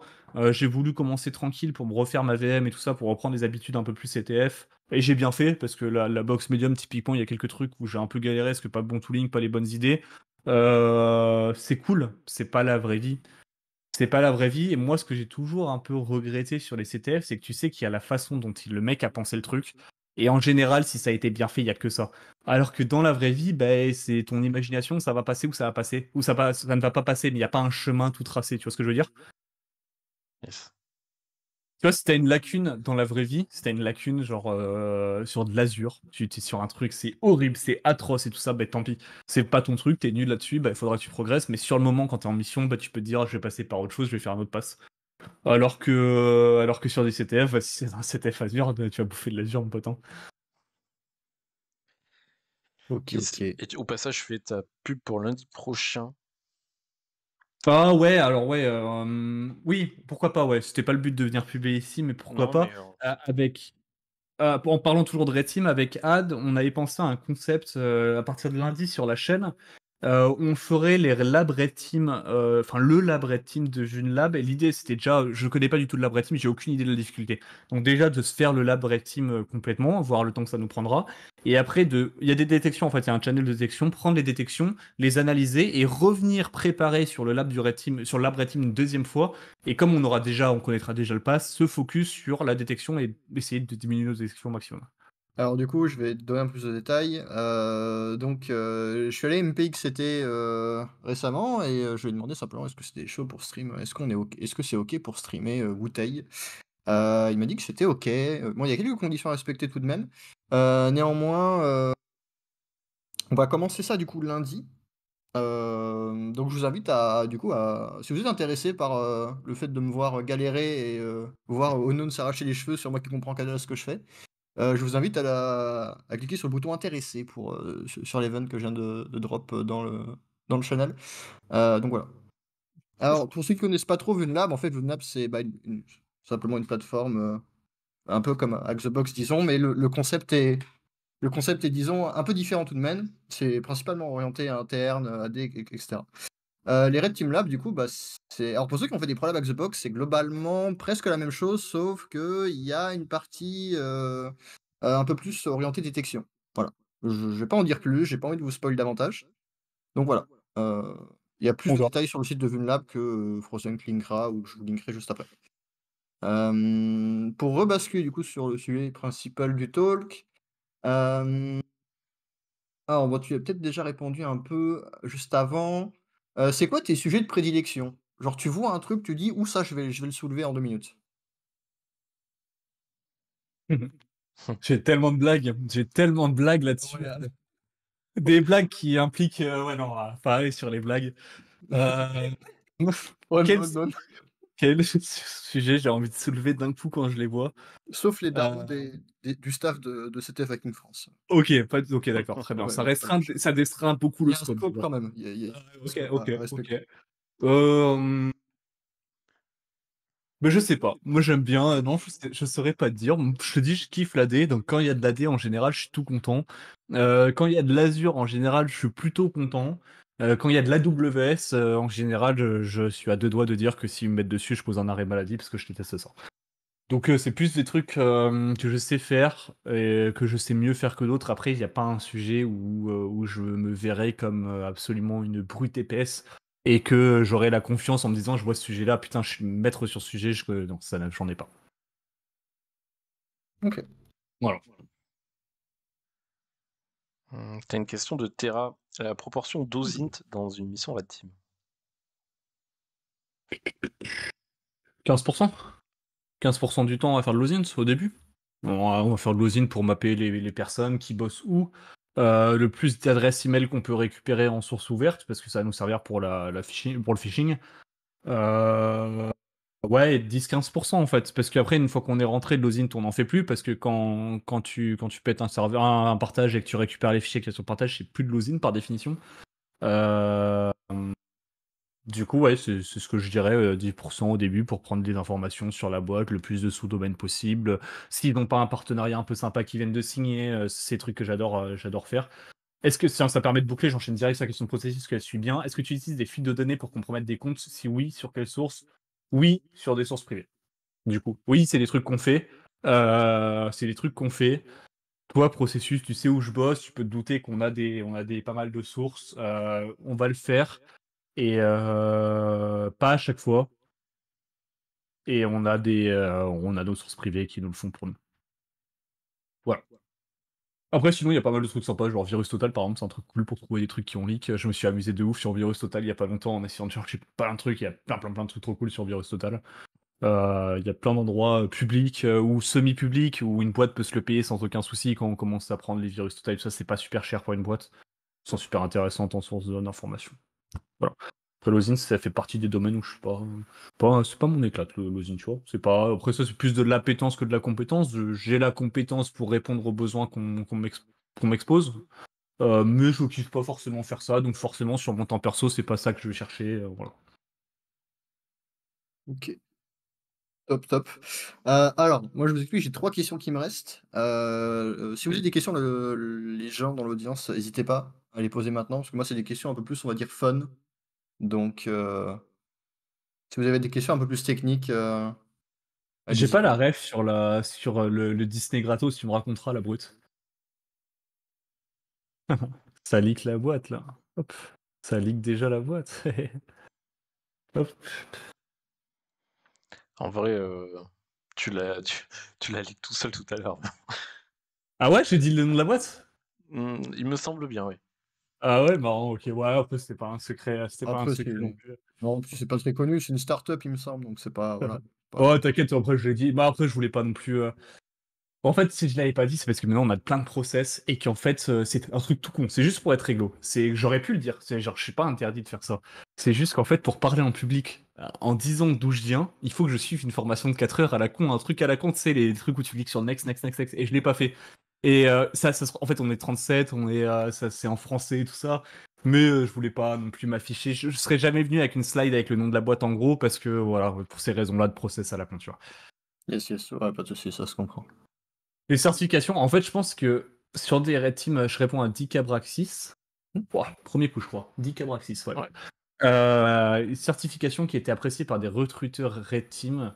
j'ai voulu commencer tranquille pour me refaire ma VM et tout ça, pour reprendre des habitudes un peu plus CTF. E et j'ai bien fait, parce que la, la box medium, typiquement, il y a quelques trucs où j'ai un peu galéré, parce que pas bon tooling, pas les bonnes idées. Euh, c'est cool, c'est pas la vraie vie. C'est pas la vraie vie. Et moi, ce que j'ai toujours un peu regretté sur les CTF, c'est que tu sais qu'il y a la façon dont il, le mec a pensé le truc. Et en général, si ça a été bien fait, il y a que ça. Alors que dans la vraie vie, ben c'est ton imagination, ça va passer ou ça va passer, ou ça, ça ne va pas passer, mais il n'y a pas un chemin tout tracé. Tu vois ce que je veux dire yes. Tu vois, si t'as une lacune dans la vraie vie, si t'as une lacune genre euh, sur de l'azur, tu es sur un truc, c'est horrible, c'est atroce et tout ça, bah tant pis, c'est pas ton truc, t'es nul là-dessus, il bah, faudra que tu progresses, mais sur le moment quand t'es en mission, bah tu peux te dire je vais passer par autre chose, je vais faire un autre pass. Alors que, alors que sur des CTF, bah, si c'est un CTF azur, bah, tu vas bouffer de l'azur en pote. Ok, hein. ok. Et au passage, je fais ta pub pour lundi prochain ah ouais, alors ouais, euh, hum, oui, pourquoi pas, ouais. C'était pas le but de venir publier ici, mais pourquoi pas. Euh, avec, euh, en parlant toujours de Red Team, avec Ad, on avait pensé à un concept à partir de lundi sur la chaîne euh, on ferait les euh, enfin le lab team de June Lab. Et l'idée, c'était déjà, je ne connais pas du tout le lab team, j'ai aucune idée de la difficulté. Donc déjà de se faire le lab red team euh, complètement, voir le temps que ça nous prendra. Et après, il y a des détections, en fait, il y a un channel de détection, prendre les détections, les analyser et revenir préparer sur le lab du red team, sur le une deuxième fois. Et comme on aura déjà, on connaîtra déjà le pass, se focus sur la détection et essayer de diminuer nos détections au maximum. Alors du coup, je vais donner un peu plus de détails. Euh, donc, euh, je suis allé à euh, récemment et je lui ai demandé simplement est-ce que c'était chaud pour stream Est-ce qu'on est Est-ce que c'est ok pour streamer bouteille Il m'a dit que c'était ok. Bon, il y a quelques conditions à respecter tout de même. néanmoins, on va commencer ça du coup lundi. donc je vous invite à du coup à si vous êtes intéressé par le fait de me voir galérer et voir Ono s'arracher les cheveux sur moi qui comprends qu'à ce que je fais, euh, je vous invite à, cliquer sur le bouton intéressé pour, euh, sur l'event que je viens de, drop euh, dans le, dans le channel. voilà. Alors, pour ceux qui ne connaissent pas trop Vunlab, en fait, Vunlab, c'est bah, simplement une plateforme un peu comme Axebox, disons, mais le, concept est. Le concept est, disons, un peu différent tout de même. C'est principalement orienté à interne, AD, etc. Euh, les Red Team Lab, du coup, bah, c'est. Alors pour ceux qui ont fait des problèmes avec the box, c'est globalement presque la même chose, sauf qu'il y a une partie euh, euh, un peu plus orientée détection. Voilà. Je ne vais pas en dire plus, j'ai pas envie de vous spoiler davantage. Donc voilà. Il y a plus de détails sur le site de Vunlab que Frozen linkera ou que je vous linkerai juste après. pour rebasculer du coup sur le sujet principal du talk. Alors, ah, bon, tu as peut-être déjà répondu un peu juste avant c'est quoi tes sujets de prédilection? Genre, tu vois un truc, tu dis: Où ça, je vais je vais le soulever en deux minutes». J'ai tellement de blagues, j'ai tellement de blagues là-dessus. Des blagues qui impliquent, ouais, non, on pas sur les blagues. quel sujet j'ai envie de soulever d'un coup quand je les vois. Sauf les darons euh. du staff de, de CTF France. Ok, pas, ok, d'accord, très bien. ça restreint, ça beaucoup le scope. quand même. Il y a, ah, ok, ok, ok. Euh... Mais je sais pas. Moi j'aime bien. Euh, non, je, ne saurais pas te dire. Hum, je te dis, je kiffe la D. Donc quand il y a de la D en général, je suis tout content. Euh, quand il y a de l'azur en général, je suis plutôt content. Euh, quand il y a de la WS, euh, en général, je, suis à deux doigts de dire que s'ils me mettent dessus, je pose un arrêt maladie parce que je déteste ça. Donc euh, c'est plus des trucs que je sais faire et que je sais mieux faire que d'autres. Après, il n'y a pas un sujet où, je me verrais comme absolument une brute épaisse et que j'aurais la confiance en me disant je vois ce sujet-là, putain, je suis maître sur ce sujet, non, ça j'en ai pas. Ok. Voilà. Mmh, t'as une question de Terra. La proportion d'osint dans une mission Red Team. 15% 15% du temps, on va faire de l'osint au début. On va, faire de l'osint pour mapper les, personnes qui bossent où. Euh, le plus d'adresses email qu'on peut récupérer en source ouverte, parce que ça va nous servir pour, la, pour le phishing. Euh, Ouais, 10-15% en fait. Parce qu'après, une fois qu'on est rentré de l'usine on n'en fait plus. Parce que quand, quand, tu, pètes un serveur, un, partage et que tu récupères les fichiers qui sont partagés, c'est plus de l'osint par définition. Euh, du coup, ouais, c'est ce que je dirais, 10% euh, au début pour prendre des informations sur la boîte, le plus de sous-domaines possible. S'ils n'ont pas un partenariat un peu sympa qu'ils viennent de signer, euh, c'est ces trucs que j'adore j'adore faire. Est-ce que ça, ça, permet de boucler J'enchaîne direct sur la question de processus, que je suis bien. Est-ce que tu utilises des fuites de données pour compromettre des comptes Si oui, sur quelle source oui, sur des sources privées. Du coup, oui, c'est des trucs qu'on fait. Euh, c'est des trucs qu'on fait. Toi, processus, tu sais où je bosse, tu peux te douter qu'on a des, on a des pas mal de sources. Euh, on va le faire et euh, pas à chaque fois. Et on a des, on a nos sources privées qui nous le font pour nous. Après, sinon, il y a pas mal de trucs sympas, genre Virus Total, par exemple, c'est un truc cool pour trouver des trucs qui ont leak. Je me suis amusé de ouf sur Virus Total il y a pas longtemps en essayant de chercher plein de trucs. Il y a plein, plein, plein de trucs trop cool sur Virus Total. Euh, il y a plein d'endroits euh, publics euh, ou semi-publics où une boîte peut se le payer sans aucun souci quand on commence à prendre les Virus Total. Ça, c'est pas super cher pour une boîte. Ils sont super intéressantes en source d'information. Voilà. Après, ça fait partie des domaines où je suis pas. pas c'est pas mon éclat, lozine, tu vois. C'est pas, après, ça, c'est plus de l'appétence que de la compétence. J'ai la compétence pour répondre aux besoins qu'on m'expose. Euh, mais je kiffe pas forcément faire ça, donc forcément, sur mon temps perso, c'est pas ça que je vais chercher. Euh, voilà. Ok. Top, top. Euh, alors, moi, je vous explique, j'ai trois questions qui me restent. si vous avez des questions, les gens dans l'audience, n'hésitez pas à les poser maintenant, parce que moi, c'est des questions un peu plus, on va dire, fun. Donc, euh, si vous avez des questions un peu plus techniques. Euh, j'ai pas la ref sur, la, sur euh, le, Disney gratos, tu me raconteras la brute. Ça leak la boîte là. Ça leak déjà la boîte. En vrai, tu l'as tu, tout seul tout à l'heure. Ah ouais, j'ai dit le nom de la boîte hmm, il me semble bien, oui. Ah ouais, marrant, ok. Ouais, en c'était pas un secret. Euh, c'était pas un secret non plus. c'est pas très connu, c'est une start-up, il me semble, donc c'est pas. Voilà. Ouais, t'inquiète, après, je l'ai dit. Bah, après, je voulais pas non plus. Euh, en fait, si je l'avais pas dit, c'est parce que maintenant, on a plein de process et qu'en fait, euh, c'est un truc tout con. C'est juste pour être réglo. C'est... J'aurais pu le dire. C'est genre, je suis pas interdit de faire ça. C'est juste qu'en fait, pour parler en public, en disant d'où je viens, il faut que je suive une formation de 4 heures à la con, un truc à la con, c'est les trucs où tu cliques sur next, next, next, next. Et je l'ai pas fait. Et euh, ça, en fait, on est 37, on est, euh, ça, c'est en français et tout ça. Mais euh, je voulais pas non plus m'afficher. Je, serais jamais venu avec une slide avec le nom de la boîte en gros parce que voilà, pour ces raisons-là de process à la peinture. Yes, yes, ouais, pas de soucis, ça se comprend. Les certifications, en fait, je pense que sur des Red Team, je réponds à 10 hmm. premier coup, je crois. 10 ouais. une certification qui était appréciée par des recruteurs Red Team.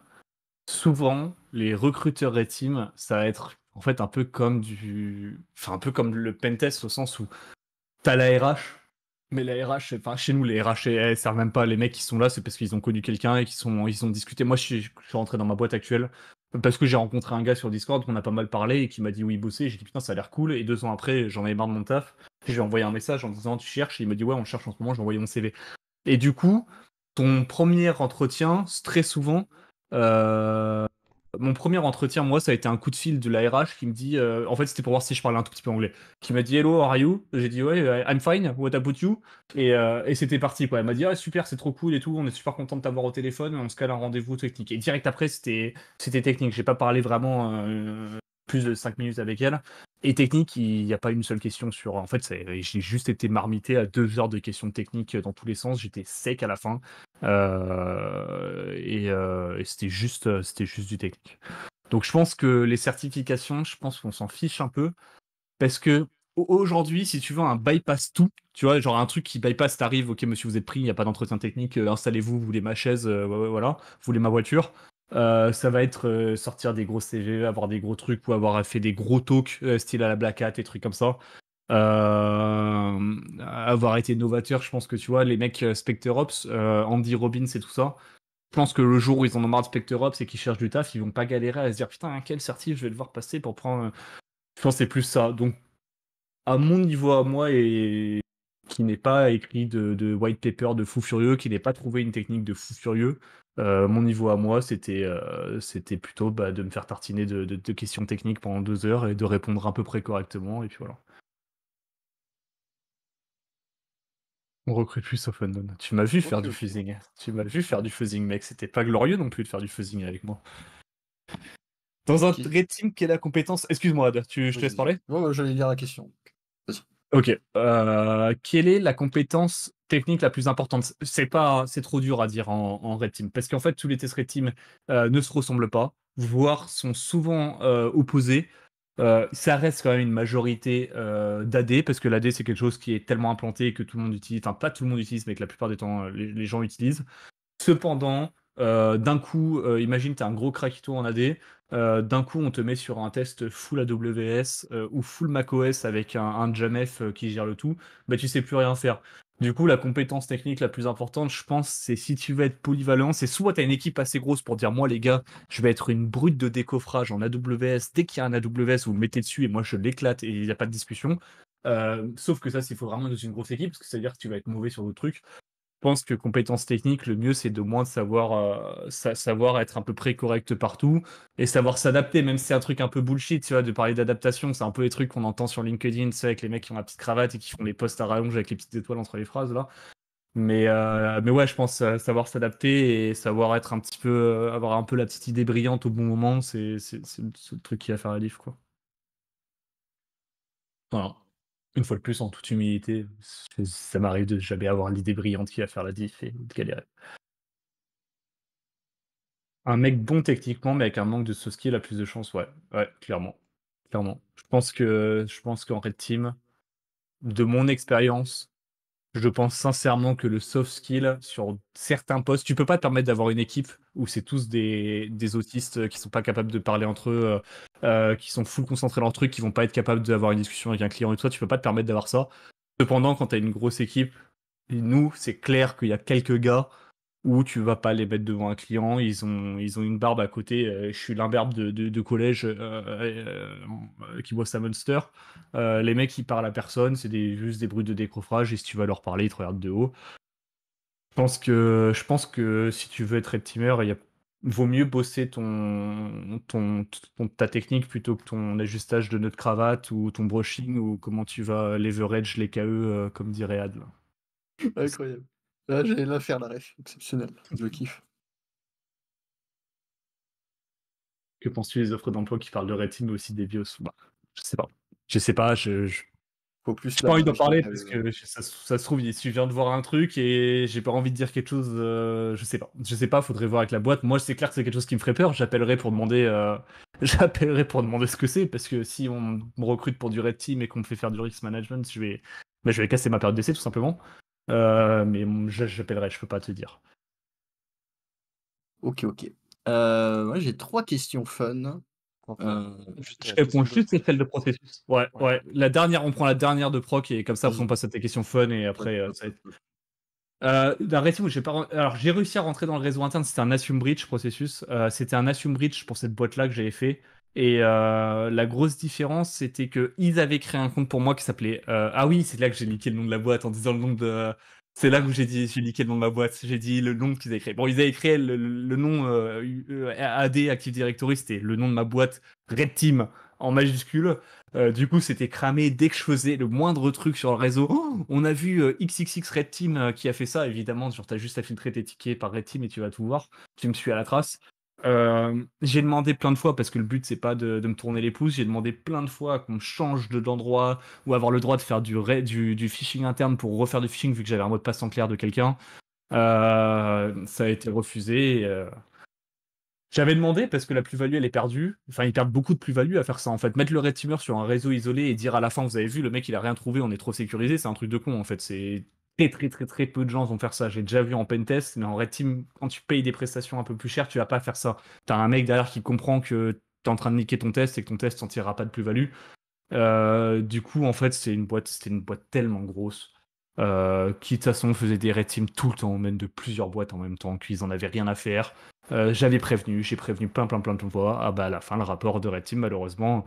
Souvent, les recruteurs Red Team, ça va être en fait, un peu comme du. Enfin, un peu comme le pentest au sens où t'as la RH, mais la RH, enfin, chez nous, les RH, eh, elles servent même pas. Les mecs qui sont là, c'est parce qu'ils ont connu quelqu'un et qu'ils sont, ils ont discuté. Moi, je suis, rentré dans ma boîte actuelle parce que j'ai rencontré un gars sur Discord qu'on a pas mal parlé et qui m'a dit oui bosser. J'ai dit putain ça a l'air cool et deux ans après j'en avais marre de mon taf. J'ai envoyé un message en disant tu cherches et il me dit ouais on cherche en ce moment. J'ai mon CV. Et du coup ton premier entretien très souvent euh, mon premier entretien, moi, ça a été un coup de fil de la RH qui me dit, euh, en fait, c'était pour voir si je parlais un tout petit peu anglais, qui m'a dit Hello, how are you J'ai dit Ouais, euh, I'm fine, what about you euh, Et, c'était parti, quoi. Elle m'a dit ah, super, c'est trop cool et tout, on est super content de t'avoir au téléphone, on se cale un rendez-vous technique. Et direct après, c'était technique, j'ai pas parlé vraiment plus de 5 minutes avec elle. Et technique, il n'y a pas une seule question sur. En fait, j'ai juste été marmité à deux heures de questions techniques dans tous les sens. J'étais sec à la fin. Euh, euh, et, c'était juste, euh, c'était juste du technique. Donc je pense que les certifications, je pense qu'on s'en fiche un peu parce que aujourd'hui, si tu veux un bypass tout, tu vois, genre un truc qui bypass, t'arrives, ok, monsieur, vous êtes pris, il n'y a pas d'entretien technique, installez-vous, voulez ma chaise, voilà, vous voulez ma voiture. ça va être sortir des gros CV, avoir des gros trucs ou avoir fait des gros talks style à la Black Hat, et trucs comme ça. Euh, avoir été novateur, je pense que tu vois, les mecs euh, Spectre Ops, euh, Andy Robbins et tout ça, je pense que le jour où ils en ont marre de Spectre Ops et qu'ils cherchent du taf, ils vont pas galérer à se dire putain, quel certif je vais devoir passer pour prendre. Je pense que c'est plus ça. Donc, à mon niveau à moi, et qui n'est pas écrit de, white paper de fou furieux, qui n'est pas trouvé une technique de fou furieux, mon niveau à moi, c'était c'était plutôt bah, de me faire tartiner de, questions techniques pendant deux heures et de répondre à peu près correctement. Et puis voilà. On recrute plus non. Tu m'as vu faire du fuzzing. Tu m'as vu faire du fuzzing, mec. C'était pas glorieux non plus de faire du fuzzing avec moi. Dans un red team quelle est la compétence. Excuse-moi, tu... je te laisse parler Non, j'allais lire la question. Ok. Euh, quelle est la compétence technique la plus importante C'est pas, c'est trop dur à dire en, red team parce qu'en fait tous les tests red team euh, ne se ressemblent pas, voire sont souvent euh, opposés. Euh, ça reste quand même une majorité euh, d'AD parce que l'AD c'est quelque chose qui est tellement implanté que tout le monde utilise, enfin pas tout le monde utilise, mais que la plupart des temps euh, les, gens utilisent. Cependant, d'un coup, imagine tu un gros craquito en AD, d'un coup on te met sur un test full AWS ou full macOS avec un, un Jamf qui gère le tout, bah tu sais plus rien faire. Du coup, la compétence technique la plus importante, je pense, c'est si tu veux être polyvalent, c'est soit tu as une équipe assez grosse pour dire moi les gars, je vais être une brute de décoffrage en AWS, dès qu'il y a un AWS, vous le mettez dessus et moi je l'éclate et il n'y a pas de discussion. Euh, sauf que ça, s'il faut vraiment dans une grosse équipe, parce que ça veut dire que tu vas être mauvais sur d'autres trucs. Je pense que compétence technique, le mieux c'est de moins de savoir, euh, savoir être un peu près correct partout et savoir s'adapter, même si c'est un truc un peu bullshit, tu vois, de parler d'adaptation, c'est un peu les trucs qu'on entend sur LinkedIn, tu avec les mecs qui ont la petite cravate et qui font les posts à rallonge avec les petites étoiles entre les phrases là. Mais, euh, mais ouais, je pense euh, savoir s'adapter et savoir être un petit peu, avoir un peu la petite idée brillante au bon moment, c'est le truc qui va faire la livre, quoi. Voilà une fois de plus, en toute humilité, ça m'arrive de jamais avoir l'idée brillante qui va faire la diff et de galérer. Un mec bon techniquement, mais avec un manque de soft skill, a plus de chance, ouais. Ouais, clairement. Clairement. Je pense que je pense qu'en Red Team, de mon expérience, je pense sincèrement que le soft skill sur certains postes, tu peux pas te permettre d'avoir une équipe où c'est tous des, autistes euh, qui sont pas capables de parler entre eux, euh, euh, qui sont full concentrés dans leur truc, qui vont pas être capables d'avoir une discussion avec un client et tout tu peux pas te permettre d'avoir ça. Cependant, quand tu as une grosse équipe, nous, c'est clair qu'il y a quelques gars ou tu vas pas les mettre devant un client. Ils ont, ils ont une barbe à côté. Euh, je suis l'imberbe de, de, collège euh, euh, qui bosse sa Monster. les mecs, ils parlent à personne. C'est des, juste des bruits de décrofrage, Et si tu vas leur parler, ils te regardent de haut. Je pense que, je pense que si tu veux être red teamer, il vaut mieux bosser ton, ton, ta technique plutôt que ton ajustage de notre cravate ou ton brushing ou comment tu vas leverage les KE, comme dirait Ad. Incroyable. Là, j'ai l'affaire la ref, exceptionnel, je kiffe. Que penses-tu des offres d'emploi qui parlent de Red Team mais aussi des BIOS bah, Je sais pas. Je sais pas, je. je... Faut plus j'ai pas envie d'en parler parce euh. que ça, se trouve, je viens de voir un truc et j'ai pas envie de dire quelque chose. Euh, je sais pas. Je sais pas, faudrait voir avec la boîte. Moi, c'est clair que c'est quelque chose qui me ferait peur. J'appellerai pour demander euh, j'appellerai pour demander ce que c'est parce que si on me recrute pour du Red Team et qu'on me fait faire du risk management, je vais, bah, je vais casser ma période d'essai tout simplement. Euh, mais j'appellerai, je peux pas te dire. Ok, ok. Moi euh, j'ai trois questions fun. Euh, je réponds juste à celle de processus. Ouais, ouais, La dernière, on prend la dernière de proc et comme ça, on passe à tes questions fun et après, ça être. j'ai pas. Alors, j'ai réussi à rentrer dans le réseau interne. C'était un Assume Bridge processus. c'était un Assume Bridge pour cette boîte-là que j'avais fait. Et euh, la grosse différence, c'était qu'ils avaient créé un compte pour moi qui s'appelait. Euh, ah oui, c'est là que j'ai niqué le nom de la boîte en disant le nom de. C'est là que j'ai dit, j'ai niqué le nom de ma boîte. J'ai dit le nom qu'ils avaient créé. Bon, ils avaient créé le, nom euh, e AD Active Directory, c'était le nom de ma boîte Red Team en majuscule. du coup, c'était cramé dès que je faisais le moindre truc sur le réseau. Oh, on a vu XXX Red Team qui a fait ça, évidemment. Genre, t'as juste à filtrer tes tickets par Red Team et tu vas tout voir. Tu me suis à la trace. Euh, j'ai demandé plein de fois, parce que le but c'est pas de, me tourner les pouces, j'ai demandé plein de fois qu'on change d'endroit ou avoir le droit de faire du, phishing interne pour refaire du phishing vu que j'avais un mot de passe en clair de quelqu'un. Euh, ça a été refusé. Euh, j'avais demandé parce que la plus-value elle est perdue. Enfin, ils perdent beaucoup de plus-value à faire ça en fait. Mettre le red teamer sur un réseau isolé et dire à la fin, vous avez vu, le mec il a rien trouvé, on est trop sécurisé, c'est un truc de con en fait. C'est très très très peu de gens vont faire ça. J'ai déjà vu en pentest, mais en red team, quand tu payes des prestations un peu plus chères, tu vas pas faire ça. T'as un mec derrière qui comprend que t'es en train de niquer ton test et que ton test t'en tirera pas de plus-value. Euh, du coup, en fait, c'est une boîte, c'était une boîte tellement grosse. Euh, qui de toute façon faisait des red teams tout le temps, même de plusieurs boîtes en même temps, qu'ils en avaient rien à faire. Euh, j'avais prévenu, j'ai prévenu plein plein plein de fois. Ah bah à la fin, le rapport de red team, malheureusement,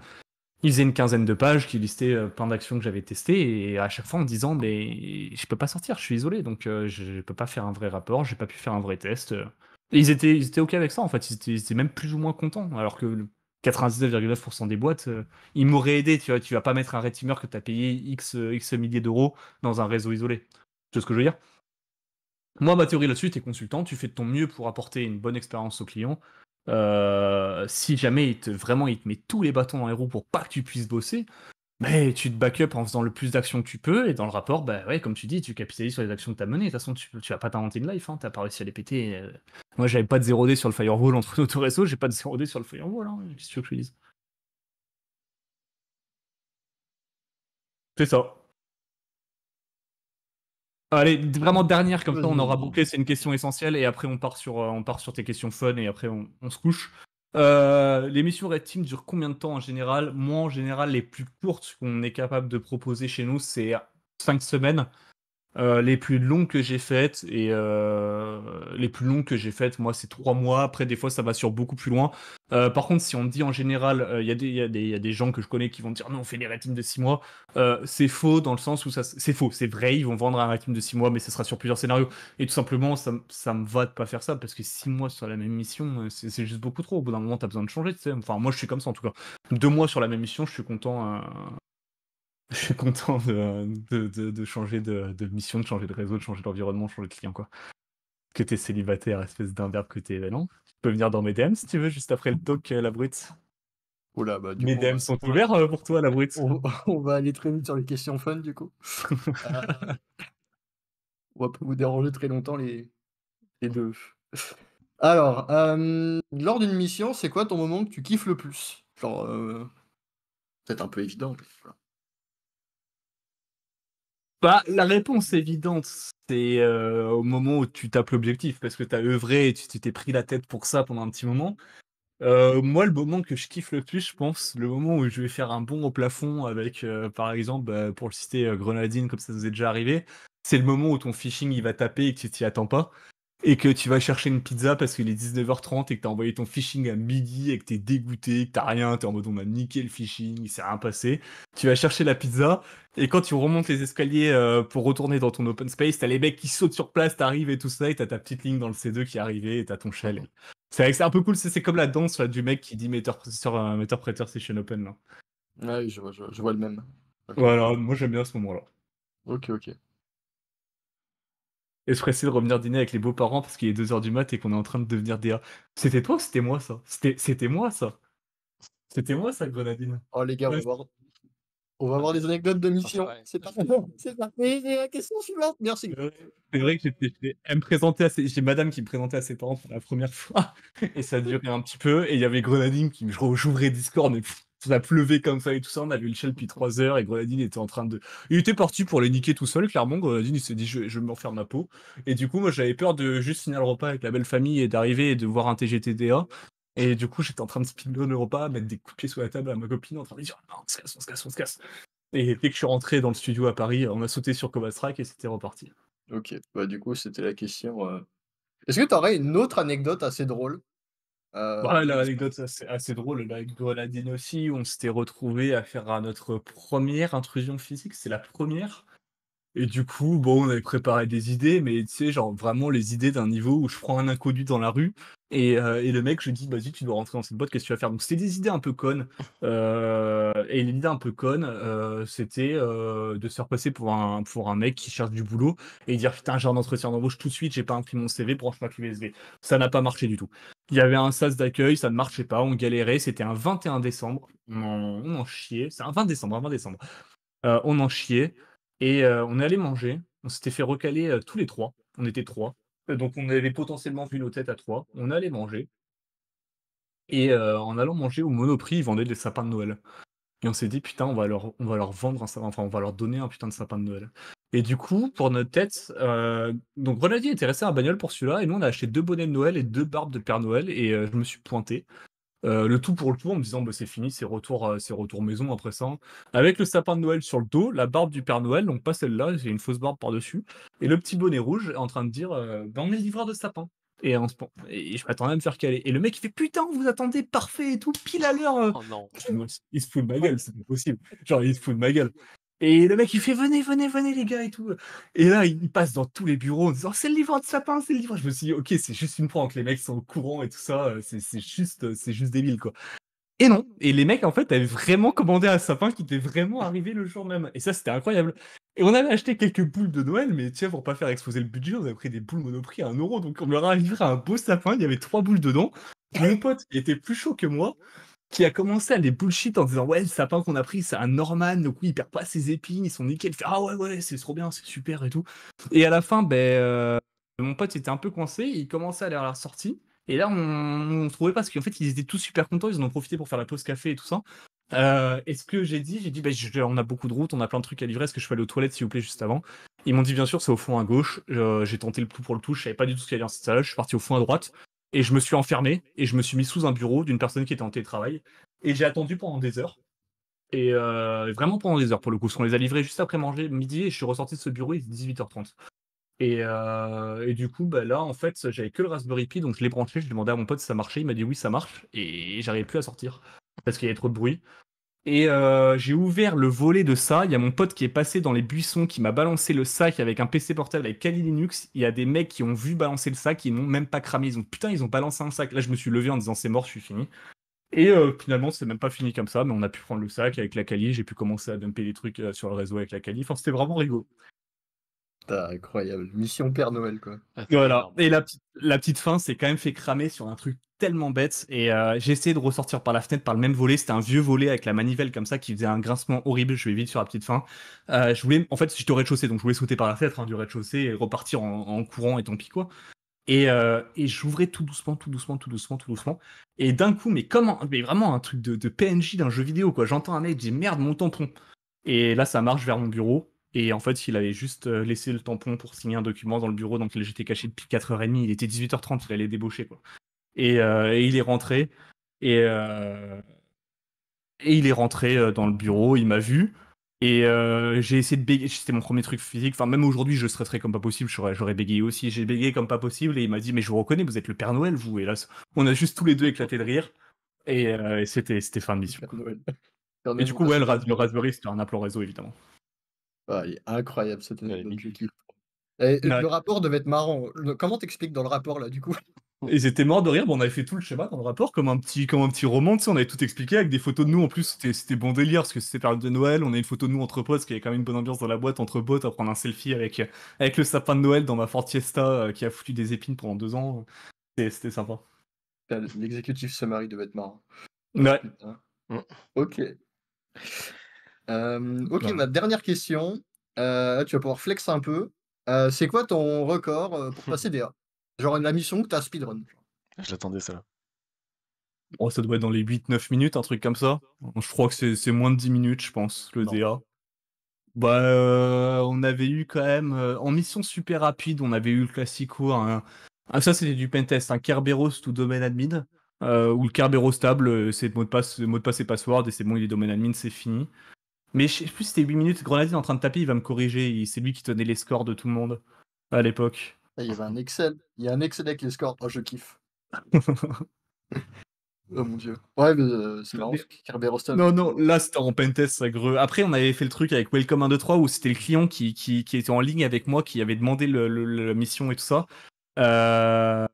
ils faisaient une quinzaine de pages qui listaient euh, plein d'actions que j'avais testées et à chaque fois en disant mais je peux pas sortir, je suis isolé donc euh, je peux pas faire un vrai rapport, j'ai pas pu faire un vrai test. Euh. ils étaient étaient ok avec ça en fait, ils étaient, même plus ou moins contents alors que 99,9% des boîtes, ils m'auraient aidé, tu vois, tu vas pas mettre un retimer que tu as payé X, X milliers d'euros dans un réseau isolé. vois ce que je veux dire. Moi, ma théorie là-dessus, tu es consultant, tu fais de ton mieux pour apporter une bonne expérience au client. Euh, si jamais il te, vraiment il te met tous les bâtons dans les roues pour pas que tu puisses bosser, mais ben, tu te backup en faisant le plus d'actions que tu peux, et dans le rapport, bah ouais, comme tu dis, tu capitalises sur les actions que tu as menées. De toute façon, tu, tu vas pas t'inventer une life, hein, t'as pas réussi à les péter. Euh. Moi, j'avais pas de 0D sur le firewall entre réseaux, j'ai pas de 0D sur le firewall, hein. C'est ça. Allez, vraiment dernière, comme ça on aura bouclé, c'est une question essentielle, et après on part sur, euh, on part sur tes questions fun, et après on, se couche. Euh, l'émission Red Team dure combien de temps en général Moi en général, les plus courtes qu'on est capable de proposer chez nous, c'est 5 semaines. Euh, les plus longues que j'ai faites et euh, les plus longues que j'ai faites, moi c'est trois mois. Après des fois ça va sur beaucoup plus loin. Euh, par contre si on dit en général, il y, y, y, a des gens que je connais qui vont dire non on fait des rétimes de six mois. c'est faux dans le sens où ça c'est faux, c'est vrai ils vont vendre un rétime de six mois mais ce sera sur plusieurs scénarios et tout simplement ça, ça me va de pas faire ça parce que six mois sur la même mission c'est juste beaucoup trop. Au bout d'un moment t'as besoin de changer. sais Enfin moi je suis comme ça en tout cas. Deux mois sur la même mission je suis content je suis content de, changer de, mission, de changer de réseau, de changer d'environnement, de changer de client, quoi. Que t'es célibataire, espèce verbe que t'es, es non. Tu peux venir dans mes DM si tu veux, juste après le talk, euh, la brute. Oula, oh bah, mes DM sont ouverts euh, pour toi, la brute. On, va aller très vite sur les questions fun, du coup. Euh, on va pas vous déranger très longtemps, les, deux. Alors, lors d'une mission, c'est quoi ton moment que tu kiffes le plus Genre, peut-être un peu évident. voilà. Bah, la réponse évidente, c'est euh, au moment où tu tapes l'objectif, parce que tu as œuvré et tu t'es pris la tête pour ça pendant un petit moment. Euh, moi, le moment que je kiffe le plus, je pense, le moment où je vais faire un bond au plafond avec, euh, par exemple, bah, pour le citer, Grenadine, comme ça nous est déjà arrivé, c'est le moment où ton phishing il va taper et que tu t'y attends pas et que tu vas chercher une pizza parce qu'il est 19h30 et que tu as envoyé ton phishing à midi et que tu es dégoûté, que tu rien, tu es en mode on a niqué le phishing, il s'est rien passé. Tu vas chercher la pizza et quand tu remontes les escaliers euh, pour retourner dans ton open space, tu as les mecs qui sautent sur place, t'arrives et tout ça et tu ta petite ligne dans le C2 qui est arrivée et t'as ton chalet. C'est un peu cool, c'est comme la danse du mec qui dit metteur euh, prêteur Session Open. Là. Ouais, je vois, le même. Voilà, moi j'aime bien ce moment-là. Ok, ok et se presser de revenir dîner avec les beaux-parents parce qu'il est 2h du mat et qu'on est en train de devenir DA. C'était toi ou c'était moi ça C'était moi ça C'était moi ça, Grenadine Oh les gars, on, va voir... on va voir des anecdotes de mission. Ah, c'est parfait. C'est parti. la question suivante. Merci. C'est vrai que j'étais me présenter ses... J'ai madame qui me présentait à ses parents pour la première fois et ça durait un petit peu et il y avait Grenadine qui me j'ouvrais Discord mais ça pleuvait comme ça et tout ça. On a vu le shell depuis 3 heures et Grenadine était en train de. Il était parti pour les niquer tout seul, clairement. Grenadine, il s'est dit, je, vais me refaire ma peau. Et du coup, moi, j'avais peur de juste finir le repas avec la belle famille et d'arriver et de voir un TGTDA. Et du coup, j'étais en train de speedrunner le repas, mettre des coups de pied sous la table à ma copine en train de dire, oh non, on se casse, on se casse, on se casse. Et dès que je suis rentré dans le studio à Paris, on a sauté sur Cobastrack et c'était reparti. Ok, bah du coup, c'était la question. Euh, est-ce que tu aurais une autre anecdote assez drôle Ouais, euh, bah, l'anecdote c'est assez drôle, là, avec Grenadine aussi, où on s'était retrouvé à faire notre première intrusion physique, c'est la première. Et du coup, bon, on avait préparé des idées, mais tu sais, genre vraiment les idées d'un niveau où je prends un inconnu dans la rue et, euh, le mec, je dis, vas-y, tu dois rentrer dans cette boîte, qu'est-ce que tu vas faire Donc, c'était des idées un peu connes. Euh, et l'idée un peu conne, c'était de se faire passer pour un, pour un mec qui cherche du boulot et dire, putain, j'ai un entretien d'embauche tout de suite, j'ai pas imprimé mon CV, branche ma clé Ça n'a pas marché du tout. Il y avait un sas d'accueil, ça ne marchait pas, on galérait. C'était un 21 décembre, on en, chiait. C'est un 20 décembre, un 20 décembre. Euh, on en chiait et on euh, on allait manger. On s'était fait recaler euh, tous les trois. On était trois. Donc on avait potentiellement vu nos têtes à trois. On allait manger. Et en allant manger au Monoprix, ils vendaient des sapins de Noël. Et on s'est dit, putain, on va leur, on va leur vendre un sapin, enfin, on va leur donner un putain de sapin de Noël. Et du coup, pour notre tête, euh, donc Grenadier était resté un bagnole pour celui-là, et nous on a acheté deux bonnets de Noël et deux barbes de Père Noël, et euh, je me suis pointé. Euh, le tout pour le tout en me disant bah, c'est fini, c'est retour, maison après ça. Avec le sapin de Noël sur le dos, la barbe du Père Noël, donc pas celle-là, j'ai une fausse barbe par-dessus, et le petit bonnet rouge en train de dire ben on est livreur de sapin. Et, on se... et je m'attendais à me faire caler. Et le mec, il fait putain, vous attendez parfait et tout, pile à l'heure. Oh non. Il se fout de ma gueule, c'est pas possible. Genre, il se fout de ma gueule. Et le mec, il fait venez, venez, venez, les gars, et tout. Et là, il passe dans tous les bureaux en disant c'est le livre de sapin, c'est le livre !» Je me suis dit, ok, c'est juste une prank, les mecs sont au courant et tout ça, euh, c'est juste, euh, c'est juste débile, quoi. Et non, et les mecs, en fait, avaient vraiment commandé un sapin qui était vraiment arrivé le jour même. Et ça, c'était incroyable. Et on avait acheté quelques boules de Noël, mais tu pour pas faire exploser le budget, on avait pris des boules monoprix à 1 euro. Donc, on leur a livré un beau sapin, il y avait trois boules dedans. Mon pote, était plus chaud que moi, qui a commencé à les bullshit en disant ouais le sapin qu'on a pris c'est un Norman donc oui il perd pas ses épines ils sont nickel il fait, ah ouais ouais c'est trop bien c'est super et tout et à la fin ben euh, mon pote était un peu coincé il commençait à aller à la sortie et là on, trouvait pas parce qu'en fait ils étaient tous super contents ils en ont profité pour faire la pause café et tout ça euh, et ce que j'ai dit, j'ai dit, ben, on a beaucoup de route, on a plein de trucs à livrer, est-ce que je peux aller aux toilettes, s'il vous plaît, juste avant Ils m'ont dit, bien sûr, c'est au fond à gauche. Euh, j'ai tenté le tout pour le tout, je savais pas du tout ce qu'il y avait dans cette salle, je suis parti au fond à droite. Et je me suis enfermé et je me suis mis sous un bureau d'une personne qui était en télétravail. Et j'ai attendu pendant des heures. Et euh, vraiment pendant des heures pour le coup, parce qu'on les a livrés juste après manger midi et je suis ressorti de ce bureau, il était 18h30. Et, euh, et, du coup, bah là, en fait, j'avais que le Raspberry Pi, donc je l'ai branché, je demandais à mon pote si ça marchait, il m'a dit oui, ça marche, et j'arrivais plus à sortir parce qu'il y avait trop de bruit. Et euh, j'ai ouvert le volet de ça. Il y a mon pote qui est passé dans les buissons, qui m'a balancé le sac avec un PC portable avec Kali Linux. Il y a des mecs qui ont vu balancer le sac, ils n'ont même pas cramé. Ils ont putain, ils ont balancé un sac. Là, je me suis levé en disant c'est mort, je suis fini. Et euh, finalement, c'est même pas fini comme ça, mais on a pu prendre le sac avec la Kali. J'ai pu commencer à dumper des trucs euh, sur le réseau avec la Kali. Enfin, c'était vraiment rigolo incroyable. Mission Père Noël, quoi. Ah, voilà. Et la, petite fin, c'est quand même fait cramer sur un truc tellement bête. Et euh, j'ai essayé de ressortir par la fenêtre, par le même volet. C'était un vieux volet avec la manivelle comme ça qui faisait un grincement horrible. Je vais vite sur la petite fin. Euh, je voulais, en fait, j'étais au rez-de-chaussée, donc je voulais sauter par la fenêtre hein, du rez-de-chaussée et repartir en, courant et tant pis quoi. Euh, et, j'ouvrais tout doucement, tout doucement, tout doucement, tout doucement. Et d'un coup, mais comment, mais vraiment un truc de, PNJ d'un jeu vidéo quoi. J'entends un mec, je merde, mon tampon. Et là, ça marche vers mon bureau. Et en fait, il avait juste euh, laissé le tampon pour signer un document dans le bureau donc lequel j'étais caché depuis 4h30. Il était 18h30, il allait débaucher. Quoi. Et, euh, il est rentré. Et, euh, il est rentré dans le bureau, il m'a vu. Et j'ai essayé de bégayer, c'était mon premier truc physique. Enfin, même aujourd'hui, je très comme pas possible, j'aurais bégayé aussi. J'ai bégayé comme pas possible et il m'a dit Mais je vous reconnais, vous êtes le Père Noël, vous. Et on a juste tous les deux éclaté de rire. Et, c'était fin de mission. Et du coup, le, Raspberry, c'était un au réseau, évidemment. Bah, il est incroyable cette année. le rapport devait être marrant. Comment t'expliques dans le rapport là du coup Ils étaient morts de rire, mais on avait fait tout le schéma dans le rapport, comme un petit, comme un petit roman, tu sais, on avait tout expliqué avec des photos de nous. En plus, c'était, bon délire, parce que c'était période de Noël, on a une photo de nous entre potes, qui avait quand même une bonne ambiance dans la boîte, entre potes, à prendre un selfie avec, avec le sapin de Noël dans ma Fortiesta euh, qui a foutu des épines pendant deux ans. C'était, sympa. L'exécutif summary devait être marrant. Ouais. Mm. Ok. Euh, ok, ma dernière question. Euh, tu vas pouvoir flex un peu. Euh, c'est quoi ton record pour passer DA Genre la mission que tu as speedrun. Je l'attendais ah, celle-là. Oh, ça doit être dans les 8-9 minutes, un truc comme ça. Je crois que c'est moins de 10 minutes, je pense, le DA. Bah, on avait eu quand même, en mission super rapide, on avait eu le classique Hein. ça, c'était du pentest, un Kerberos tout domaine admin. Ou où le Kerberos stable, c'est mot de passe, mot de passe et password, et c'est bon, il est domaine admin, c'est fini. Mais je sais plus c'était 8 minutes, Grenadine en train de taper, il va me corriger. C'est lui qui tenait les scores de tout le monde à l'époque. Ah, il y avait un Excel. Il y a un Excel avec les scores. Oh, je kiffe. Oh mon dieu. Ouais, mais euh, c'est marrant, Non, non, là c'était en pentest, ça greu. Après, on avait fait le truc avec Welcome 123 où c'était le client qui, était en ligne avec moi, qui avait demandé la mission et tout ça. Euh,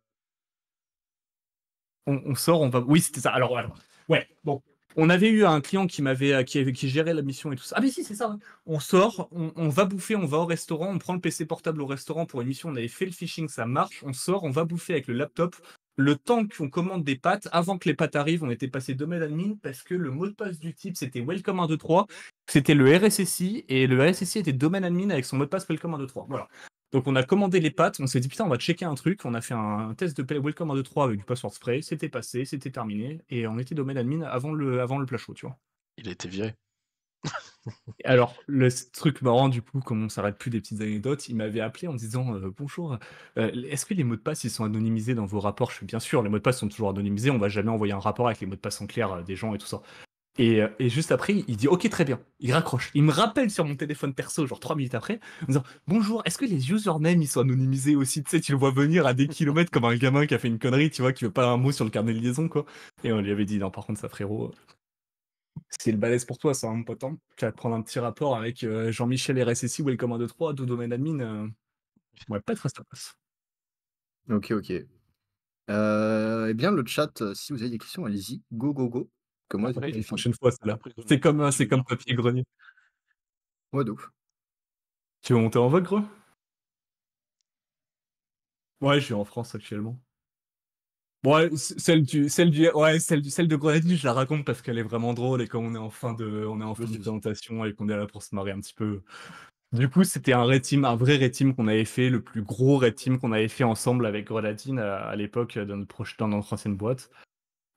on, on, sort, on va. Oui, c'était ça. Alors, alors, ouais, bon, on avait eu un client qui m'avait euh, qui, qui gérait la mission et tout ça. Ah mais si, c'est ça. Hein. On sort, on, va bouffer, on va au restaurant, on prend le PC portable au restaurant pour une mission. On avait fait le phishing, ça marche. On sort, on va bouffer avec le laptop. Le temps qu'on commande des pâtes, avant que les pâtes arrivent, on était passé domaine admin parce que le mot de passe du type c'était welcome 123, c'était le RSSI et le RSSI était domaine admin avec son mot de passe welcome 123. Voilà. Donc on a commandé les pattes, on s'est dit putain on va checker un truc, on a fait un test de Welcome 1, 2, 3 avec du password spray, c'était passé, c'était terminé, et on était domaine admin avant le, avant le tu vois. Il a été viré. Alors, le truc marrant, du coup, comme on s'arrête plus des petites anecdotes, il m'avait appelé en disant euh, Bonjour, euh, est-ce que les mots de passe ils sont anonymisés dans vos rapports Je bien sûr, les mots de passe sont toujours anonymisés, on va jamais envoyer un rapport avec les mots de passe en clair euh, des gens et tout ça. Euh, et, juste après, il dit OK, très bien. Il raccroche. Il me rappelle sur mon téléphone perso, genre trois minutes après, en disant Bonjour, est-ce que les usernames ils sont anonymisés aussi Tu sais, tu le vois venir à des kilomètres comme un gamin qui a fait une connerie, tu vois, qui veut pas un mot sur le carnet de liaison, quoi. Et on lui avait dit Non, par contre, ça frérot, euh, c'est le balèze pour toi, ça, mon hein, pote. Hein. Tu vas prendre un petit rapport avec euh, Jean-Michel RSSI, Welcome 1, 2, 3, deux domaine admin. Ouais, pas être à Ok, ok. Euh, eh bien, le chat, si vous avez des questions, allez-y. Go, go, go que moi, euh, C'est comme, c'est hein. comme papier grenier. Ouais, d'ouf. Tu veux monter en vogue, gros Ouais, je suis en France actuellement. Ouais, celle du, celle du, celle de Grenadine, je la raconte parce qu'elle est vraiment drôle et quand on est en fin de, on est en de présentation et qu'on est là pour se marrer un petit peu. Du coup, c'était un rétime, un vrai rétime qu'on avait fait, le plus gros rétime qu'on avait fait ensemble avec Grenadine euh, à, l'époque euh, dans notre, dans notre ancienne boîte.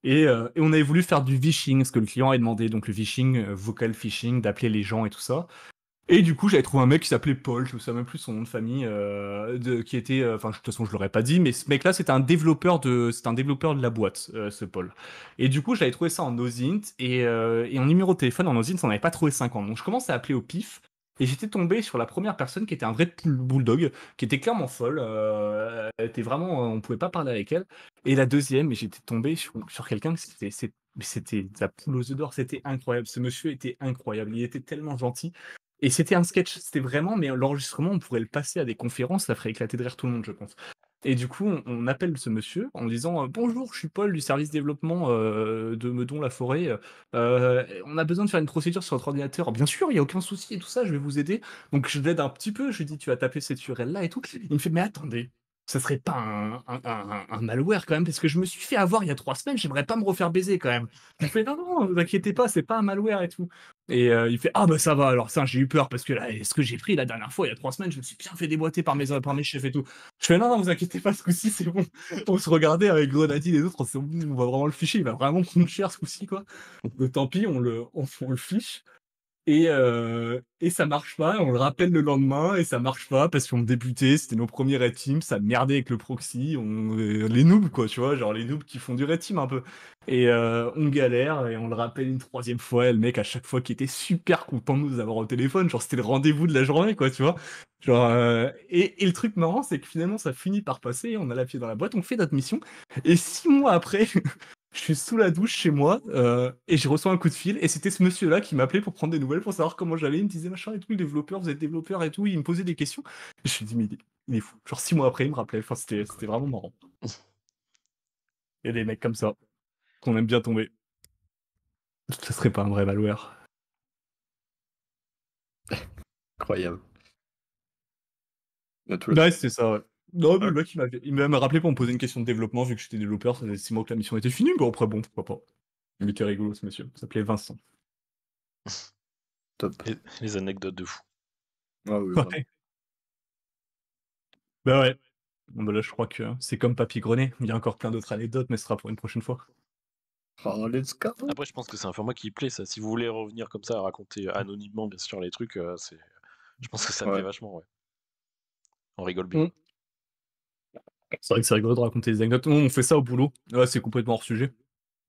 Euh, et, on avait voulu faire du vishing ce que le client avait demandé, donc le vishing euh, vocal phishing, d'appeler les gens et tout ça. Et du coup, j'avais trouvé un mec qui s'appelait Paul, je ne sais même plus son nom de famille, euh, de, qui était, euh, enfin, de toute façon, je l'aurais pas dit, mais ce mec-là, c'était un développeur de, c'est un développeur de la boîte, ce Paul. Et du coup, j'avais trouvé ça en Ozint, et, et en numéro de téléphone en Ozint, on n'avait pas trouvé 50. Donc, je commence à appeler au pif, et j'étais tombé sur la première personne qui était un vrai bulldog, qui était clairement folle. Euh, elle était vraiment, euh, on pouvait pas parler avec elle. Et la deuxième, j'étais tombé sur, quelqu'un qui c'était, c'était la poule aux d'or. C'était incroyable. Ce monsieur était incroyable. Il était tellement gentil. Et c'était un sketch, c'était vraiment, mais l'enregistrement, on pourrait le passer à des conférences, ça ferait éclater de rire tout le monde, je pense. Et du coup, on, appelle ce monsieur en disant euh, Bonjour, je suis Paul du service développement euh, de Meudon-la-Forêt. Euh, on a besoin de faire une procédure sur votre ordinateur. Bien sûr, il n'y a aucun souci et tout ça, je vais vous aider. Donc je l'aide un petit peu. Je lui dis Tu as tapé cette URL là et tout. Il me fait Mais attendez, ça serait pas un, malware quand même Parce que je me suis fait avoir il y a trois semaines, j'aimerais pas me refaire baiser quand même. Je me fais non, non, ne vous inquiétez pas, c'est pas un malware et tout. Et euh, il fait ah bah ça va alors ça j'ai eu peur parce que là ce que j'ai pris la dernière fois il y a trois semaines je me suis bien fait déboîter par mes par mes chefs et tout. Je fais non non vous inquiétez pas ce coup-ci c'est bon. On se regardait avec Grenadine et autres, on, on va vraiment le ficher il va vraiment prendre cher ce coup-ci quoi. Donc, tant pis on le on le fiche euh, et, ça marche pas, on le rappelle le lendemain et ça marche pas parce qu'on débutait, c'était nos premiers red teams, ça merdait avec le proxy, on, euh, les noobs quoi, tu vois, genre les noobs qui font du red team un peu. Et euh, on galère et on le rappelle une troisième fois et le mec à chaque fois qui était super content de nous avoir au téléphone, genre c'était le rendez-vous de la journée quoi, tu vois. Genre, et, et, le truc marrant c'est que finalement ça finit par passer, on a la pied dans la boîte, on fait notre mission et six mois après, Je suis sous la douche chez moi euh, et j'ai reçu un coup de fil et c'était ce monsieur-là qui m'appelait pour prendre des nouvelles, pour savoir comment j'allais. Il me disait machin et tout, le développeur, vous êtes développeur et tout. Il me posait des questions. je me suis dit, mais il est fou. Genre six mois après, il me rappelait. Enfin, c'était vraiment marrant. Il y a des mecs comme ça qu'on aime bien tomber. Ce serait pas un vrai malware. Incroyable. Nice, c'est ça, non, mais le mec, il m'a même rappelé pour me poser une question de développement, vu que j'étais développeur, ça faisait six mois que la mission était finie. Bon, après, bon, pourquoi pas. Il était rigolo, ce monsieur. Il s'appelait Vincent. Top. Les, anecdotes de fou. Ah oui. Bah ouais. Bon, bah là, je crois que c'est comme Papy Grenet. Il y a encore plein d'autres anecdotes, mais ce sera pour une prochaine fois. Ah, let's go. Après, je pense que c'est un format qui plaît, ça. Si vous voulez revenir comme ça, à raconter anonymement, bien sûr, les trucs, euh, c'est... je pense que ça plaît vachement, ouais. On rigole bien. Mm. C'est vrai que c'est rigolo de raconter des anecdotes. On fait ça au boulot. c'est complètement hors sujet.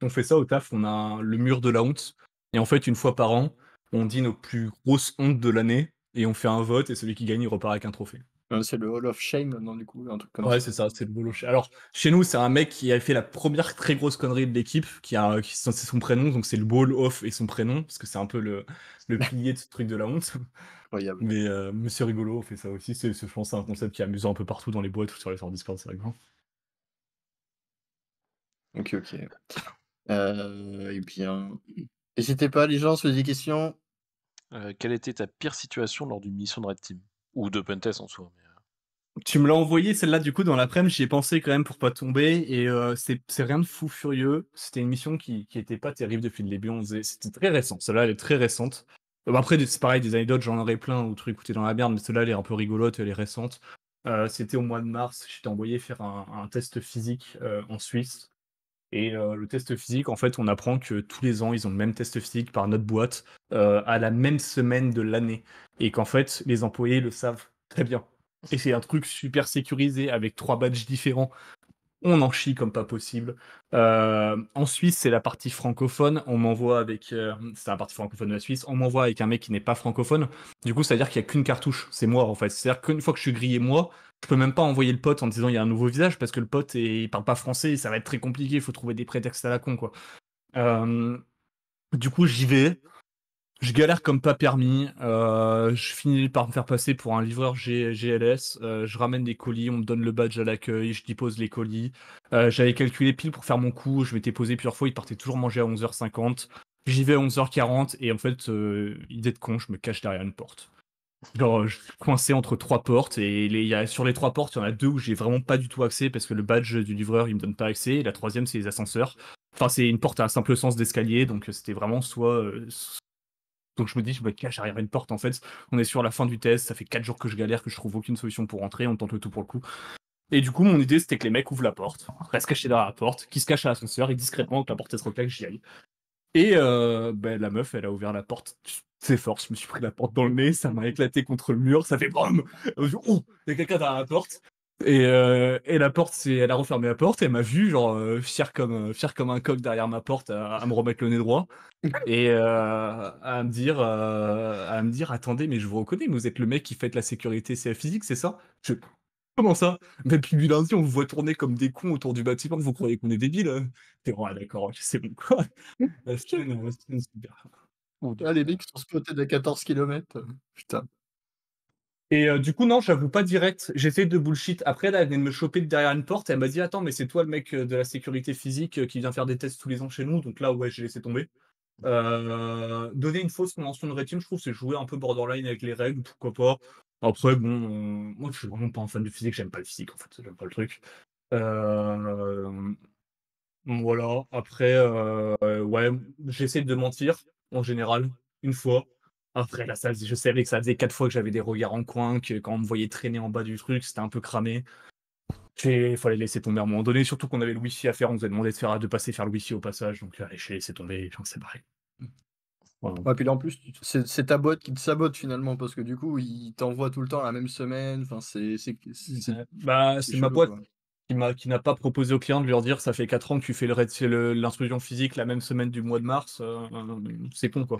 On fait ça au taf. On a le mur de la honte. Et en fait, une fois par an, on dit nos plus grosses hontes de l'année et on fait un vote et celui qui gagne, il repart avec un trophée. Euh, c'est le Hall of Shame, non, du coup, un truc comme ça. Ouais, c'est ça, c'est le Hall of Shame. Alors, chez nous, c'est un mec qui a fait la première très grosse connerie de l'équipe, qui a, qui, c'est son prénom, donc c'est le Ball of et son prénom, parce que c'est un peu le, pilier de ce truc de la honte. Incroyable. Mais euh, Monsieur Rigolo fait ça aussi. C'est, je pense, un concept qui est amusant un peu partout dans les boîtes ou sur les forums Discord, c'est vrai. Ok, ok. Euh, et bien, hein, n'hésitez pas, les gens, si vous questions. Euh, quelle était ta pire situation lors d'une mission de Red Team ou de pentest en soi. Euh. Tu me l'as envoyé celle-là du coup dans l'après-midi, j'y ai pensé quand même pour pas tomber et euh, c'est rien de fou furieux. C'était une mission qui qui était pas terrible depuis le début, c'était très récent. Celle-là elle est très récente. Euh, après c'est pareil des anecdotes, j'en aurais plein ou trucs où dans la merde, mais celle-là elle est un peu rigolote, elle est récente. c'était au mois de mars, je t'ai envoyé faire un test physique en Suisse et euh, le test physique, en fait, on apprend que tous les ans, ils ont le même test physique par notre boîte euh, à la même semaine de l'année. Et qu'en fait, les employés le savent très bien. Et c'est un truc super sécurisé avec trois badges différents. On en chie comme pas possible. Euh, en Suisse, c'est la partie francophone. On m'envoie avec. c'est la partie francophone de la Suisse. On m'envoie avec un mec qui n'est pas francophone. Du coup, ça veut dire qu'il n'y a qu'une cartouche. C'est moi, en fait. C'est-à-dire qu'une fois que je suis grillé, moi, je peux même pas envoyer le pote en disant il y a un nouveau visage parce que le pote il parle pas français et ça va être très compliqué, il faut trouver des prétextes à la con quoi. Euh, du coup j'y vais, je galère comme pas permis, euh, je finis par me faire passer pour un livreur GLS, euh, je ramène des colis, on me donne le badge à l'accueil, je dépose les colis. J'avais calculé pile pour faire mon coup, je m'étais posé plusieurs fois, il partait toujours manger à 11h50. J'y vais à 11h40 et en fait, idée de con, je me cache derrière une porte. Genre, je suis coincé entre trois portes et sur les trois portes, il y en a deux où j'ai vraiment pas du tout accès parce que le badge du livreur il me donne pas accès. Et la troisième, c'est les ascenseurs. Enfin, c'est une porte à un simple sens d'escalier, donc euh, c'était vraiment soit. Euh, donc je me dis, je me cache arrière une porte en fait. On est sur la fin du test, ça fait quatre jours que je galère, que je trouve aucune solution pour entrer, on tente le tout pour le coup. Et du coup, mon idée c'était que les mecs ouvrent la porte, restent cachés derrière la porte, qui se cachent à l'ascenseur et discrètement, que la porte trop claque, j'y aille. Et euh, ben, la meuf, elle a ouvert la porte c'est fort, je me suis pris la porte dans le nez, ça m'a éclaté contre le mur, ça fait brum il y a quelqu'un derrière la porte. Et, euh, et la porte, c'est, elle a refermé la porte, elle m'a vu, genre, euh, fier, comme, euh, fier comme un coq derrière ma porte, à, me remettre le nez droit, et euh, à, me dire, à me dire Attendez, mais je vous reconnais, mais vous êtes le mec qui fait la sécurité c'est la physique, c'est ça je, Comment ça Mais puis du lundi, on vous voit tourner comme des cons autour du bâtiment, vous croyez qu'on est débiles C'est bon, d'accord, c'est bon, quoi. La que la super. Ah, les mecs sont spotés de 14 km. Putain. Et euh, du coup, non, j'avoue pas direct. J'essaie de bullshit. Après, elle vient de me choper derrière une porte. Et elle m'a dit Attends, mais c'est toi le mec euh, de la sécurité physique euh, qui vient faire des tests tous les ans chez nous. Donc là, ouais, j'ai laissé tomber. donner une fausse convention de rétine, je trouve, c'est jouer un peu borderline avec les règles, pourquoi pas. Après, bon, moi, je suis vraiment pas un fan du physique. J'aime pas le physique, en fait. J'aime pas le truc. voilà. Après, ouais, j'essaie de mentir en général, une fois. Après, la salle je savais que ça faisait quatre fois que j'avais des regards en coin, que quand on me voyait traîner en bas du truc, c'était un peu cramé. Il fallait laisser tomber à un moment donné, surtout qu'on avait le wifi à faire, on nous a demandé de, faire, de passer faire le wifi au passage, donc allez, euh, j'ai c'est tomber, j'en sais pareil. et puis en plus, c'est ta boîte qui te sabote finalement, parce que du coup, il t'envoie tout le temps la même semaine, enfin, c'est... Bah, c'est ma boîte, qui n'a pas proposé au client de lui dire ça fait 4 ans que tu fais l'instruction physique la même semaine du mois de mars, euh, c'est con quoi.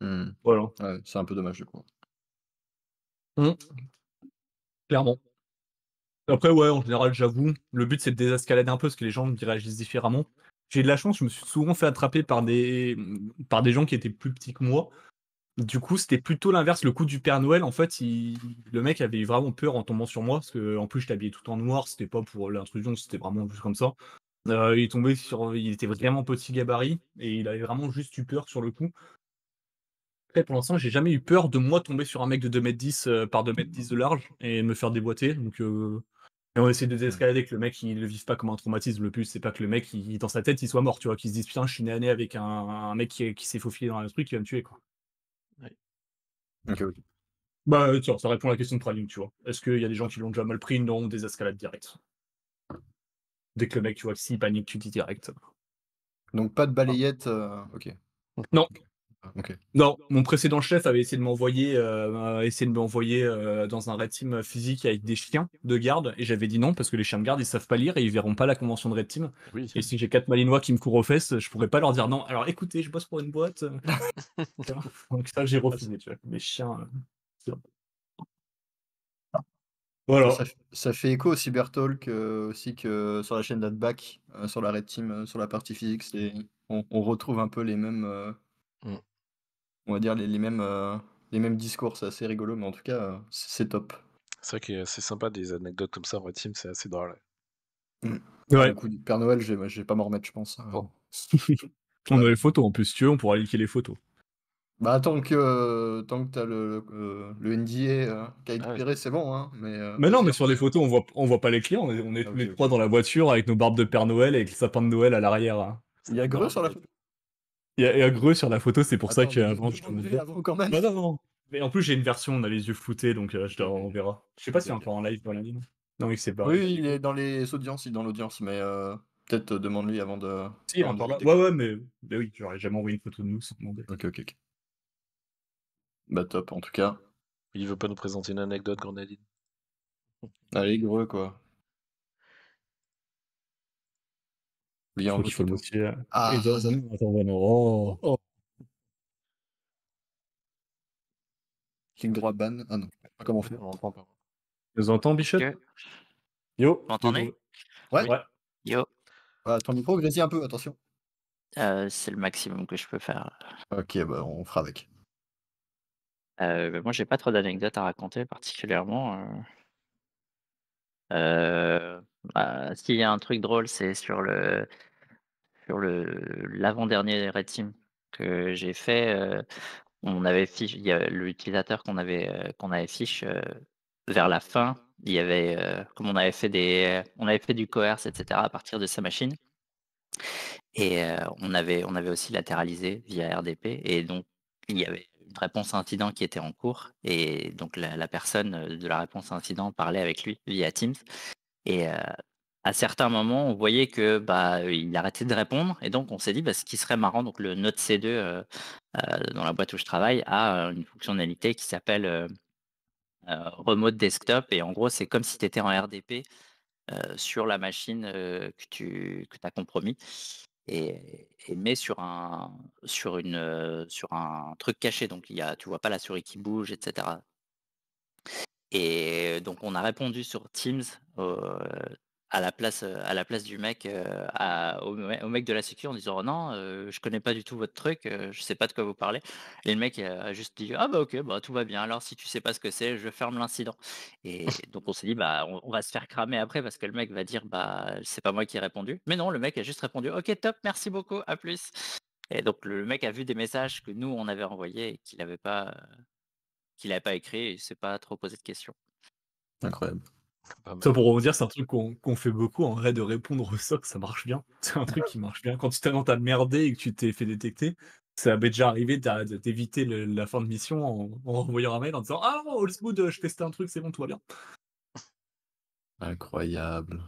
Hmm. Voilà. c'est un peu dommage du coup. Mmh. Clairement. Après, ouais, en général, j'avoue, le but c'est de désescalader un peu parce que les gens réagissent différemment. J'ai de la chance, je me suis souvent fait attraper par des, par des gens qui étaient plus petits que moi du coup, c'était plutôt l'inverse. Le coup du Père Noël, en fait, il... le mec avait eu vraiment peur en tombant sur moi, parce que en plus, je t'habillais tout en noir, c'était pas pour l'intrusion, c'était vraiment juste comme ça. Euh, il est sur. Il était vraiment petit gabarit, et il avait vraiment juste eu peur sur le coup. Après, pour l'instant, j'ai jamais eu peur de moi tomber sur un mec de 2m10 euh, par 2m10 de large et me faire déboîter. Donc. Euh, et on essaie de désescalader que le mec il le vive pas comme un traumatisme. Le plus c'est pas que le mec il, dans sa tête il soit mort, tu vois, qu'il se dise putain je suis né à avec un, mec qui, s'est faufilé dans un truc qui va me tuer quoi. Mmh. Bah, euh, tiens, ça répond à la question de Praline, tu vois. Est-ce qu'il y a des gens qui l'ont déjà mal pris Non, des escalades directes. Dès que le mec, tu vois, s'il panique, tu dis direct. Donc, pas de balayette, euh, ok. Non, non, mon précédent chef avait essayé de m'envoyer, euh, essayé de m'envoyer euh, dans un red team physique avec des chiens de garde, et j'avais dit non parce que les chiens de garde ils savent pas lire et ils verront pas la convention de red team. Et si j'ai quatre Malinois qui me courent aux fesses, je pourrais pas leur dire non. Alors écoutez, je bosse pour une boîte. Donc ça j'ai refusé. Mes chiens. Euh, voilà. Ça, fait écho au Cybertalk aussi que sur la chaîne d'Adback, sur la red team, sur la partie physique, on, on, retrouve un peu les mêmes. Mm on va dire, les, mêmes, euh, les mêmes discours. C'est assez rigolo, mais en tout cas, euh, c'est top. C'est vrai que c'est sympa des anecdotes comme ça en team, c'est assez drôle. Mm. Du coup, Père Noël, j'ai, vais pas m'en remettre, je pense. Hein. on a les photos en plus, tu veux, on pourra liker les photos. Bah, tant que, tu euh, tant que t'as le, le, NDA qui a expiré, ah c'est bon. Hein, mais, mais non, mais sur les photos, on voit, on voit pas les clients. On est, ah, tous les trois dans la voiture avec nos barbes de Père Noël et le sapin de Noël à l'arrière. Hein. Il y a Gros sur la photo il y a greu sur la photo, c'est pour ça qu'avant, je te un quand même. Bah non, non. Mais en plus, j'ai une version, on a les yeux floutés, donc euh, je on verra. Je sais pas s'il est encore en live dans la ligne. Non, il sait pas. Oui, il est dans les audiences, il est dans l'audience, mais euh, peut-être euh, demande-lui avant de. Si, on parle de Ouais, ouais, mais bah oui, j'aurais jamais envoyé une photo de nous sans demander. Ok, ok, ok. Bah top, en tout cas. Il veut pas nous présenter une anecdote, Grenadine. Allez, greux, quoi. le Ferruccier. Euh, ah, intervenant. Oh, oh. King droit ban. Ah non, pas comment faire. On entend pas. Nous entends, Bichette Yo. Vous entendez ouais. ouais. Yo. Bah, ton micro grésille un peu, attention. Euh, c'est le maximum que je peux faire. Ok, bah, on fera avec. Euh, je moi, j'ai pas trop d'anecdotes à raconter particulièrement. Euh, bah, s'il y a un truc drôle, c'est sur le, sur l'avant-dernier Red Team que j'ai fait, euh, on avait fiche, il y a l'utilisateur qu'on avait, euh, qu'on avait fiche euh, vers la fin, il y avait, comme on avait fait des, on avait fait du coerce, etc. à partir de sa machine. Et on avait, on avait aussi latéralisé via RDP. Et donc, il y avait une réponse à incident qui était en cours. Et donc, la, personne de la réponse à incident parlait avec lui via Teams. Et à certains moments, on voyait que bah, il arrêtait de répondre, et donc on s'est dit bah, ce qui serait marrant. Donc le Note C2 euh, euh, dans la boîte où je travaille a euh, une fonctionnalité qui s'appelle Remote Desktop, et en gros c'est comme si tu étais en RDP sur la machine que tu que as compromis. Et, mais sur un sur une sur un truc caché, donc il y a, tu vois pas la souris qui bouge, etc. Et donc on a répondu sur Teams euh, à la place, à la place du mec, à, au, mec de la sécurité en disant oh non, je je connais pas du tout votre truc, je je sais pas de quoi vous parlez. Et le mec a juste dit ah bah ok, bah tout va bien. Alors si tu sais pas ce que c'est, je ferme l'incident. Et donc on s'est dit bah on, va se faire cramer après parce que le mec va dire bah c'est pas moi qui ai répondu. Mais non, le mec a juste répondu ok top, merci beaucoup, à plus. Et donc le mec a vu des messages que nous on avait envoyés et qu'il n'avait pas qu'il n'avait pas écrit et il s'est pas trop posé de questions. Incroyable. Ça, pour rebondir, c'est un truc qu'on fait beaucoup en vrai de répondre au soc, ça marche bien. C'est un truc qui marche bien. Quand tu t'as merdé et que tu t'es fait détecter, ça m'est déjà arrivé d'éviter la fin de mission en, envoyant un mail en disant Ah, oh, je testais un truc, c'est bon, tout va bien. Incroyable.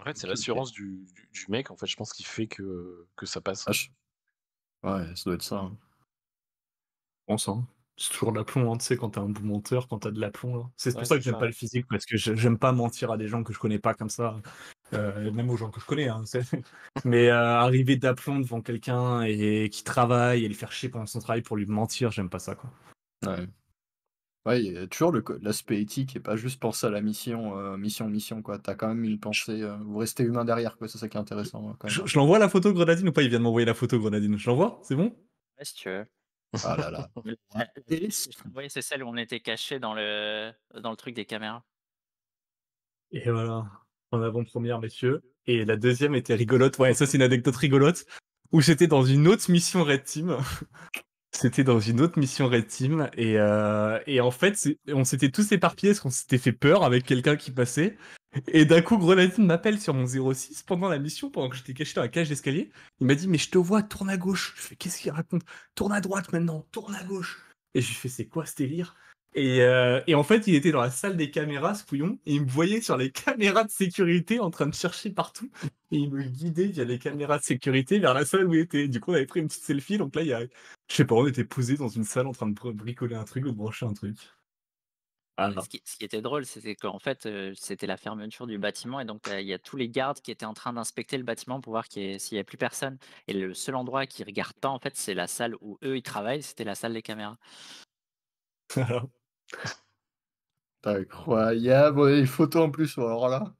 En fait, c'est l'assurance du, mec, en fait, je pense, qu'il fait que, que ça passe. Ah, ouais, ça doit être ça. on hein. sent c'est toujours de l'aplomb, hein, tu sais, quand t'as un bon menteur, quand t'as de l'aplomb. là. C'est pour ça que j'aime pas le physique, parce que j'aime pas mentir à des gens que je connais pas comme ça, euh, même aux gens que je connais. hein, Mais euh, arriver d'aplomb devant quelqu'un et, qui travaille et le faire chier pendant son travail pour lui mentir, j'aime pas ça, quoi. Ouais. Ouais, il y a toujours l'aspect éthique et pas juste penser à la mission, euh, mission, mission, quoi. T'as quand même une pensée, vous restez humain derrière, quoi. C'est ça qui est intéressant, Je, l'envoie la photo, Grenadine, ou pas Il vient de m'envoyer la photo, Grenadine. Je l'envoie C'est bon Ouais, si tu veux. Ah là là. voyez, c'est celle où on était caché dans le, dans le truc des caméras. Et voilà, en avant-première, messieurs. Et la deuxième était rigolote. Ouais, ça, c'est une anecdote rigolote. Où c'était dans une autre mission Red Team. C'était dans une autre mission Red Team. Et, euh, et en fait, on s'était tous éparpillés parce qu'on s'était fait peur avec quelqu'un qui passait. Et d'un coup, Grenadine m'appelle sur mon 06 pendant la mission, pendant que j'étais caché dans la cage d'escalier. Il m'a dit, mais je te vois, tourne à gauche. Je fais, qu'est-ce qu'il raconte Tourne à droite maintenant, tourne à gauche. Et je lui fais, c'est quoi ce délire et, euh, et, en fait, il était dans la salle des caméras, ce couillon, et il me voyait sur les caméras de sécurité en train de chercher partout. Et il me guidait via les caméras de sécurité vers la salle où il était. Du coup, on avait pris une petite selfie. Donc là, il y a, je sais pas, on était posé dans une salle en train de bricoler un truc ou de brancher un truc. Ah ce, qui, était drôle, c'était qu'en fait, c'était la fermeture du bâtiment et donc il y a tous les gardes qui étaient en train d'inspecter le bâtiment pour voir s'il n'y avait plus personne. Et le seul endroit qui regarde pas, en fait, c'est la salle où eux ils travaillent, c'était la salle des caméras. y Incroyable, des photos en plus, alors là.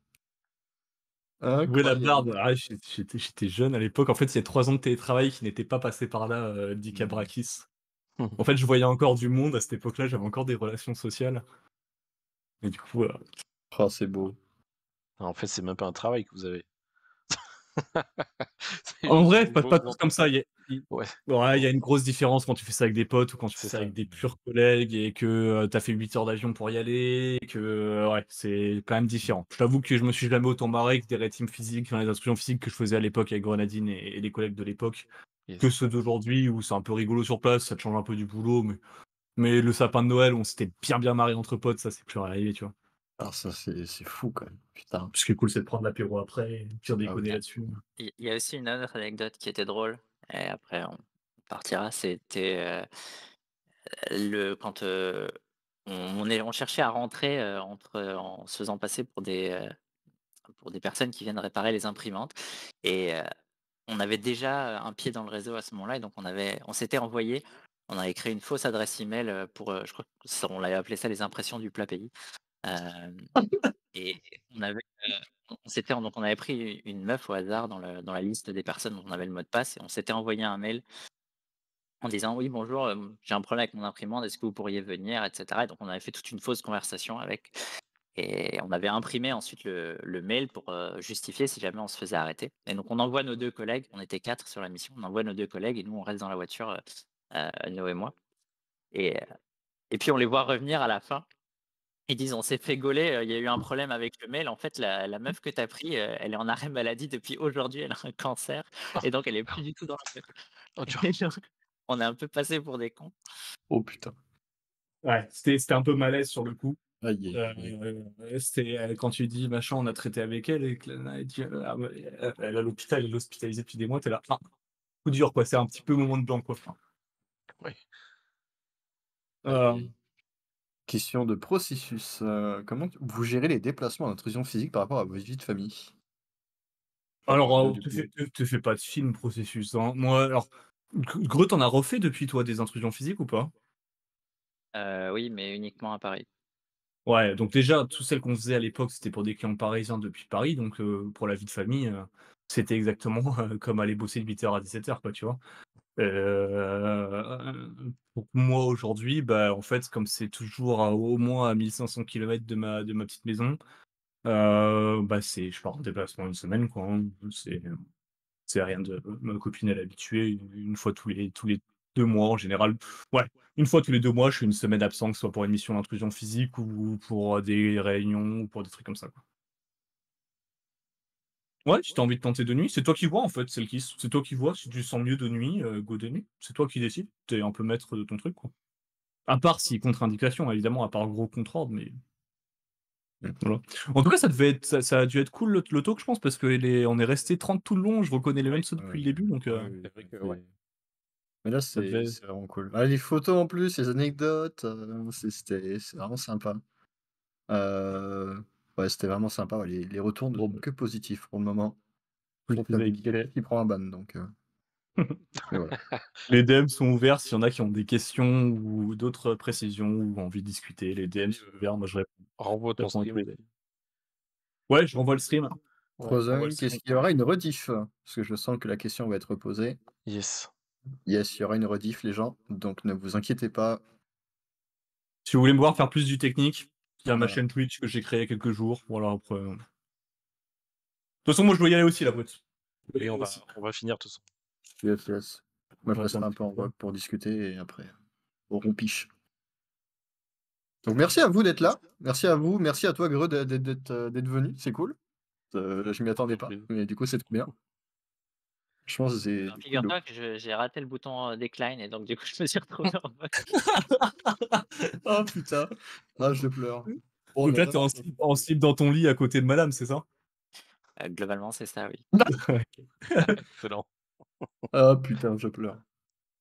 Incroyable. la ah, j'étais jeune à l'époque. En fait, il y a trois ans de télétravail qui n'étaient pas passés par là, dit euh, Dick mmh. Mmh. En fait, je voyais encore du monde à cette époque-là, j'avais encore des relations sociales. Et du coup, Oh, c'est beau. En fait, c'est même pas un travail que vous avez. en vrai, pas, pas comme ça. Il y, a, une grosse différence quand tu fais ça avec des potes ou quand tu fais ça, avec des purs collègues et que euh, tu as fait 8 heures d'avion pour y aller. que euh, ouais, c'est quand même différent. Je t'avoue que je me suis jamais autant marré que des rétimes physiques, les instructions physiques que je faisais à l'époque avec Grenadine et les collègues de l'époque que ceux d'aujourd'hui où c'est un peu rigolo sur place, ça te change un peu du boulot, mais, mais le sapin de Noël, on s'était bien bien marré entre potes, ça c'est plus arrivé, tu vois. Alors ça c'est fou quand même, putain. Ce qui est cool c'est de prendre l'apéro après, pire déconner ah là-dessus. Il y a aussi une autre anecdote qui était drôle, et après on partira, c'était euh, le quand euh, on, est, cherchait à rentrer euh, entre, en se faisant passer pour des pour des personnes qui viennent réparer les imprimantes. Et on avait déjà un pied dans le réseau à ce moment-là, et donc on avait, on s'était envoyé, on avait créé une fausse adresse email pour, je crois qu'on l'avait appelé ça les impressions du plat pays. et on avait, on s'était, donc on avait pris une meuf au hasard dans, dans la liste des personnes dont on avait le mot de passe, et on s'était envoyé un mail en disant oui bonjour, j'ai un problème avec mon imprimante, est-ce que vous pourriez venir, etc. Et donc on avait fait toute une fausse conversation avec et on avait imprimé ensuite le, mail pour euh, justifier si jamais on se faisait arrêter. Et donc on envoie nos deux collègues, on était quatre sur la mission, on envoie nos deux collègues et nous on reste dans la voiture, euh, euh Noé et moi. Et, euh, et puis on les voit revenir à la fin. Ils disent on s'est fait gauler, il y a eu un problème avec le mail. En fait, la, meuf que tu as pris, elle est en arrêt maladie depuis aujourd'hui, elle a un cancer. Et donc elle est plus du tout dans la oh, On est un peu passé pour des cons. Oh putain. Ouais, c'était un peu malaise sur le coup. Aïe, euh, euh, euh, quand tu dis: «Machin, on a traité avec elle» et que ah, elle à l'hôpital, elle est hospitalisée depuis des mois», tu là, ah, Coup dur quoi, c'est un petit peu moment de blanc quoi, Question de processus, comment vous gérez les déplacements d'intrusion physique par rapport à votre vie de famille? Alors, je ne te fais pas de film, processus, hein. Moi alors, Gros, as refait depuis toi des intrusions physiques ou pas? oui, mais uniquement à Paris. Ouais, donc déjà, tout celles qu'on faisait à l'époque, c'était pour des clients parisiens depuis Paris. Donc, euh, pour la vie de famille, euh, c'était exactement euh, comme aller bosser de 8h à 17h, quoi, tu vois. pour moi, aujourd'hui, bah, en fait, comme c'est toujours au moins à 1500 km de ma, de ma petite maison, bah, c'est, je pars en déplacement une semaine, quoi. Hein. c'est, c'est rien de ma copine, elle est habituée une, une fois tous les, tous les mois en général. Ouais, une fois tous les deux mois, je suis une semaine d'absence, soit pour une mission d'intrusion physique ou pour euh, des réunions ou pour des trucs comme ça. Ouais, si envie de tenter de nuit, c'est toi qui vois en fait, c'est le kiss. C'est toi qui vois, si tu sens mieux de nuit, euh, go de nuit. C'est toi qui décides, t'es un peu maître de ton truc quoi. À part si contre-indication, évidemment, à part gros contre-ordre, mais. Mmh. En tout cas, ça devait être, ça, a dû être cool le, talk, je pense, parce que est, on est resté 30 tout le long, je reconnais les mêmes depuis le début, donc. Euh, mais là, c'est vraiment cool. Ah, les photos en plus, les anecdotes, euh, euh, c'était vraiment sympa. ouais, c'était vraiment sympa. les, les, retours ne sont bah que positifs pour le moment. Il prend un ban, donc. Euh. les DM sont ouverts s'il y en a qui ont des questions ou d'autres précisions ou envie de discuter. Les DM sont ouverts, moi je réponds. Renvoie stream. Ouais, je renvoie le stream. Ouais, Qu'est-ce qu'il y aura une rediff Parce que je sens que la question va être posée. Yes. Yes, il y aura une rediff, les gens, donc ne vous inquiétez pas. Si vous voulez me voir faire plus du technique, il y a ma chaîne Twitch que j'ai créée il y a quelques jours. Voilà, euh. De toute façon, moi, je dois y aller aussi, la route Et on va, on va finir, façon. toute Yes, yes. Moi, je reste un peu en rock pour discuter et après, au rompiche. Donc, merci à vous d'être là. Merci à vous. Merci à toi, Greu, d'être venu. C'est cool. Je euh, ne je m'y attendais pas. Mais du coup, c'est bien. Je c'est. Figure-toi que j'ai raté le bouton euh, décline et donc du coup je me suis retrouvé en mode. oh putain, ah, je pleure. Oh donc là, t'es en, slip dans ton lit à côté de madame, c'est ça euh, Globalement, c'est ça, oui. ah putain, je pleure.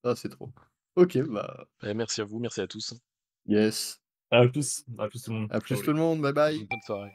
Ah, c'est trop. Ok, bah. Eh, merci à vous, merci à tous. Yes. À plus. À plus tout le monde. À plus tout le monde, bye bye. Bonne soirée.